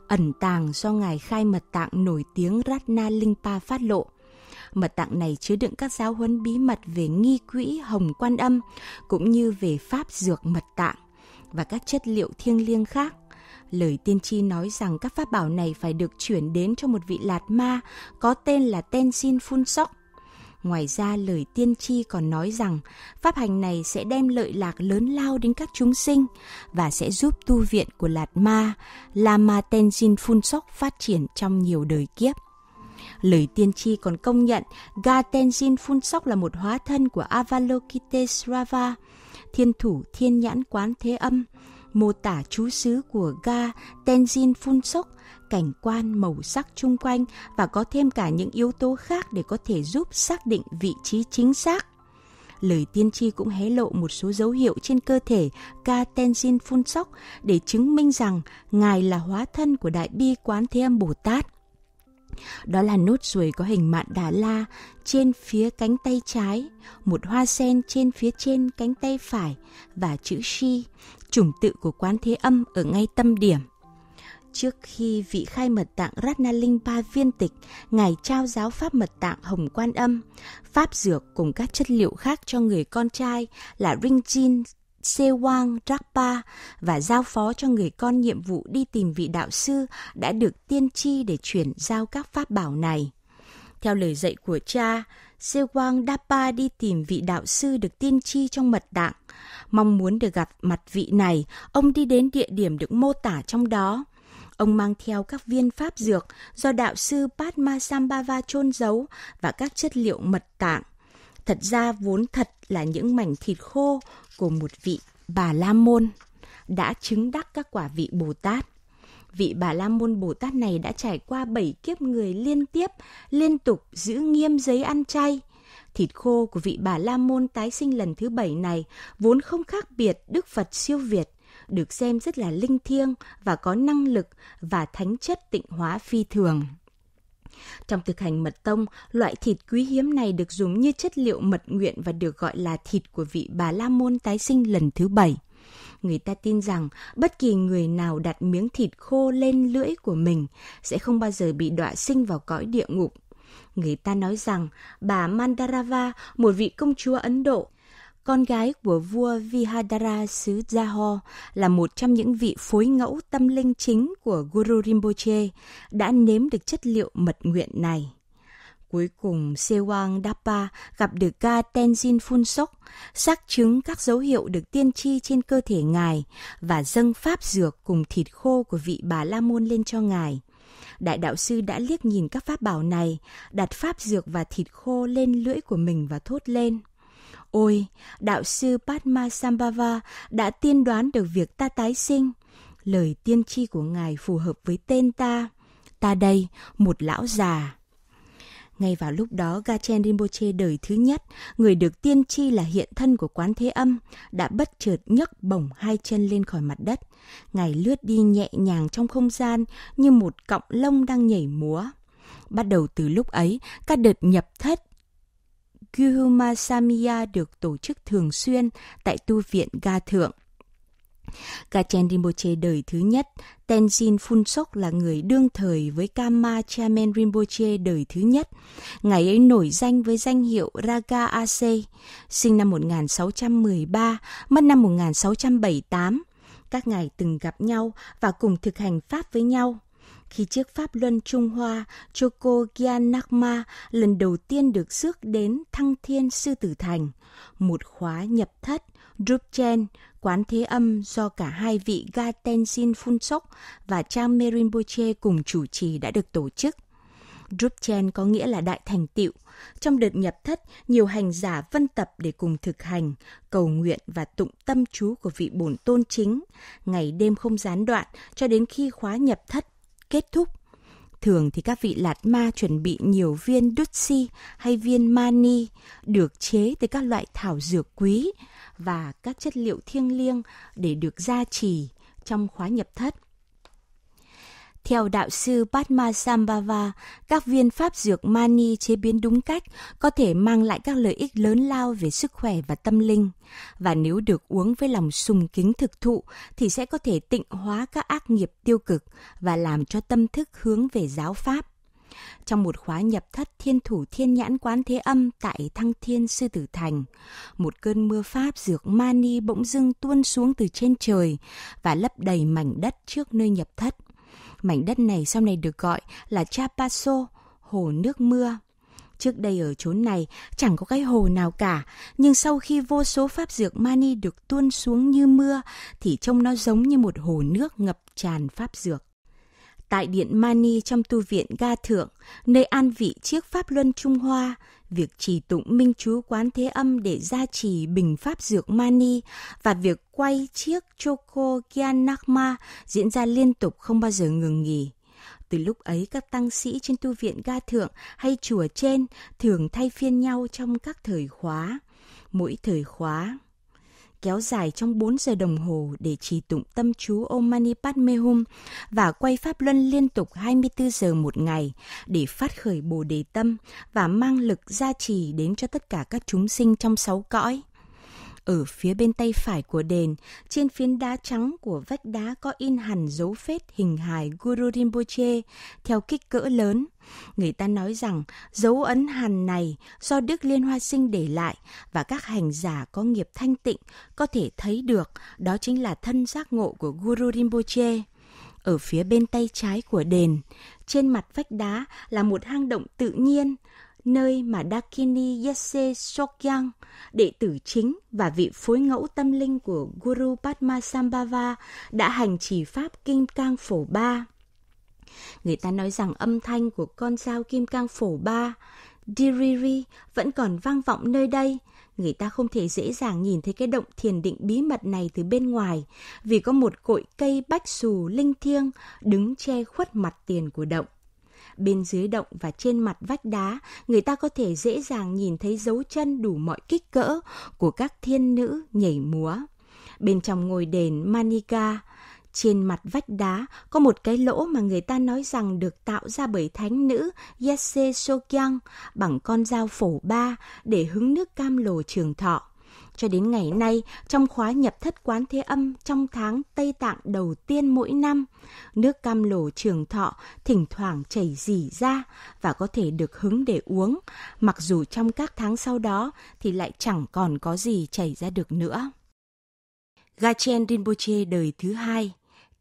ẩn tàng do ngài khai mật tạng nổi tiếng Ratna Lingpa phát lộ. Mật tạng này chứa đựng các giáo huấn bí mật về nghi quỹ hồng quan âm cũng như về pháp dược mật tạng và các chất liệu thiêng liêng khác lời tiên tri nói rằng các pháp bảo này phải được chuyển đến cho một vị lạt ma có tên là Tenzin Funsok. Ngoài ra, lời tiên tri còn nói rằng pháp hành này sẽ đem lợi lạc lớn lao đến các chúng sinh và sẽ giúp tu viện của Lạt Ma, Lama Tenzin Funsok phát triển trong nhiều đời kiếp. Lời tiên tri còn công nhận Ga Tenzin Funsok là một hóa thân của Avalokiteshvara, thiên thủ thiên nhãn quán thế âm, mô tả chú xứ của ga Tenzin Funsok, cảnh quan màu sắc chung quanh và có thêm cả những yếu tố khác để có thể giúp xác định vị trí chính xác. Lời tiên tri cũng hé lộ một số dấu hiệu trên cơ thể Ga Tenzin Funsok để chứng minh rằng Ngài là hóa thân của Đại Bi Quán Thế Âm Bồ Tát. Đó là nốt ruồi có hình mạn đà la trên phía cánh tay trái, một hoa sen trên phía trên cánh tay phải và chữ Shi, chủng tự của quán thế âm ở ngay tâm điểm. Trước khi vị khai mật tạng Ratna Linh Ba viên tịch, Ngài trao giáo pháp mật tạng Hồng Quan Âm, pháp dược cùng các chất liệu khác cho người con trai là Ringjin Sewang Rakpa và giao phó cho người con nhiệm vụ đi tìm vị đạo sư đã được tiên tri để chuyển giao các pháp bảo này. Theo lời dạy của cha, Sewang Dapa đi tìm vị đạo sư được tiên tri trong mật tạng. Mong muốn được gặp mặt vị này, ông đi đến địa điểm được mô tả trong đó. Ông mang theo các viên pháp dược do đạo sư Padma Sambhava chôn giấu và các chất liệu mật tạng. Thật ra vốn thật là những mảnh thịt khô của một vị bà La Môn đã chứng đắc các quả vị Bồ Tát vị bà La Môn Bồ Tát này đã trải qua bảy kiếp người liên tiếp, liên tục giữ nghiêm giấy ăn chay. Thịt khô của vị bà La Môn tái sinh lần thứ bảy này vốn không khác biệt Đức Phật siêu Việt, được xem rất là linh thiêng và có năng lực và thánh chất tịnh hóa phi thường. Trong thực hành mật tông, loại thịt quý hiếm này được dùng như chất liệu mật nguyện và được gọi là thịt của vị bà La Môn tái sinh lần thứ bảy người ta tin rằng bất kỳ người nào đặt miếng thịt khô lên lưỡi của mình sẽ không bao giờ bị đọa sinh vào cõi địa ngục. Người ta nói rằng bà Mandarava, một vị công chúa Ấn Độ, con gái của vua Vihadara xứ Jaho là một trong những vị phối ngẫu tâm linh chính của Guru Rinpoche, đã nếm được chất liệu mật nguyện này. Cuối cùng, Sewang Dapa gặp được ga Tenzin Funsok, xác chứng các dấu hiệu được tiên tri trên cơ thể ngài và dâng pháp dược cùng thịt khô của vị bà La Môn lên cho ngài. Đại đạo sư đã liếc nhìn các pháp bảo này, đặt pháp dược và thịt khô lên lưỡi của mình và thốt lên. Ôi, đạo sư Padma Sambhava đã tiên đoán được việc ta tái sinh. Lời tiên tri của ngài phù hợp với tên ta. Ta đây, một lão già ngay vào lúc đó, Gachen Rinpoche đời thứ nhất, người được tiên tri là hiện thân của quán thế âm, đã bất chợt nhấc bổng hai chân lên khỏi mặt đất. Ngài lướt đi nhẹ nhàng trong không gian như một cọng lông đang nhảy múa. Bắt đầu từ lúc ấy, các đợt nhập thất Gyumasamiya được tổ chức thường xuyên tại tu viện Ga Thượng – Gachen Rinpoche đời thứ nhất, Tenzin Phunsok là người đương thời với Kama Chamen Rinpoche đời thứ nhất. Ngày ấy nổi danh với danh hiệu Raga Ase, sinh năm 1613, mất năm 1678. Các ngài từng gặp nhau và cùng thực hành pháp với nhau khi chiếc pháp luân Trung Hoa Choco Gyanakma lần đầu tiên được rước đến Thăng Thiên Sư Tử Thành, một khóa nhập thất Drupchen, Quán Thế Âm do cả hai vị Ga Tenzin Funsok và Chang Merin Boche cùng chủ trì đã được tổ chức. Drupchen có nghĩa là đại thành tựu. Trong đợt nhập thất, nhiều hành giả vân tập để cùng thực hành, cầu nguyện và tụng tâm chú của vị bổn tôn chính, ngày đêm không gián đoạn cho đến khi khóa nhập thất kết thúc. Thường thì các vị lạt ma chuẩn bị nhiều viên dutsi hay viên mani được chế từ các loại thảo dược quý và các chất liệu thiêng liêng để được gia trì trong khóa nhập thất theo đạo sư Padma Sambhava, các viên pháp dược mani chế biến đúng cách có thể mang lại các lợi ích lớn lao về sức khỏe và tâm linh. Và nếu được uống với lòng sùng kính thực thụ thì sẽ có thể tịnh hóa các ác nghiệp tiêu cực và làm cho tâm thức hướng về giáo pháp. Trong một khóa nhập thất thiên thủ thiên nhãn quán thế âm tại Thăng Thiên Sư Tử Thành, một cơn mưa pháp dược mani bỗng dưng tuôn xuống từ trên trời và lấp đầy mảnh đất trước nơi nhập thất Mảnh đất này sau này được gọi là Chapaso, hồ nước mưa. Trước đây ở chốn này chẳng có cái hồ nào cả, nhưng sau khi vô số pháp dược mani được tuôn xuống như mưa thì trông nó giống như một hồ nước ngập tràn pháp dược tại Điện Mani trong tu viện Ga Thượng, nơi an vị chiếc Pháp Luân Trung Hoa, việc trì tụng Minh Chú Quán Thế Âm để gia trì bình Pháp Dược Mani và việc quay chiếc Choco Gyanakma diễn ra liên tục không bao giờ ngừng nghỉ. Từ lúc ấy các tăng sĩ trên tu viện Ga Thượng hay chùa trên thường thay phiên nhau trong các thời khóa. Mỗi thời khóa kéo dài trong 4 giờ đồng hồ để trì tụng tâm chú Om Mani Padme Hum và quay pháp luân liên tục 24 giờ một ngày để phát khởi Bồ đề tâm và mang lực gia trì đến cho tất cả các chúng sinh trong sáu cõi. Ở phía bên tay phải của đền, trên phiến đá trắng của vách đá có in hẳn dấu phết hình hài Guru Rinpoche theo kích cỡ lớn. Người ta nói rằng dấu ấn hàn này do Đức Liên Hoa Sinh để lại và các hành giả có nghiệp thanh tịnh có thể thấy được đó chính là thân giác ngộ của Guru Rinpoche ở phía bên tay trái của đền. Trên mặt vách đá là một hang động tự nhiên, nơi mà Dakini Yase Sokyang, đệ tử chính và vị phối ngẫu tâm linh của Guru Padma Padmasambhava đã hành trì pháp Kim Cang Phổ Ba. Người ta nói rằng âm thanh của con dao Kim Cang Phổ Ba, Diriri, vẫn còn vang vọng nơi đây, người ta không thể dễ dàng nhìn thấy cái động thiền định bí mật này từ bên ngoài vì có một cội cây bách xù linh thiêng đứng che khuất mặt tiền của động bên dưới động và trên mặt vách đá, người ta có thể dễ dàng nhìn thấy dấu chân đủ mọi kích cỡ của các thiên nữ nhảy múa. Bên trong ngôi đền Manika, trên mặt vách đá có một cái lỗ mà người ta nói rằng được tạo ra bởi thánh nữ Yese Sokyang bằng con dao phổ ba để hứng nước cam lồ trường thọ cho đến ngày nay trong khóa nhập thất quán thế âm trong tháng Tây Tạng đầu tiên mỗi năm. Nước cam lồ trường thọ thỉnh thoảng chảy dỉ ra và có thể được hứng để uống, mặc dù trong các tháng sau đó thì lại chẳng còn có gì chảy ra được nữa. Gachen Rinpoche đời thứ hai,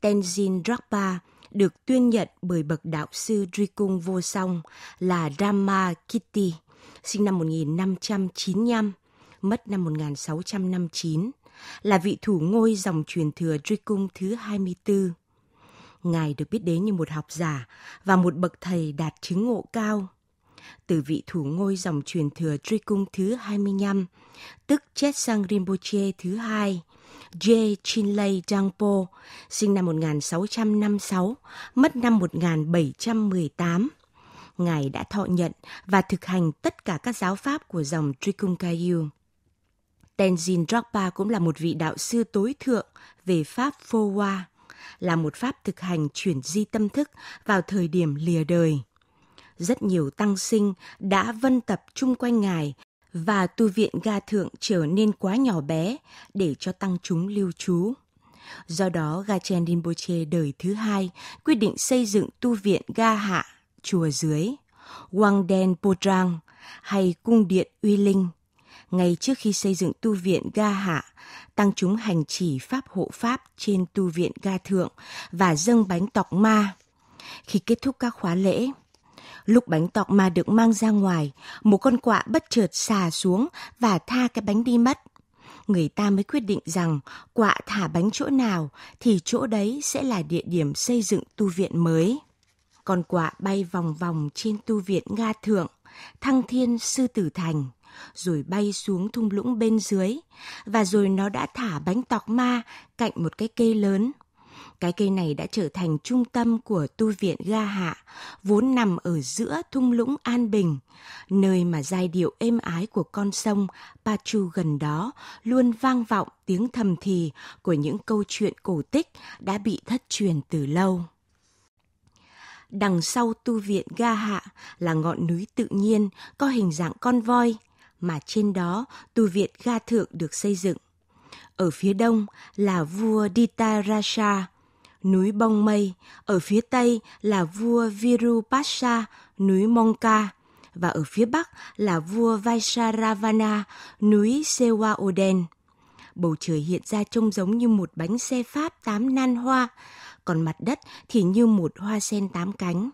Tenzin Drakpa được tuyên nhận bởi bậc đạo sư Drikung vô song là Rama Kitty, sinh năm 1595 mất năm 1659, là vị thủ ngôi dòng truyền thừa Truy Cung thứ 24. Ngài được biết đến như một học giả và một bậc thầy đạt chứng ngộ cao. Từ vị thủ ngôi dòng truyền thừa Truy Cung thứ 25, tức Chetsang Rinpoche thứ hai, J. Chinley Dangpo, sinh năm 1656, mất năm 1718. Ngài đã thọ nhận và thực hành tất cả các giáo pháp của dòng Trikung Kayu. Tenzin Drogba cũng là một vị đạo sư tối thượng về pháp phô hoa, là một pháp thực hành chuyển di tâm thức vào thời điểm lìa đời. Rất nhiều tăng sinh đã vân tập chung quanh ngài và tu viện ga thượng trở nên quá nhỏ bé để cho tăng chúng lưu trú. Do đó, Gachen Rinpoche đời thứ hai quyết định xây dựng tu viện ga hạ, chùa dưới, Wangden Podrang hay cung điện uy linh ngay trước khi xây dựng tu viện Ga Hạ, tăng chúng hành trì pháp hộ pháp trên tu viện Ga Thượng và dâng bánh tọc ma. Khi kết thúc các khóa lễ, lúc bánh tọc ma được mang ra ngoài, một con quạ bất chợt xà xuống và tha cái bánh đi mất. Người ta mới quyết định rằng quạ thả bánh chỗ nào thì chỗ đấy sẽ là địa điểm xây dựng tu viện mới. Con quạ bay vòng vòng trên tu viện Nga Thượng, Thăng Thiên Sư Tử Thành rồi bay xuống thung lũng bên dưới, và rồi nó đã thả bánh tọc ma cạnh một cái cây lớn. Cái cây này đã trở thành trung tâm của tu viện Ga Hạ, vốn nằm ở giữa thung lũng An Bình, nơi mà giai điệu êm ái của con sông Pachu gần đó luôn vang vọng tiếng thầm thì của những câu chuyện cổ tích đã bị thất truyền từ lâu đằng sau tu viện Ga Hạ là ngọn núi tự nhiên có hình dạng con voi mà trên đó tu viện Ga Thượng được xây dựng. Ở phía đông là vua Ditarasha, núi Bông Mây, ở phía tây là vua Virupasha, núi Mongka, và ở phía bắc là vua Vaisharavana, núi Sewa Oden. Bầu trời hiện ra trông giống như một bánh xe Pháp tám nan hoa, còn mặt đất thì như một hoa sen tám cánh.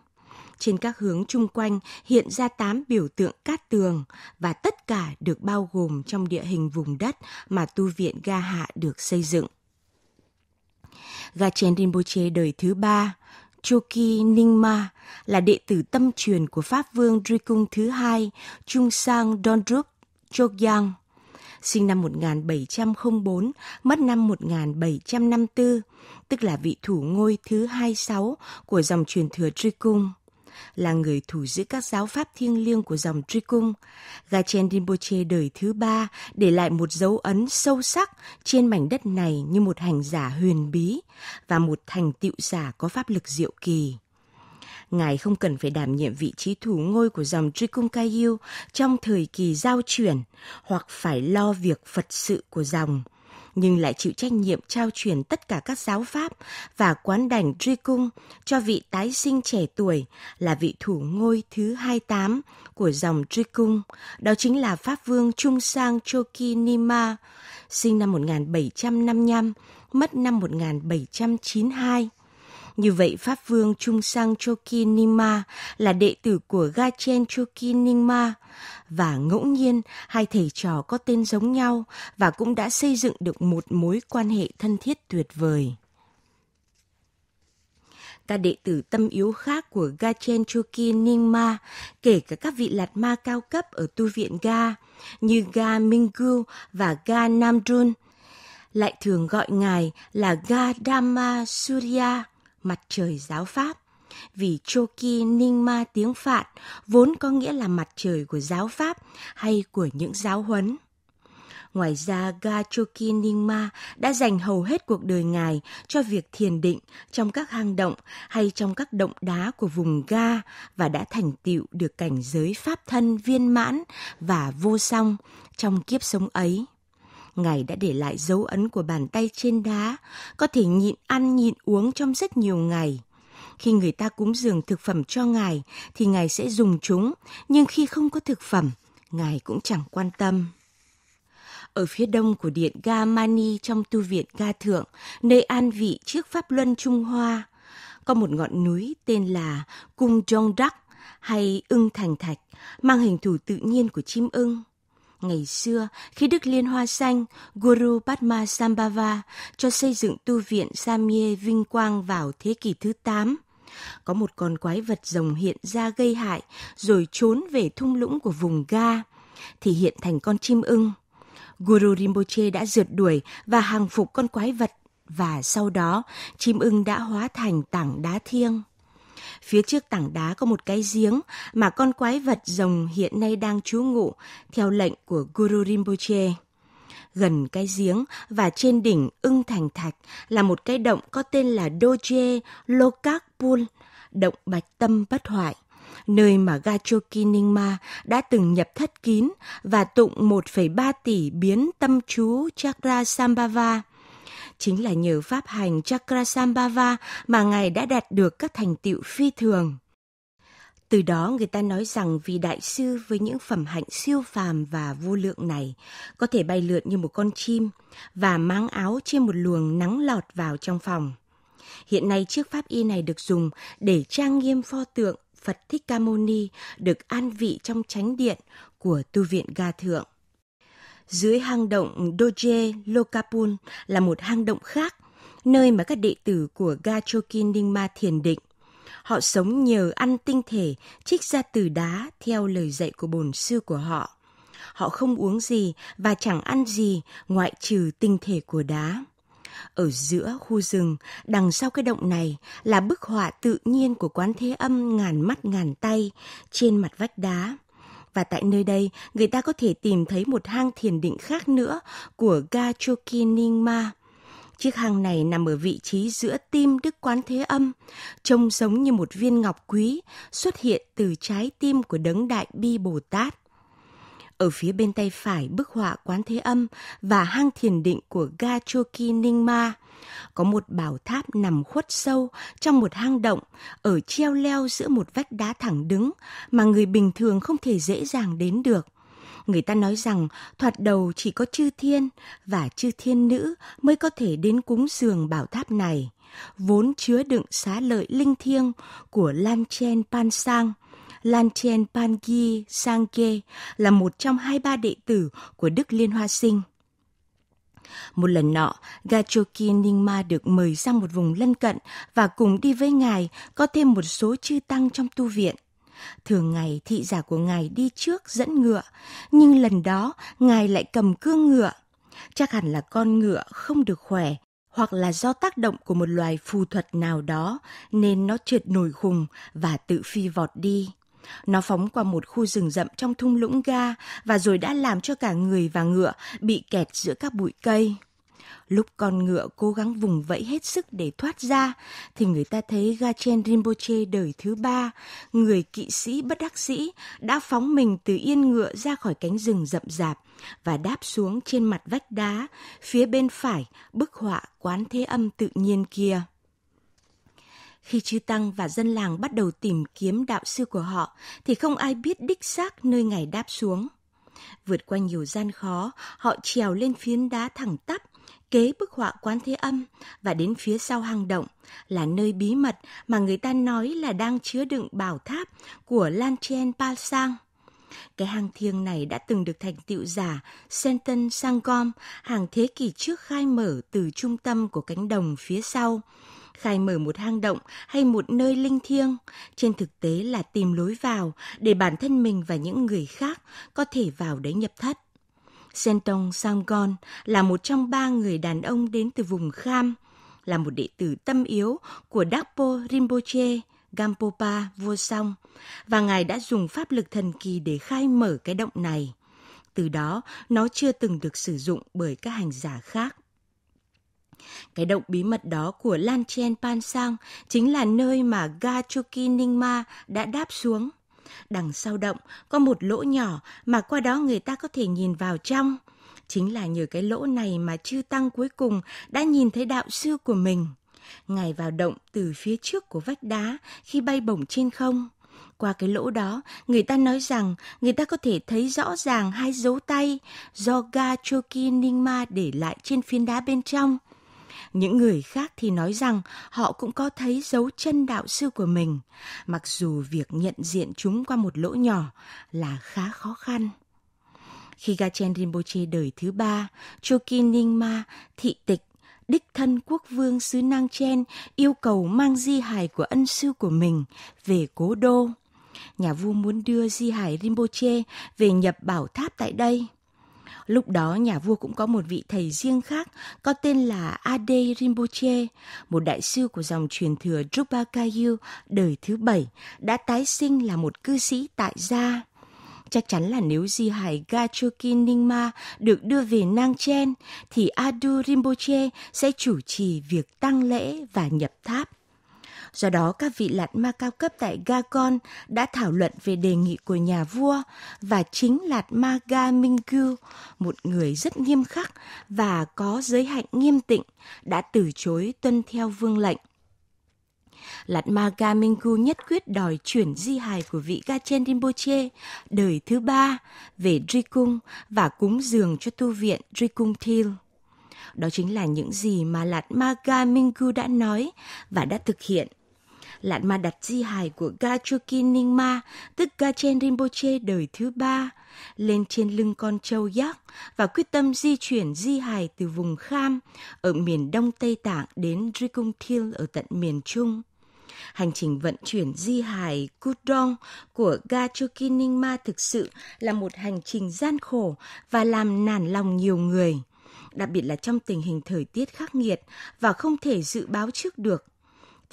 Trên các hướng chung quanh hiện ra 8 biểu tượng cát tường và tất cả được bao gồm trong địa hình vùng đất mà tu viện Ga Hạ được xây dựng. Gachen Rinpoche đời thứ ba, Choki Ningma là đệ tử tâm truyền của Pháp Vương Drikung thứ hai, Chung Sang Dondrup Chogyang sinh năm 1704, mất năm 1754, tức là vị thủ ngôi thứ 26 của dòng truyền thừa Trikung là người thủ giữ các giáo pháp thiêng liêng của dòng Truy Cung. Gachen Rinpoche đời thứ ba để lại một dấu ấn sâu sắc trên mảnh đất này như một hành giả huyền bí và một thành tựu giả có pháp lực diệu kỳ. Ngài không cần phải đảm nhiệm vị trí thủ ngôi của dòng Cung Kaiyu trong thời kỳ giao chuyển hoặc phải lo việc Phật sự của dòng nhưng lại chịu trách nhiệm trao truyền tất cả các giáo pháp và quán đảnh truy cung cho vị tái sinh trẻ tuổi là vị thủ ngôi thứ 28 của dòng truy cung, đó chính là Pháp Vương Trung Sang Choki Nima, sinh năm 1755, mất năm 1792 như vậy, Pháp Vương Trung Sang choki Nima là đệ tử của Gachen choki Nima và ngẫu nhiên hai thầy trò có tên giống nhau và cũng đã xây dựng được một mối quan hệ thân thiết tuyệt vời các đệ tử tâm yếu khác của Gachen Choki nima kể cả các vị lạt ma cao cấp ở tu viện Ga, như Ga Minggu và Ga Namdrun, lại thường gọi ngài là Ga Dhamma Surya, mặt trời giáo Pháp. Vì Choki Ningma tiếng Phạn vốn có nghĩa là mặt trời của giáo Pháp hay của những giáo huấn. Ngoài ra, Gachoki Ningma đã dành hầu hết cuộc đời ngài cho việc thiền định trong các hang động hay trong các động đá của vùng Ga và đã thành tựu được cảnh giới pháp thân viên mãn và vô song trong kiếp sống ấy. Ngài đã để lại dấu ấn của bàn tay trên đá, có thể nhịn ăn nhịn uống trong rất nhiều ngày. Khi người ta cúng dường thực phẩm cho Ngài thì Ngài sẽ dùng chúng, nhưng khi không có thực phẩm, Ngài cũng chẳng quan tâm ở phía đông của điện Ga Mani trong tu viện Ga Thượng, nơi an vị trước Pháp Luân Trung Hoa. Có một ngọn núi tên là Cung Jong Đắc hay ưng thành thạch, mang hình thù tự nhiên của chim ưng ngày xưa khi Đức Liên Hoa Xanh, Guru Padma Sambhava cho xây dựng tu viện Samye vinh quang vào thế kỷ thứ 8. Có một con quái vật rồng hiện ra gây hại rồi trốn về thung lũng của vùng Ga, thì hiện thành con chim ưng. Guru Rinpoche đã rượt đuổi và hàng phục con quái vật và sau đó chim ưng đã hóa thành tảng đá thiêng. Phía trước tảng đá có một cái giếng mà con quái vật rồng hiện nay đang trú ngụ theo lệnh của Guru Rinpoche. Gần cái giếng và trên đỉnh ưng thành thạch là một cái động có tên là Doje lokakpul động bạch tâm bất hoại nơi mà Gachoki Ningma đã từng nhập thất kín và tụng 1,3 tỷ biến tâm chú Chakra Sambhava – chính là nhờ pháp hành Chakrasambhava mà Ngài đã đạt được các thành tựu phi thường. Từ đó người ta nói rằng vì đại sư với những phẩm hạnh siêu phàm và vô lượng này có thể bay lượn như một con chim và mang áo trên một luồng nắng lọt vào trong phòng. Hiện nay chiếc pháp y này được dùng để trang nghiêm pho tượng Phật Thích Ca Mâu Ni được an vị trong chánh điện của tu viện Ga Thượng dưới hang động Doje Lokapun là một hang động khác, nơi mà các đệ tử của Gachokin Ningma thiền định. Họ sống nhờ ăn tinh thể trích ra từ đá theo lời dạy của bổn sư của họ. Họ không uống gì và chẳng ăn gì ngoại trừ tinh thể của đá. Ở giữa khu rừng, đằng sau cái động này là bức họa tự nhiên của quán thế âm ngàn mắt ngàn tay trên mặt vách đá và tại nơi đây, người ta có thể tìm thấy một hang thiền định khác nữa của Gachoki Ningma. Chiếc hang này nằm ở vị trí giữa tim Đức Quán Thế Âm, trông giống như một viên ngọc quý xuất hiện từ trái tim của đấng đại bi Bồ Tát. Ở phía bên tay phải bức họa Quán Thế Âm và hang thiền định của Gachoki Ningma có một bảo tháp nằm khuất sâu trong một hang động, ở treo leo giữa một vách đá thẳng đứng mà người bình thường không thể dễ dàng đến được. Người ta nói rằng thoạt đầu chỉ có chư thiên và chư thiên nữ mới có thể đến cúng dường bảo tháp này, vốn chứa đựng xá lợi linh thiêng của lan Chen Pan Sang. lan chen Lanchen Pangi Sangke là một trong hai ba đệ tử của Đức Liên Hoa Sinh. Một lần nọ, Gachoki Ningma được mời sang một vùng lân cận và cùng đi với ngài có thêm một số chư tăng trong tu viện. Thường ngày thị giả của ngài đi trước dẫn ngựa, nhưng lần đó ngài lại cầm cương ngựa. Chắc hẳn là con ngựa không được khỏe, hoặc là do tác động của một loài phù thuật nào đó nên nó trượt nổi khùng và tự phi vọt đi. Nó phóng qua một khu rừng rậm trong thung lũng ga và rồi đã làm cho cả người và ngựa bị kẹt giữa các bụi cây. Lúc con ngựa cố gắng vùng vẫy hết sức để thoát ra, thì người ta thấy Gachen Rinpoche đời thứ ba, người kỵ sĩ bất đắc sĩ, đã phóng mình từ yên ngựa ra khỏi cánh rừng rậm rạp và đáp xuống trên mặt vách đá, phía bên phải bức họa quán thế âm tự nhiên kia. Khi chư tăng và dân làng bắt đầu tìm kiếm đạo sư của họ thì không ai biết đích xác nơi ngài đáp xuống. Vượt qua nhiều gian khó, họ trèo lên phiến đá thẳng tắp, kế bức họa Quán Thế Âm và đến phía sau hang động là nơi bí mật mà người ta nói là đang chứa đựng bảo tháp của Lan Chen Pa Sang. Cái hang thiêng này đã từng được thành tựu giả Senten Sangom hàng thế kỷ trước khai mở từ trung tâm của cánh đồng phía sau, khai mở một hang động hay một nơi linh thiêng, trên thực tế là tìm lối vào để bản thân mình và những người khác có thể vào đấy nhập thất. Sentong Sangon là một trong ba người đàn ông đến từ vùng Kham, là một đệ tử tâm yếu của Dakpo Rinpoche, Gampopa vua song và ngài đã dùng pháp lực thần kỳ để khai mở cái động này. Từ đó, nó chưa từng được sử dụng bởi các hành giả khác. Cái động bí mật đó của Lan Chen pan sang chính là nơi mà Ga Choki Ningma đã đáp xuống. Đằng sau động có một lỗ nhỏ mà qua đó người ta có thể nhìn vào trong. Chính là nhờ cái lỗ này mà Chư Tăng cuối cùng đã nhìn thấy đạo sư của mình. Ngài vào động từ phía trước của vách đá khi bay bổng trên không. Qua cái lỗ đó, người ta nói rằng người ta có thể thấy rõ ràng hai dấu tay do Ga Choki Ningma để lại trên phiến đá bên trong. Những người khác thì nói rằng họ cũng có thấy dấu chân đạo sư của mình, mặc dù việc nhận diện chúng qua một lỗ nhỏ là khá khó khăn. Khi Gachen Rinpoche đời thứ ba, Chokin Ningma, thị tịch, đích thân quốc vương xứ Nang Chen yêu cầu mang di hài của ân sư của mình về cố đô. Nhà vua muốn đưa di hài Rinpoche về nhập bảo tháp tại đây – Lúc đó nhà vua cũng có một vị thầy riêng khác có tên là Ade Rinpoche, một đại sư của dòng truyền thừa Drupa Kayu đời thứ bảy, đã tái sinh là một cư sĩ tại gia. Chắc chắn là nếu di hài Gachokin Ningma được đưa về Nang Chen, thì Adu Rinpoche sẽ chủ trì việc tăng lễ và nhập tháp. Do đó, các vị lạt ma cao cấp tại Gacon đã thảo luận về đề nghị của nhà vua và chính Lạt Ma Ga Mingyu, một người rất nghiêm khắc và có giới hạnh nghiêm tịnh, đã từ chối tuân theo vương lệnh. Lạt Ma Ga Minggu nhất quyết đòi chuyển di hài của vị Gachen Rinpoche đời thứ ba về Drikung và cúng dường cho tu viện Drikung Thiel. Đó chính là những gì mà Lạt Ma Ga Minggu đã nói và đã thực hiện – lạn ma đặt di hài của Gachokin Ningma, tức Gachen Rinpoche đời thứ ba, lên trên lưng con trâu giác và quyết tâm di chuyển di hài từ vùng Kham ở miền đông Tây Tạng đến Rikung Thiel ở tận miền Trung hành trình vận chuyển di hài Kudong của Gachokin Ningma thực sự là một hành trình gian khổ và làm nản lòng nhiều người, đặc biệt là trong tình hình thời tiết khắc nghiệt và không thể dự báo trước được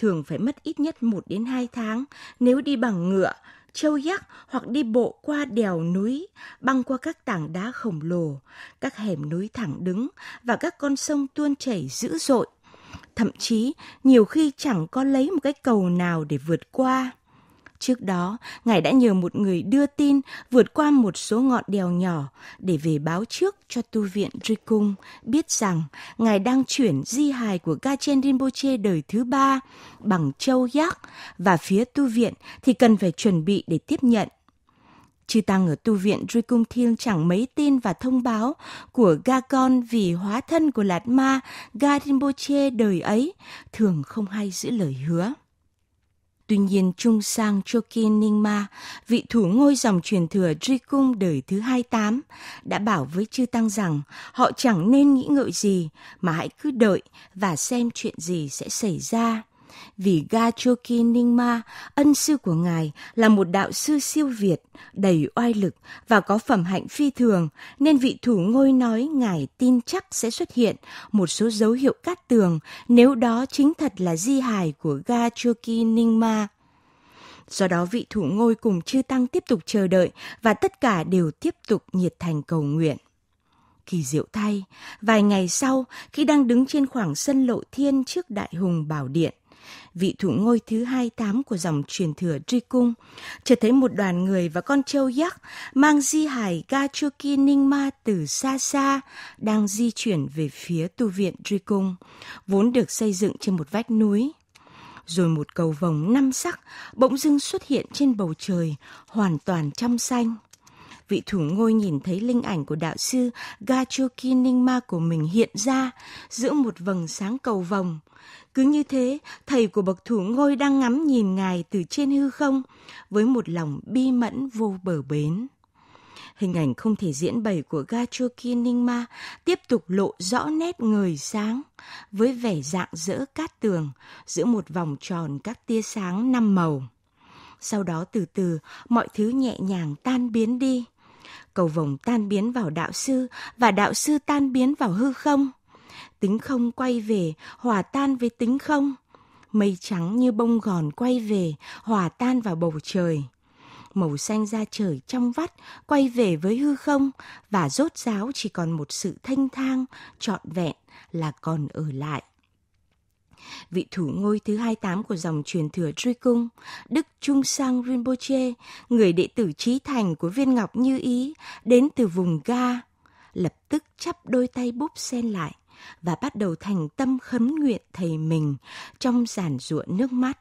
thường phải mất ít nhất 1 đến 2 tháng nếu đi bằng ngựa, trâu dắt hoặc đi bộ qua đèo núi, băng qua các tảng đá khổng lồ, các hẻm núi thẳng đứng và các con sông tuôn chảy dữ dội. Thậm chí, nhiều khi chẳng có lấy một cái cầu nào để vượt qua. Trước đó, Ngài đã nhờ một người đưa tin vượt qua một số ngọn đèo nhỏ để về báo trước cho tu viện Rikung biết rằng Ngài đang chuyển di hài của Gachen Rinpoche đời thứ ba bằng châu giác và phía tu viện thì cần phải chuẩn bị để tiếp nhận. Chư Tăng ở tu viện Rikung Thiêng chẳng mấy tin và thông báo của ga con vì hóa thân của Lạt Ma Ga Rinpoche đời ấy thường không hay giữ lời hứa. Tuy nhiên, Trung Sang Chokin Ningma, vị thủ ngôi dòng truyền thừa Tri Cung đời thứ 28, đã bảo với Chư Tăng rằng họ chẳng nên nghĩ ngợi gì mà hãy cứ đợi và xem chuyện gì sẽ xảy ra vì Gachoki Ningma, ân sư của ngài, là một đạo sư siêu việt, đầy oai lực và có phẩm hạnh phi thường, nên vị thủ ngôi nói ngài tin chắc sẽ xuất hiện một số dấu hiệu cát tường nếu đó chính thật là di hài của Gachoki Ningma. Do đó vị thủ ngôi cùng chư tăng tiếp tục chờ đợi và tất cả đều tiếp tục nhiệt thành cầu nguyện kỳ diệu thay, vài ngày sau, khi đang đứng trên khoảng sân lộ thiên trước đại hùng bảo điện, vị thủ ngôi thứ 28 của dòng truyền thừa Tri Cung, chợt thấy một đoàn người và con trâu yắc mang di hải Gachuki Ningma từ xa xa đang di chuyển về phía tu viện Tri Cung, vốn được xây dựng trên một vách núi rồi một cầu vồng năm sắc bỗng dưng xuất hiện trên bầu trời, hoàn toàn trong xanh. Vị thủ ngôi nhìn thấy linh ảnh của đạo sư Gachoki Ningma của mình hiện ra giữa một vầng sáng cầu vồng, cứ như thế, thầy của bậc thủ ngôi đang ngắm nhìn ngài từ trên hư không với một lòng bi mẫn vô bờ bến. Hình ảnh không thể diễn bày của Gachoki Ningma tiếp tục lộ rõ nét người sáng với vẻ dạng dỡ cát tường giữa một vòng tròn các tia sáng năm màu. Sau đó từ từ mọi thứ nhẹ nhàng tan biến đi. Cầu vồng tan biến vào đạo sư và đạo sư tan biến vào hư không tính không quay về, hòa tan với tính không. Mây trắng như bông gòn quay về, hòa tan vào bầu trời. Màu xanh ra trời trong vắt, quay về với hư không, và rốt ráo chỉ còn một sự thanh thang, trọn vẹn là còn ở lại vị thủ ngôi thứ 28 của dòng truyền thừa Truy Cung, Đức Trung Sang Rinpoche, người đệ tử trí thành của viên ngọc như ý, đến từ vùng Ga, lập tức chắp đôi tay búp sen lại, và bắt đầu thành tâm khấn nguyện thầy mình trong giản ruộng nước mắt.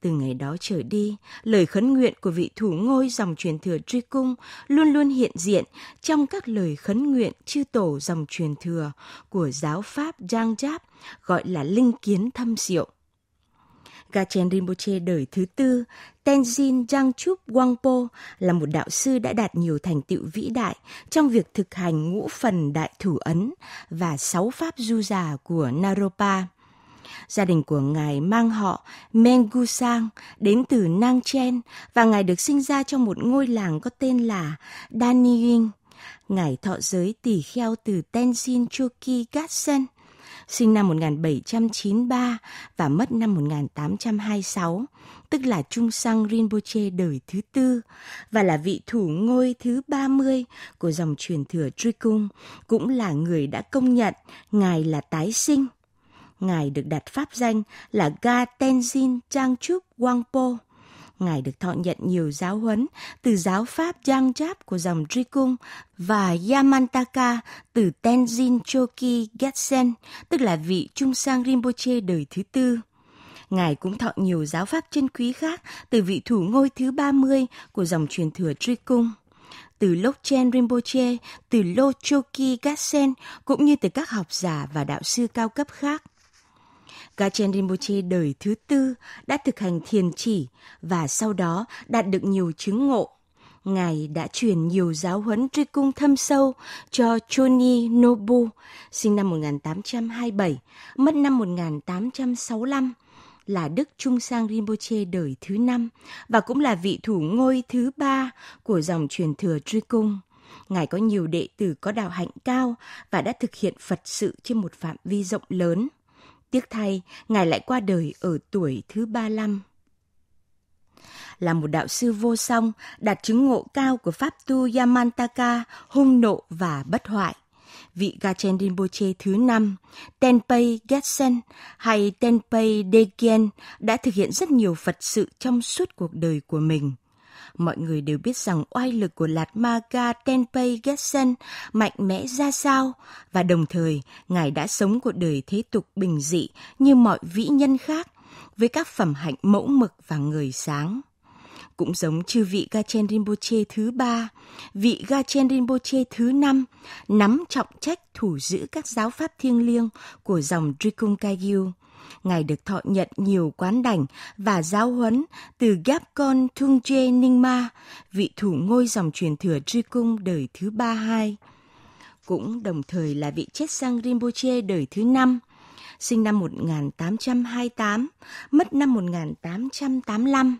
Từ ngày đó trở đi, lời khấn nguyện của vị thủ ngôi dòng truyền thừa truy cung luôn luôn hiện diện trong các lời khấn nguyện chư tổ dòng truyền thừa của giáo pháp Giang Giáp gọi là linh kiến thâm diệu. Gachen Rinpoche đời thứ tư, Tenzin Jangchub Wangpo là một đạo sư đã đạt nhiều thành tựu vĩ đại trong việc thực hành ngũ phần đại thủ ấn và sáu pháp du giả của Naropa. Gia đình của ngài mang họ Mengusang đến từ Nang Chen và ngài được sinh ra trong một ngôi làng có tên là Daniying. Ngài thọ giới tỷ kheo từ Tenzin Choki Gatsen – sinh năm 1793 và mất năm 1826, tức là Trung Sang Rinpoche đời thứ tư và là vị thủ ngôi thứ 30 của dòng truyền thừa Truy Cung, cũng là người đã công nhận Ngài là tái sinh. Ngài được đặt pháp danh là Ga Tenzin Changchup Wangpo, Ngài được thọ nhận nhiều giáo huấn từ giáo pháp Giang Jap của dòng Drikung và Yamantaka từ Tenzin Choki Getsen, tức là vị Trung Sang Rinpoche đời thứ tư. Ngài cũng thọ nhiều giáo pháp chân quý khác từ vị thủ ngôi thứ 30 của dòng truyền thừa Drikung từ Lokchen Rinpoche, từ Lo Choki Gassen, cũng như từ các học giả và đạo sư cao cấp khác. Gachen Rinpoche đời thứ tư đã thực hành thiền chỉ và sau đó đạt được nhiều chứng ngộ. Ngài đã truyền nhiều giáo huấn Truy cung thâm sâu cho Choni Nobu, sinh năm 1827, mất năm 1865, là Đức Trung Sang Rinpoche đời thứ năm và cũng là vị thủ ngôi thứ ba của dòng truyền thừa Truy cung. Ngài có nhiều đệ tử có đạo hạnh cao và đã thực hiện Phật sự trên một phạm vi rộng lớn. Tiếc thay, Ngài lại qua đời ở tuổi thứ 35. Là một đạo sư vô song, đạt chứng ngộ cao của Pháp tu Yamantaka, hung nộ và bất hoại. Vị Gachen Rinpoche thứ năm, Tenpei Getsen hay Tenpei Dekien đã thực hiện rất nhiều Phật sự trong suốt cuộc đời của mình mọi người đều biết rằng oai lực của Lạt ma ga Tenpei gesen mạnh mẽ ra sao và đồng thời ngài đã sống cuộc đời thế tục bình dị như mọi vĩ nhân khác với các phẩm hạnh mẫu mực và người sáng cũng giống chư vị Gachen Rinpoche thứ ba, vị Gachen Rinpoche thứ năm, nắm trọng trách thủ giữ các giáo pháp thiêng liêng của dòng Drikung Kagyu, Ngài được thọ nhận nhiều quán đảnh và giáo huấn từ Gyapkon Thungje Ningma, vị thủ ngôi dòng truyền thừa Tri Cung đời thứ ba hai cũng đồng thời là vị chết sang Rinpoche đời thứ năm, sinh năm 1828, mất năm 1885.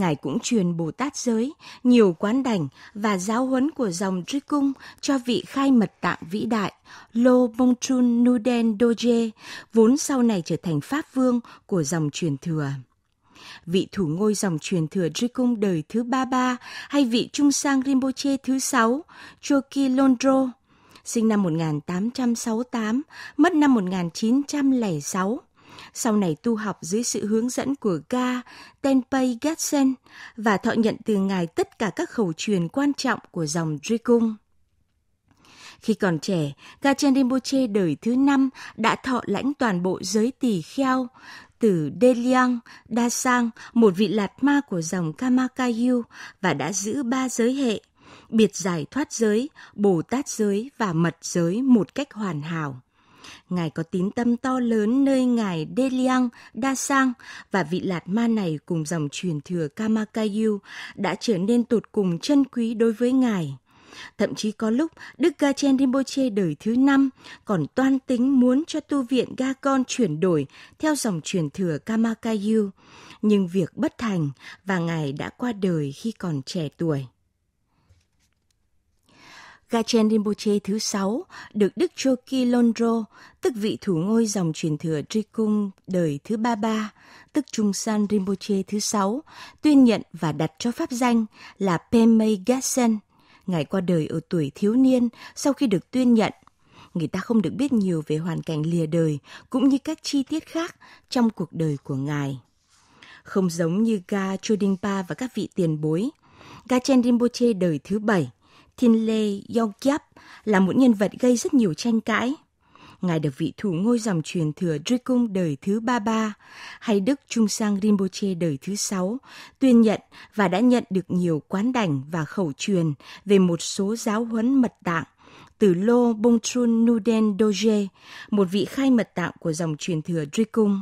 Ngài cũng truyền Bồ Tát giới, nhiều quán đảnh và giáo huấn của dòng Tri Cung cho vị khai mật tạng vĩ đại Lô bông Bongchun Nuden Doje, vốn sau này trở thành Pháp Vương của dòng truyền thừa vị thủ ngôi dòng truyền thừa cung đời thứ ba ba hay vị Trung Sang Rinpoche thứ sáu Choki Londro, sinh năm 1868, mất năm 1906, sau này tu học dưới sự hướng dẫn của Ga Tenpei Gatsen và thọ nhận từ ngài tất cả các khẩu truyền quan trọng của dòng Drikung. Khi còn trẻ, Gachen Rinpoche đời thứ năm đã thọ lãnh toàn bộ giới tỳ kheo, từ Deliang, Da Sang, một vị lạt ma của dòng Kamakayu và đã giữ ba giới hệ, biệt giải thoát giới, Bồ Tát giới và mật giới một cách hoàn hảo. Ngài có tín tâm to lớn nơi Ngài Deliang, Da Sang và vị Lạt Ma này cùng dòng truyền thừa Kamakayu đã trở nên tột cùng chân quý đối với Ngài. Thậm chí có lúc Đức Gachen Rinpoche đời thứ năm còn toan tính muốn cho tu viện Gakon chuyển đổi theo dòng truyền thừa Kamakayu, nhưng việc bất thành và Ngài đã qua đời khi còn trẻ tuổi. Gachen Rinpoche thứ sáu được Đức Choki Londro, tức vị thủ ngôi dòng truyền thừa Tri Cung đời thứ ba ba, tức Trung San Rinpoche thứ sáu, tuyên nhận và đặt cho pháp danh là Pemei Gachen. Ngài qua đời ở tuổi thiếu niên sau khi được tuyên nhận. Người ta không được biết nhiều về hoàn cảnh lìa đời cũng như các chi tiết khác trong cuộc đời của Ngài. Không giống như Ga Chodingpa và các vị tiền bối, Gachen Rinpoche đời thứ bảy – Thiên Thinley Yongyap là một nhân vật gây rất nhiều tranh cãi. Ngài được vị thủ ngôi dòng truyền thừa Drikung đời thứ 33 hay Đức Trung Sang Rinpoche đời thứ 6 tuyên nhận và đã nhận được nhiều quán đảnh và khẩu truyền về một số giáo huấn mật tạng từ Lô Bongchun Nuden Doje, một vị khai mật tạng của dòng truyền thừa Drikung,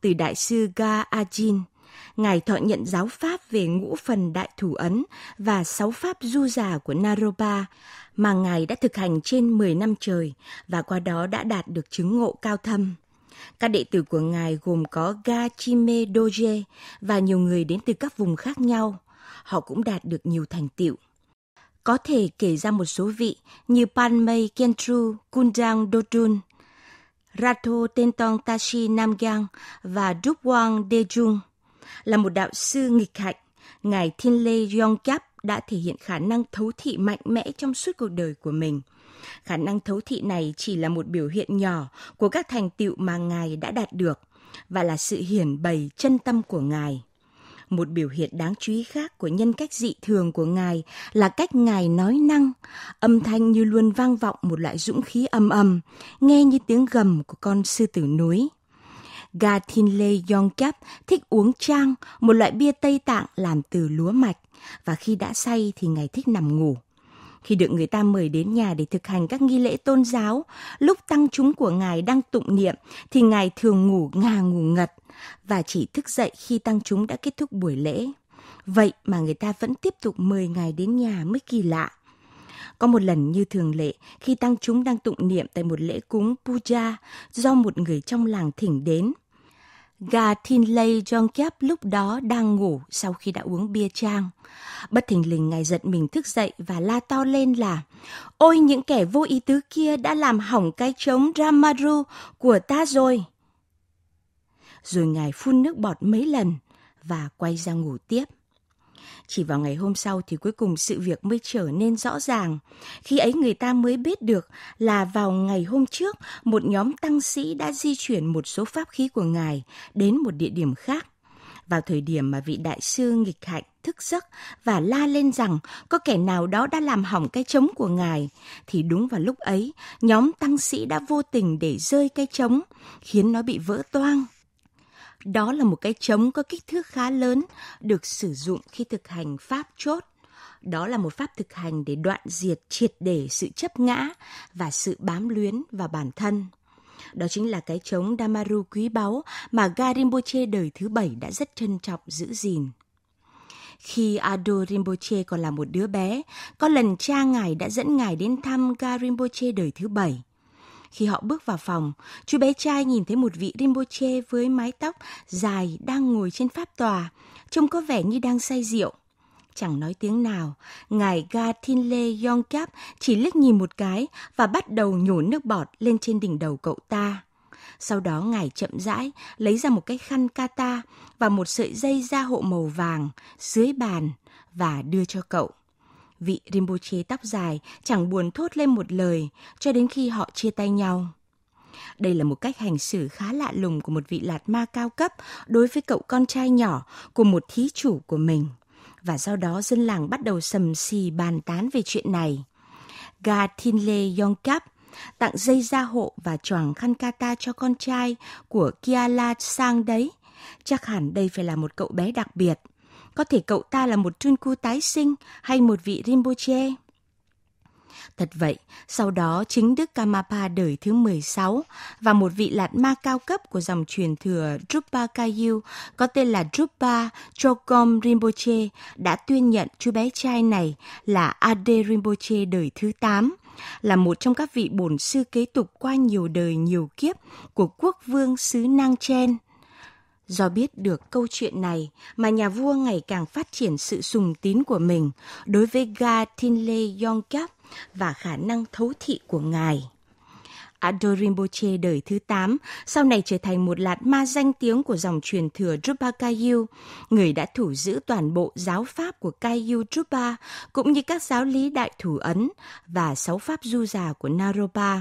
từ đại sư Ga Ajin, Ngài thọ nhận giáo pháp về ngũ phần đại thủ ấn và sáu pháp du già của Naropa mà Ngài đã thực hành trên 10 năm trời và qua đó đã đạt được chứng ngộ cao thâm. Các đệ tử của Ngài gồm có Gachime Doje và nhiều người đến từ các vùng khác nhau. Họ cũng đạt được nhiều thành tựu. Có thể kể ra một số vị như Panmei Kentru Kunjang Dodun, Ratho Tentong Tashi Namgyang và dupwang Dejung. Là một đạo sư nghịch hạnh, Ngài Thiên Lê Yong Yongkyap đã thể hiện khả năng thấu thị mạnh mẽ trong suốt cuộc đời của mình. Khả năng thấu thị này chỉ là một biểu hiện nhỏ của các thành tựu mà Ngài đã đạt được và là sự hiển bày chân tâm của Ngài. Một biểu hiện đáng chú ý khác của nhân cách dị thường của Ngài là cách Ngài nói năng, âm thanh như luôn vang vọng một loại dũng khí âm âm, nghe như tiếng gầm của con sư tử núi ga Gathinle Yongkyap thích uống trang một loại bia Tây Tạng làm từ lúa mạch, và khi đã say thì ngài thích nằm ngủ. Khi được người ta mời đến nhà để thực hành các nghi lễ tôn giáo, lúc tăng chúng của ngài đang tụng niệm thì ngài thường ngủ ngà ngủ ngật và chỉ thức dậy khi tăng chúng đã kết thúc buổi lễ. Vậy mà người ta vẫn tiếp tục mời ngài đến nhà mới kỳ lạ. Có một lần như thường lệ, khi tăng chúng đang tụng niệm tại một lễ cúng puja do một người trong làng thỉnh đến, Gà Thinley John Kiap lúc đó đang ngủ sau khi đã uống bia trang. Bất thình lình ngài giật mình thức dậy và la to lên là Ôi những kẻ vô ý tứ kia đã làm hỏng cái trống Ramaru của ta rồi. Rồi ngài phun nước bọt mấy lần và quay ra ngủ tiếp. Chỉ vào ngày hôm sau thì cuối cùng sự việc mới trở nên rõ ràng. Khi ấy người ta mới biết được là vào ngày hôm trước, một nhóm tăng sĩ đã di chuyển một số pháp khí của ngài đến một địa điểm khác vào thời điểm mà vị đại sư nghịch hạnh thức giấc và la lên rằng có kẻ nào đó đã làm hỏng cái trống của ngài thì đúng vào lúc ấy nhóm tăng sĩ đã vô tình để rơi cái trống khiến nó bị vỡ toang đó là một cái trống có kích thước khá lớn được sử dụng khi thực hành pháp chốt. Đó là một pháp thực hành để đoạn diệt triệt để sự chấp ngã và sự bám luyến vào bản thân. Đó chính là cái trống Damaru quý báu mà Garimboche đời thứ bảy đã rất trân trọng giữ gìn. Khi Ado Rinpoche còn là một đứa bé, có lần cha ngài đã dẫn ngài đến thăm Garimboche đời thứ bảy – khi họ bước vào phòng, chú bé trai nhìn thấy một vị Rinpoche với mái tóc dài đang ngồi trên pháp tòa, trông có vẻ như đang say rượu. Chẳng nói tiếng nào, ngài Ga Thinle Yongkap chỉ liếc nhìn một cái và bắt đầu nhổ nước bọt lên trên đỉnh đầu cậu ta. Sau đó ngài chậm rãi lấy ra một cái khăn kata và một sợi dây da hộ màu vàng dưới bàn và đưa cho cậu vị Rinpoche tóc dài chẳng buồn thốt lên một lời cho đến khi họ chia tay nhau. Đây là một cách hành xử khá lạ lùng của một vị lạt ma cao cấp đối với cậu con trai nhỏ của một thí chủ của mình. Và sau đó dân làng bắt đầu sầm xì bàn tán về chuyện này. Ga Thinle Yongkap tặng dây gia hộ và choàng khăn kata cho con trai của Kiala Sang đấy. Chắc hẳn đây phải là một cậu bé đặc biệt – có thể cậu ta là một Junku tái sinh hay một vị Rinpoche. Thật vậy, sau đó chính Đức Kamapa đời thứ 16 và một vị lạt ma cao cấp của dòng truyền thừa Drupa Kayu có tên là Drupa Chokom Rinpoche đã tuyên nhận chú bé trai này là Ade Rinpoche đời thứ 8 là một trong các vị bổn sư kế tục qua nhiều đời nhiều kiếp của quốc vương xứ Nang Chen – Do biết được câu chuyện này mà nhà vua ngày càng phát triển sự sùng tín của mình đối với Ga Thinle Yongkyap và khả năng thấu thị của ngài. Ado Rinpoche đời thứ 8 sau này trở thành một lạt ma danh tiếng của dòng truyền thừa Drupa Kayu, người đã thủ giữ toàn bộ giáo pháp của Kayu Drupa cũng như các giáo lý đại thủ ấn và sáu pháp du già của Naropa.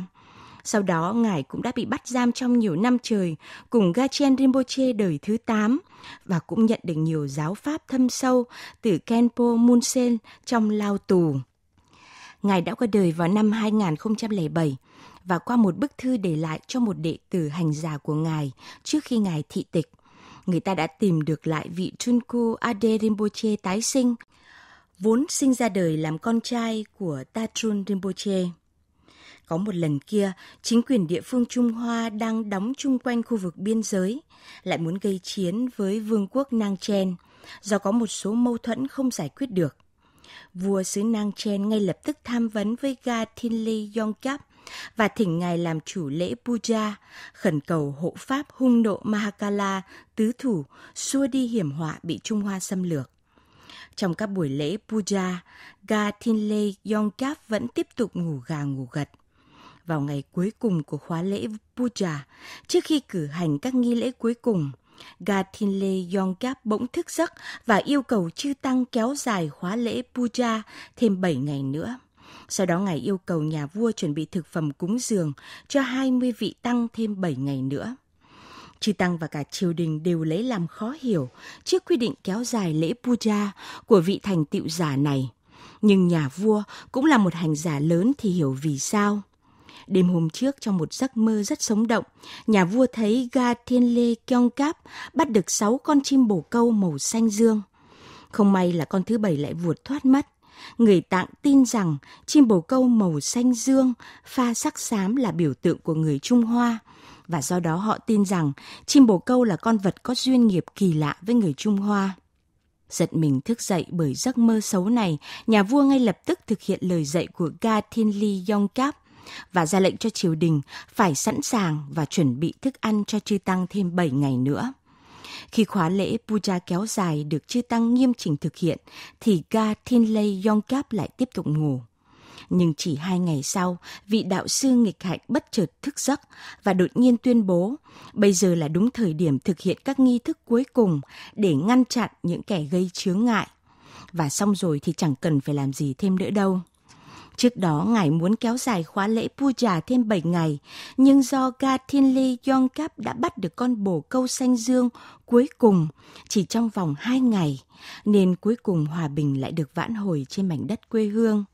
Sau đó, ngài cũng đã bị bắt giam trong nhiều năm trời cùng Gachen Rinpoche đời thứ 8 và cũng nhận được nhiều giáo pháp thâm sâu từ Kenpo Munsen trong lao tù. Ngài đã qua đời vào năm 2007 và qua một bức thư để lại cho một đệ tử hành giả của ngài trước khi ngài thị tịch. Người ta đã tìm được lại vị Chunku Ade Rinpoche tái sinh, vốn sinh ra đời làm con trai của Tachun Rinpoche. Có một lần kia, chính quyền địa phương Trung Hoa đang đóng chung quanh khu vực biên giới, lại muốn gây chiến với vương quốc Nang Chen, do có một số mâu thuẫn không giải quyết được. Vua xứ Nang Chen ngay lập tức tham vấn với Ga Thinli Yongkap và thỉnh ngài làm chủ lễ puja, khẩn cầu hộ pháp hung nộ Mahakala tứ thủ xua đi hiểm họa bị Trung Hoa xâm lược. Trong các buổi lễ puja, Ga Thinle Yongkap vẫn tiếp tục ngủ gà ngủ gật – vào ngày cuối cùng của khóa lễ Puja, trước khi cử hành các nghi lễ cuối cùng. Gatinle Yongkyap bỗng thức giấc và yêu cầu chư tăng kéo dài khóa lễ Puja thêm 7 ngày nữa. Sau đó ngài yêu cầu nhà vua chuẩn bị thực phẩm cúng dường cho 20 vị tăng thêm 7 ngày nữa. Chư Tăng và cả triều đình đều lấy làm khó hiểu trước quy định kéo dài lễ puja của vị thành tựu giả này. Nhưng nhà vua cũng là một hành giả lớn thì hiểu vì sao. Đêm hôm trước trong một giấc mơ rất sống động, nhà vua thấy Ga Thiên Lê Kyong Cáp bắt được 6 con chim bồ câu màu xanh dương. Không may là con thứ bảy lại vụt thoát mất. Người Tạng tin rằng chim bồ câu màu xanh dương pha sắc xám là biểu tượng của người Trung Hoa và do đó họ tin rằng chim bồ câu là con vật có duyên nghiệp kỳ lạ với người Trung Hoa. Giật mình thức dậy bởi giấc mơ xấu này, nhà vua ngay lập tức thực hiện lời dạy của Ga Thiên Ly Yong Kap và ra lệnh cho triều đình phải sẵn sàng và chuẩn bị thức ăn cho chư tăng thêm 7 ngày nữa. Khi khóa lễ puja kéo dài được chư tăng nghiêm chỉnh thực hiện, thì Ga Thinley Yongkap lại tiếp tục ngủ. Nhưng chỉ hai ngày sau, vị đạo sư nghịch hạnh bất chợt thức giấc và đột nhiên tuyên bố, bây giờ là đúng thời điểm thực hiện các nghi thức cuối cùng để ngăn chặn những kẻ gây chướng ngại. Và xong rồi thì chẳng cần phải làm gì thêm nữa đâu. Trước đó, ngài muốn kéo dài khóa lễ puja thêm 7 ngày, nhưng do Ga Thinli Yongkap đã bắt được con bồ câu xanh dương cuối cùng chỉ trong vòng 2 ngày, nên cuối cùng hòa bình lại được vãn hồi trên mảnh đất quê hương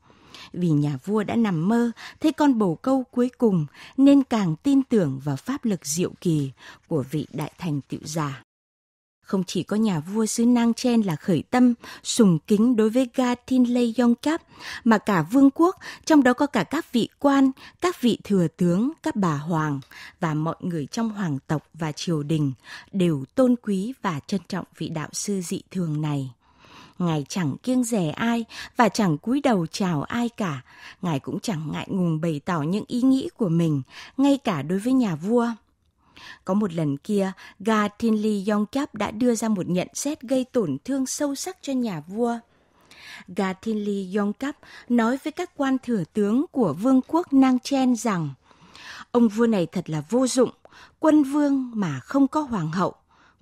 vì nhà vua đã nằm mơ thấy con bồ câu cuối cùng nên càng tin tưởng vào pháp lực diệu kỳ của vị đại thành tiệu giả. Không chỉ có nhà vua xứ Nang Chen là khởi tâm, sùng kính đối với Ga Thinley Yongkap, mà cả vương quốc, trong đó có cả các vị quan, các vị thừa tướng, các bà hoàng và mọi người trong hoàng tộc và triều đình đều tôn quý và trân trọng vị đạo sư dị thường này ngài chẳng kiêng rẻ ai và chẳng cúi đầu chào ai cả ngài cũng chẳng ngại ngùng bày tỏ những ý nghĩ của mình ngay cả đối với nhà vua có một lần kia, Ga Thinli Yongkap đã đưa ra một nhận xét gây tổn thương sâu sắc cho nhà vua. Ga Thinli Yongkap nói với các quan thừa tướng của vương quốc Nang Chen rằng ông vua này thật là vô dụng, quân vương mà không có hoàng hậu,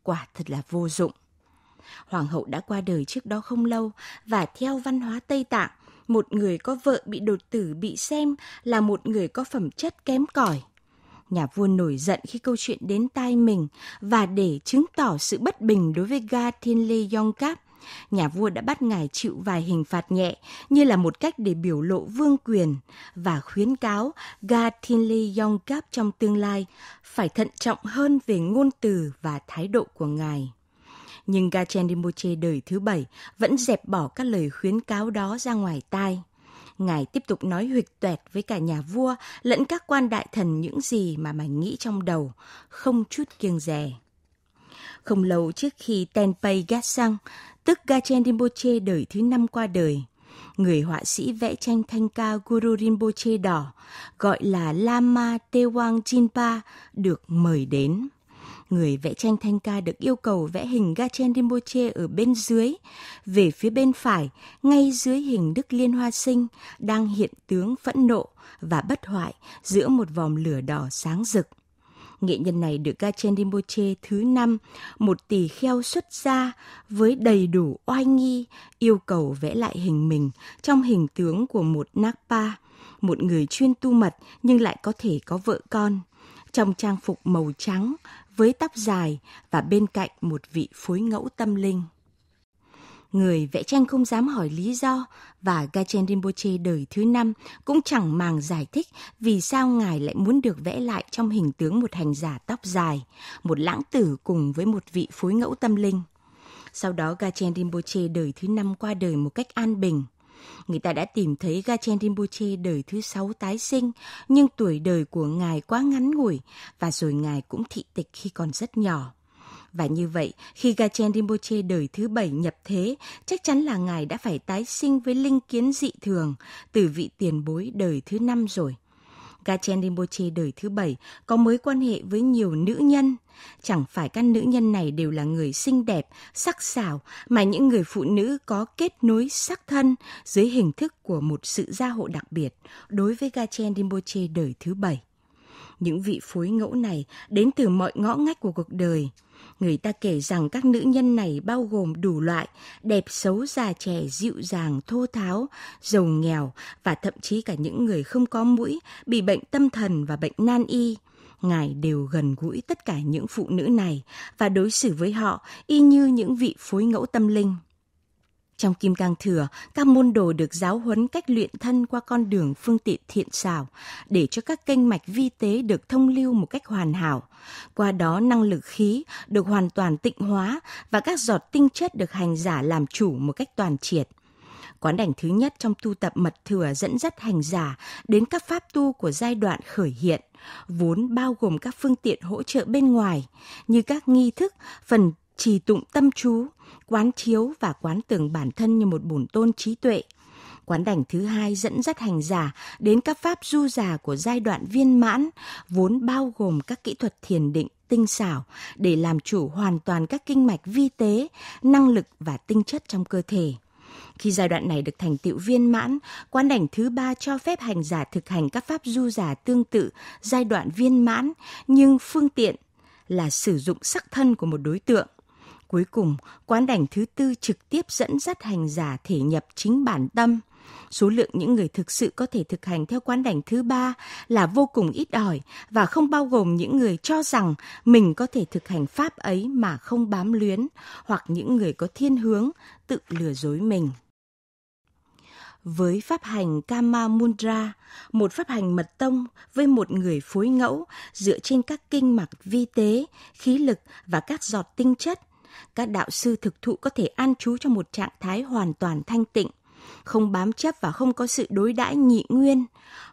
quả thật là vô dụng. Hoàng hậu đã qua đời trước đó không lâu và theo văn hóa Tây Tạng, một người có vợ bị đột tử bị xem là một người có phẩm chất kém cỏi nhà vua nổi giận khi câu chuyện đến tai mình và để chứng tỏ sự bất bình đối với Ga Thiên Lê Yongkap, nhà vua đã bắt ngài chịu vài hình phạt nhẹ như là một cách để biểu lộ vương quyền và khuyến cáo Ga Thiên Lê Yongkap trong tương lai phải thận trọng hơn về ngôn từ và thái độ của ngài nhưng Gachen Rinpoche đời thứ bảy vẫn dẹp bỏ các lời khuyến cáo đó ra ngoài tai. Ngài tiếp tục nói huyệt tuẹt với cả nhà vua lẫn các quan đại thần những gì mà mày nghĩ trong đầu, không chút kiêng dè. Không lâu trước khi Tenpei Gatsang, tức Gachen Rinpoche đời thứ năm qua đời, người họa sĩ vẽ tranh thanh ca Guru Rinpoche đỏ, gọi là Lama Tewang Jinpa, được mời đến người vẽ tranh Thanh Ca được yêu cầu vẽ hình Gachen Rinpoche ở bên dưới, về phía bên phải, ngay dưới hình Đức Liên Hoa Sinh, đang hiện tướng phẫn nộ và bất hoại giữa một vòng lửa đỏ sáng rực. Nghệ nhân này được Gachen Rinpoche thứ năm, một tỷ kheo xuất gia với đầy đủ oai nghi, yêu cầu vẽ lại hình mình trong hình tướng của một Nakpa, một người chuyên tu mật nhưng lại có thể có vợ con trong trang phục màu trắng với tóc dài và bên cạnh một vị phối ngẫu tâm linh. Người vẽ tranh không dám hỏi lý do và Gachen Rinpoche đời thứ năm cũng chẳng màng giải thích vì sao ngài lại muốn được vẽ lại trong hình tướng một hành giả tóc dài, một lãng tử cùng với một vị phối ngẫu tâm linh. Sau đó Gachen Rinpoche đời thứ năm qua đời một cách an bình – Người ta đã tìm thấy Gachen Rinpoche đời thứ sáu tái sinh, nhưng tuổi đời của ngài quá ngắn ngủi và rồi ngài cũng thị tịch khi còn rất nhỏ. Và như vậy, khi Gachen Rinpoche đời thứ bảy nhập thế, chắc chắn là ngài đã phải tái sinh với linh kiến dị thường từ vị tiền bối đời thứ năm rồi – Gachen Rinpoche đời thứ bảy có mối quan hệ với nhiều nữ nhân. Chẳng phải các nữ nhân này đều là người xinh đẹp, sắc sảo, mà những người phụ nữ có kết nối sắc thân dưới hình thức của một sự gia hộ đặc biệt đối với Gachen Rinpoche đời thứ bảy. Những vị phối ngẫu này đến từ mọi ngõ ngách của cuộc đời – Người ta kể rằng các nữ nhân này bao gồm đủ loại, đẹp xấu già trẻ dịu dàng, thô tháo, giàu nghèo và thậm chí cả những người không có mũi, bị bệnh tâm thần và bệnh nan y. Ngài đều gần gũi tất cả những phụ nữ này và đối xử với họ y như những vị phối ngẫu tâm linh. Trong Kim Cang Thừa, các môn đồ được giáo huấn cách luyện thân qua con đường phương tiện thiện xảo, để cho các kênh mạch vi tế được thông lưu một cách hoàn hảo. Qua đó năng lực khí được hoàn toàn tịnh hóa và các giọt tinh chất được hành giả làm chủ một cách toàn triệt. Quán đảnh thứ nhất trong tu tập mật thừa dẫn dắt hành giả đến các pháp tu của giai đoạn khởi hiện, vốn bao gồm các phương tiện hỗ trợ bên ngoài như các nghi thức, phần trì tụng tâm chú, quán chiếu và quán tưởng bản thân như một bổn tôn trí tuệ. Quán đảnh thứ hai dẫn dắt hành giả đến các pháp du già của giai đoạn viên mãn, vốn bao gồm các kỹ thuật thiền định tinh xảo để làm chủ hoàn toàn các kinh mạch vi tế, năng lực và tinh chất trong cơ thể. Khi giai đoạn này được thành tựu viên mãn, quán đảnh thứ ba cho phép hành giả thực hành các pháp du giả tương tự giai đoạn viên mãn, nhưng phương tiện là sử dụng sắc thân của một đối tượng Cuối cùng, quán đảnh thứ tư trực tiếp dẫn dắt hành giả thể nhập chính bản tâm. Số lượng những người thực sự có thể thực hành theo quán đảnh thứ ba là vô cùng ít ỏi và không bao gồm những người cho rằng mình có thể thực hành pháp ấy mà không bám luyến hoặc những người có thiên hướng tự lừa dối mình với pháp hành Kama Mundra, một pháp hành mật tông với một người phối ngẫu dựa trên các kinh mạch vi tế, khí lực và các giọt tinh chất các đạo sư thực thụ có thể an trú trong một trạng thái hoàn toàn thanh tịnh không bám chấp và không có sự đối đãi nhị nguyên.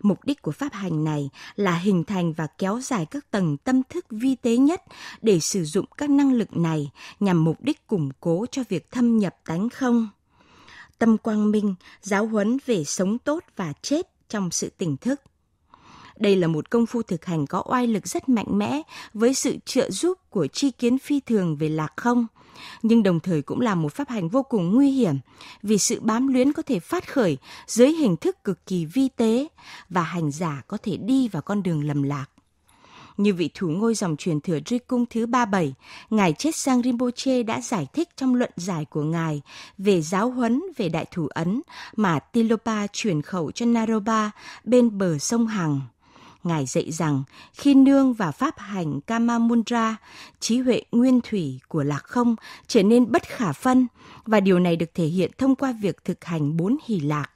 Mục đích của pháp hành này là hình thành và kéo dài các tầng tâm thức vi tế nhất để sử dụng các năng lực này nhằm mục đích củng cố cho việc thâm nhập tánh không. Tâm quang minh, giáo huấn về sống tốt và chết trong sự tỉnh thức – đây là một công phu thực hành có oai lực rất mạnh mẽ với sự trợ giúp của tri kiến phi thường về lạc không, nhưng đồng thời cũng là một pháp hành vô cùng nguy hiểm vì sự bám luyến có thể phát khởi dưới hình thức cực kỳ vi tế và hành giả có thể đi vào con đường lầm lạc như vị thủ ngôi dòng truyền thừa Duy Cung thứ 37, Ngài Chết Sang Rinpoche đã giải thích trong luận giải của Ngài về giáo huấn về đại thủ ấn mà Tilopa truyền khẩu cho Naropa bên bờ sông Hằng. Ngài dạy rằng khi nương và pháp hành Kama Mundra, trí huệ nguyên thủy của lạc không trở nên bất khả phân và điều này được thể hiện thông qua việc thực hành bốn hỷ lạc.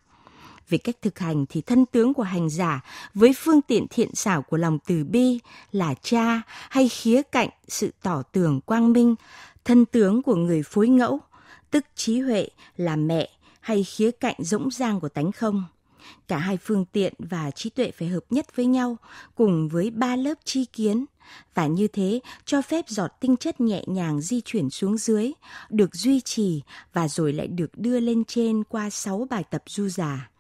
Về cách thực hành thì thân tướng của hành giả với phương tiện thiện xảo của lòng từ bi là cha hay khía cạnh sự tỏ tường quang minh, thân tướng của người phối ngẫu, tức trí huệ là mẹ hay khía cạnh rỗng rang của tánh không – Cả hai phương tiện và trí tuệ phải hợp nhất với nhau, cùng với ba lớp chi kiến, và như thế cho phép giọt tinh chất nhẹ nhàng di chuyển xuống dưới, được duy trì và rồi lại được đưa lên trên qua sáu bài tập du giả.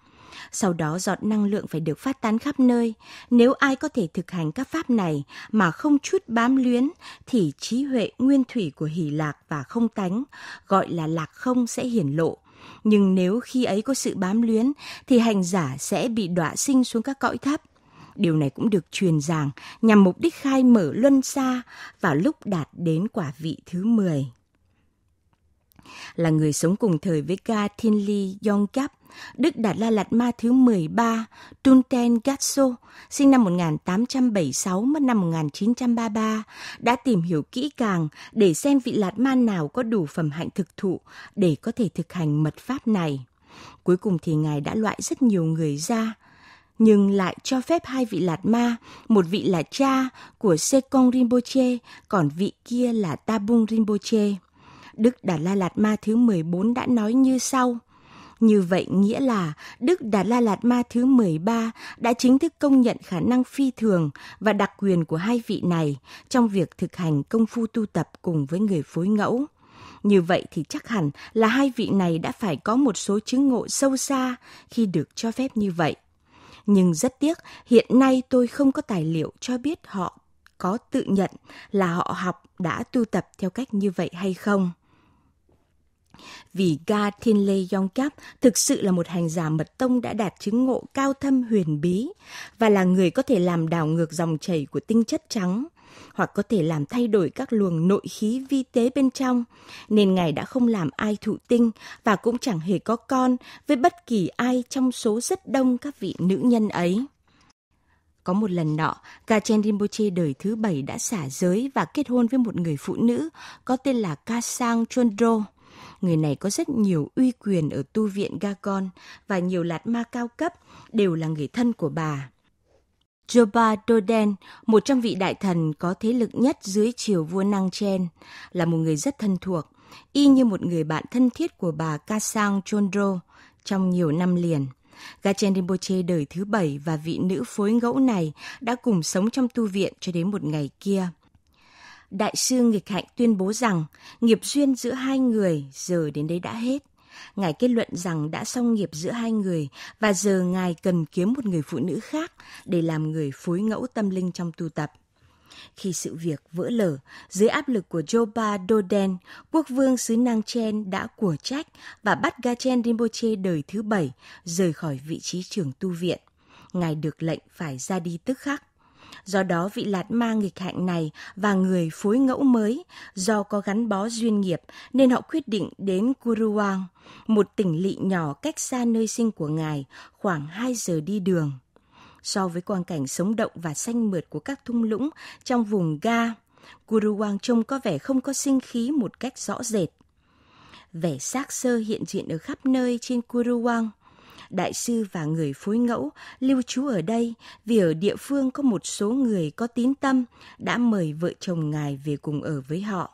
Sau đó giọt năng lượng phải được phát tán khắp nơi. Nếu ai có thể thực hành các pháp này mà không chút bám luyến thì trí huệ nguyên thủy của hỷ lạc và không tánh, gọi là lạc không sẽ hiển lộ, nhưng nếu khi ấy có sự bám luyến thì hành giả sẽ bị đọa sinh xuống các cõi thấp. Điều này cũng được truyền giảng nhằm mục đích khai mở luân xa vào lúc đạt đến quả vị thứ 10 là người sống cùng thời với Ga Thinli Yongkap, Đức Đạt La Lạt Ma thứ 13, Tunten Gatso, sinh năm 1876 mất năm 1933, đã tìm hiểu kỹ càng để xem vị Lạt Ma nào có đủ phẩm hạnh thực thụ để có thể thực hành mật pháp này. Cuối cùng thì Ngài đã loại rất nhiều người ra, nhưng lại cho phép hai vị Lạt Ma, một vị là cha của Sekong Rinpoche, còn vị kia là Tabung Rinpoche. Đức đà La Lạt Ma thứ 14 đã nói như sau. Như vậy nghĩa là Đức đà La Lạt Ma thứ 13 đã chính thức công nhận khả năng phi thường và đặc quyền của hai vị này trong việc thực hành công phu tu tập cùng với người phối ngẫu. Như vậy thì chắc hẳn là hai vị này đã phải có một số chứng ngộ sâu xa khi được cho phép như vậy. Nhưng rất tiếc, hiện nay tôi không có tài liệu cho biết họ có tự nhận là họ học đã tu tập theo cách như vậy hay không. Vì Ga Thiên Lê Yong Kap thực sự là một hành giả mật tông đã đạt chứng ngộ cao thâm huyền bí và là người có thể làm đảo ngược dòng chảy của tinh chất trắng hoặc có thể làm thay đổi các luồng nội khí vi tế bên trong, nên Ngài đã không làm ai thụ tinh và cũng chẳng hề có con với bất kỳ ai trong số rất đông các vị nữ nhân ấy. Có một lần nọ, Gachen Rinpoche đời thứ bảy đã xả giới và kết hôn với một người phụ nữ có tên là Kasang Chondro. Người này có rất nhiều uy quyền ở tu viện Gagon và nhiều lạt ma cao cấp đều là người thân của bà. Joba Doden, một trong vị đại thần có thế lực nhất dưới triều vua Nang Chen, là một người rất thân thuộc, y như một người bạn thân thiết của bà Kasang Chondro trong nhiều năm liền. Gachen Rinpoche đời thứ bảy và vị nữ phối ngẫu này đã cùng sống trong tu viện cho đến một ngày kia. Đại sư Nghịch Hạnh tuyên bố rằng nghiệp duyên giữa hai người giờ đến đây đã hết. Ngài kết luận rằng đã xong nghiệp giữa hai người và giờ Ngài cần kiếm một người phụ nữ khác để làm người phối ngẫu tâm linh trong tu tập. Khi sự việc vỡ lở, dưới áp lực của Joba Doden, quốc vương xứ Nang Chen đã của trách và bắt Gachen Rinpoche đời thứ bảy rời khỏi vị trí trưởng tu viện. Ngài được lệnh phải ra đi tức khắc Do đó vị lạt ma nghịch hạnh này và người phối ngẫu mới do có gắn bó duyên nghiệp nên họ quyết định đến Kuruang, một tỉnh lỵ nhỏ cách xa nơi sinh của ngài khoảng 2 giờ đi đường. So với quang cảnh sống động và xanh mượt của các thung lũng trong vùng Ga, Kuruang trông có vẻ không có sinh khí một cách rõ rệt vẻ xác sơ hiện diện ở khắp nơi trên Kuruwang đại sư và người phối ngẫu lưu trú ở đây vì ở địa phương có một số người có tín tâm đã mời vợ chồng ngài về cùng ở với họ.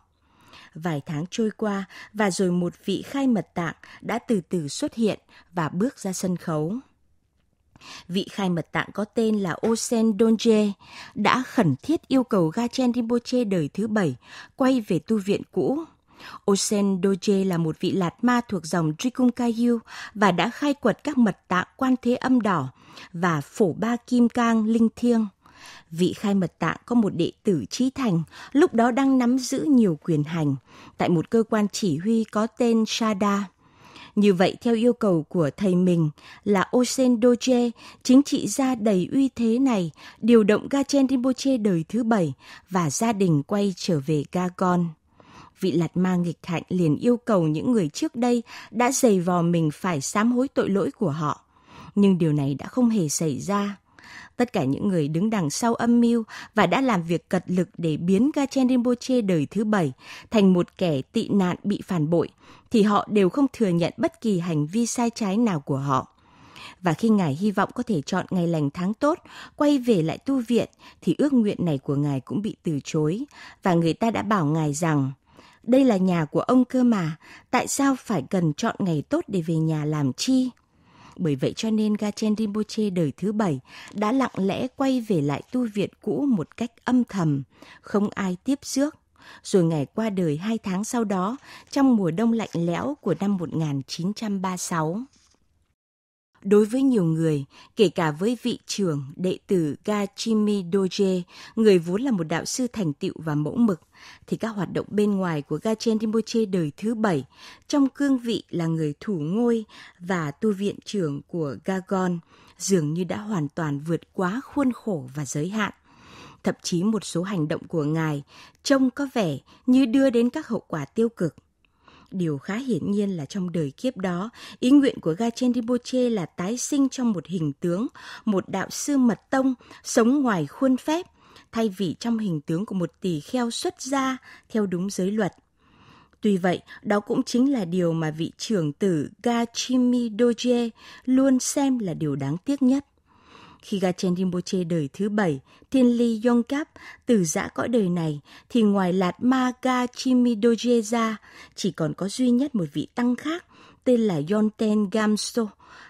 Vài tháng trôi qua và rồi một vị khai mật tạng đã từ từ xuất hiện và bước ra sân khấu vị khai mật tạng có tên là Osen Donje, đã khẩn thiết yêu cầu Gachen Rinpoche đời thứ bảy quay về tu viện cũ. Osen Doje là một vị lạt ma thuộc dòng Trikunkayur và đã khai quật các mật tạng quan thế âm đỏ và phổ ba kim cang linh thiêng. Vị khai mật tạng có một đệ tử trí thành, lúc đó đang nắm giữ nhiều quyền hành tại một cơ quan chỉ huy có tên Shada. Như vậy, theo yêu cầu của thầy mình là Osen Doje, chính trị gia đầy uy thế này, điều động Gachen Rinpoche đời thứ bảy và gia đình quay trở về Gagon vị lạt ma nghịch hạnh liền yêu cầu những người trước đây đã giày vò mình phải sám hối tội lỗi của họ. Nhưng điều này đã không hề xảy ra. Tất cả những người đứng đằng sau âm mưu và đã làm việc cật lực để biến Gachen Rinpoche đời thứ bảy thành một kẻ tị nạn bị phản bội, thì họ đều không thừa nhận bất kỳ hành vi sai trái nào của họ và khi ngài hy vọng có thể chọn ngày lành tháng tốt, quay về lại tu viện thì ước nguyện này của ngài cũng bị từ chối và người ta đã bảo ngài rằng đây là nhà của ông cơ mà, tại sao phải cần chọn ngày tốt để về nhà làm chi? Bởi vậy cho nên Gachen Rinpoche đời thứ bảy đã lặng lẽ quay về lại tu viện cũ một cách âm thầm, không ai tiếp rước. Rồi ngày qua đời hai tháng sau đó, trong mùa đông lạnh lẽo của năm 1936 đối với nhiều người, kể cả với vị trưởng đệ tử Gachimi Doje, người vốn là một đạo sư thành tựu và mẫu mực, thì các hoạt động bên ngoài của Gachen Rinpoche đời thứ bảy, trong cương vị là người thủ ngôi và tu viện trưởng của Gagon, dường như đã hoàn toàn vượt quá khuôn khổ và giới hạn thậm chí một số hành động của ngài trông có vẻ như đưa đến các hậu quả tiêu cực Điều khá hiển nhiên là trong đời kiếp đó, ý nguyện của Gachen Rinpoche là tái sinh trong một hình tướng, một đạo sư mật tông, sống ngoài khuôn phép, thay vì trong hình tướng của một tỳ kheo xuất gia theo đúng giới luật. Tuy vậy, đó cũng chính là điều mà vị trưởng tử Gachimi Doje luôn xem là điều đáng tiếc nhất. Khi Gachen Rinpoche đời thứ bảy, Thiên Ly Yongkap từ giã cõi đời này, thì ngoài Lạt Ma Ga Doje ra, chỉ còn có duy nhất một vị tăng khác, tên là Yonten Gamso,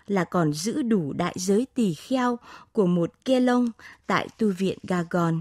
là còn giữ đủ đại giới tỳ kheo của một kelong tại tu viện Gagon.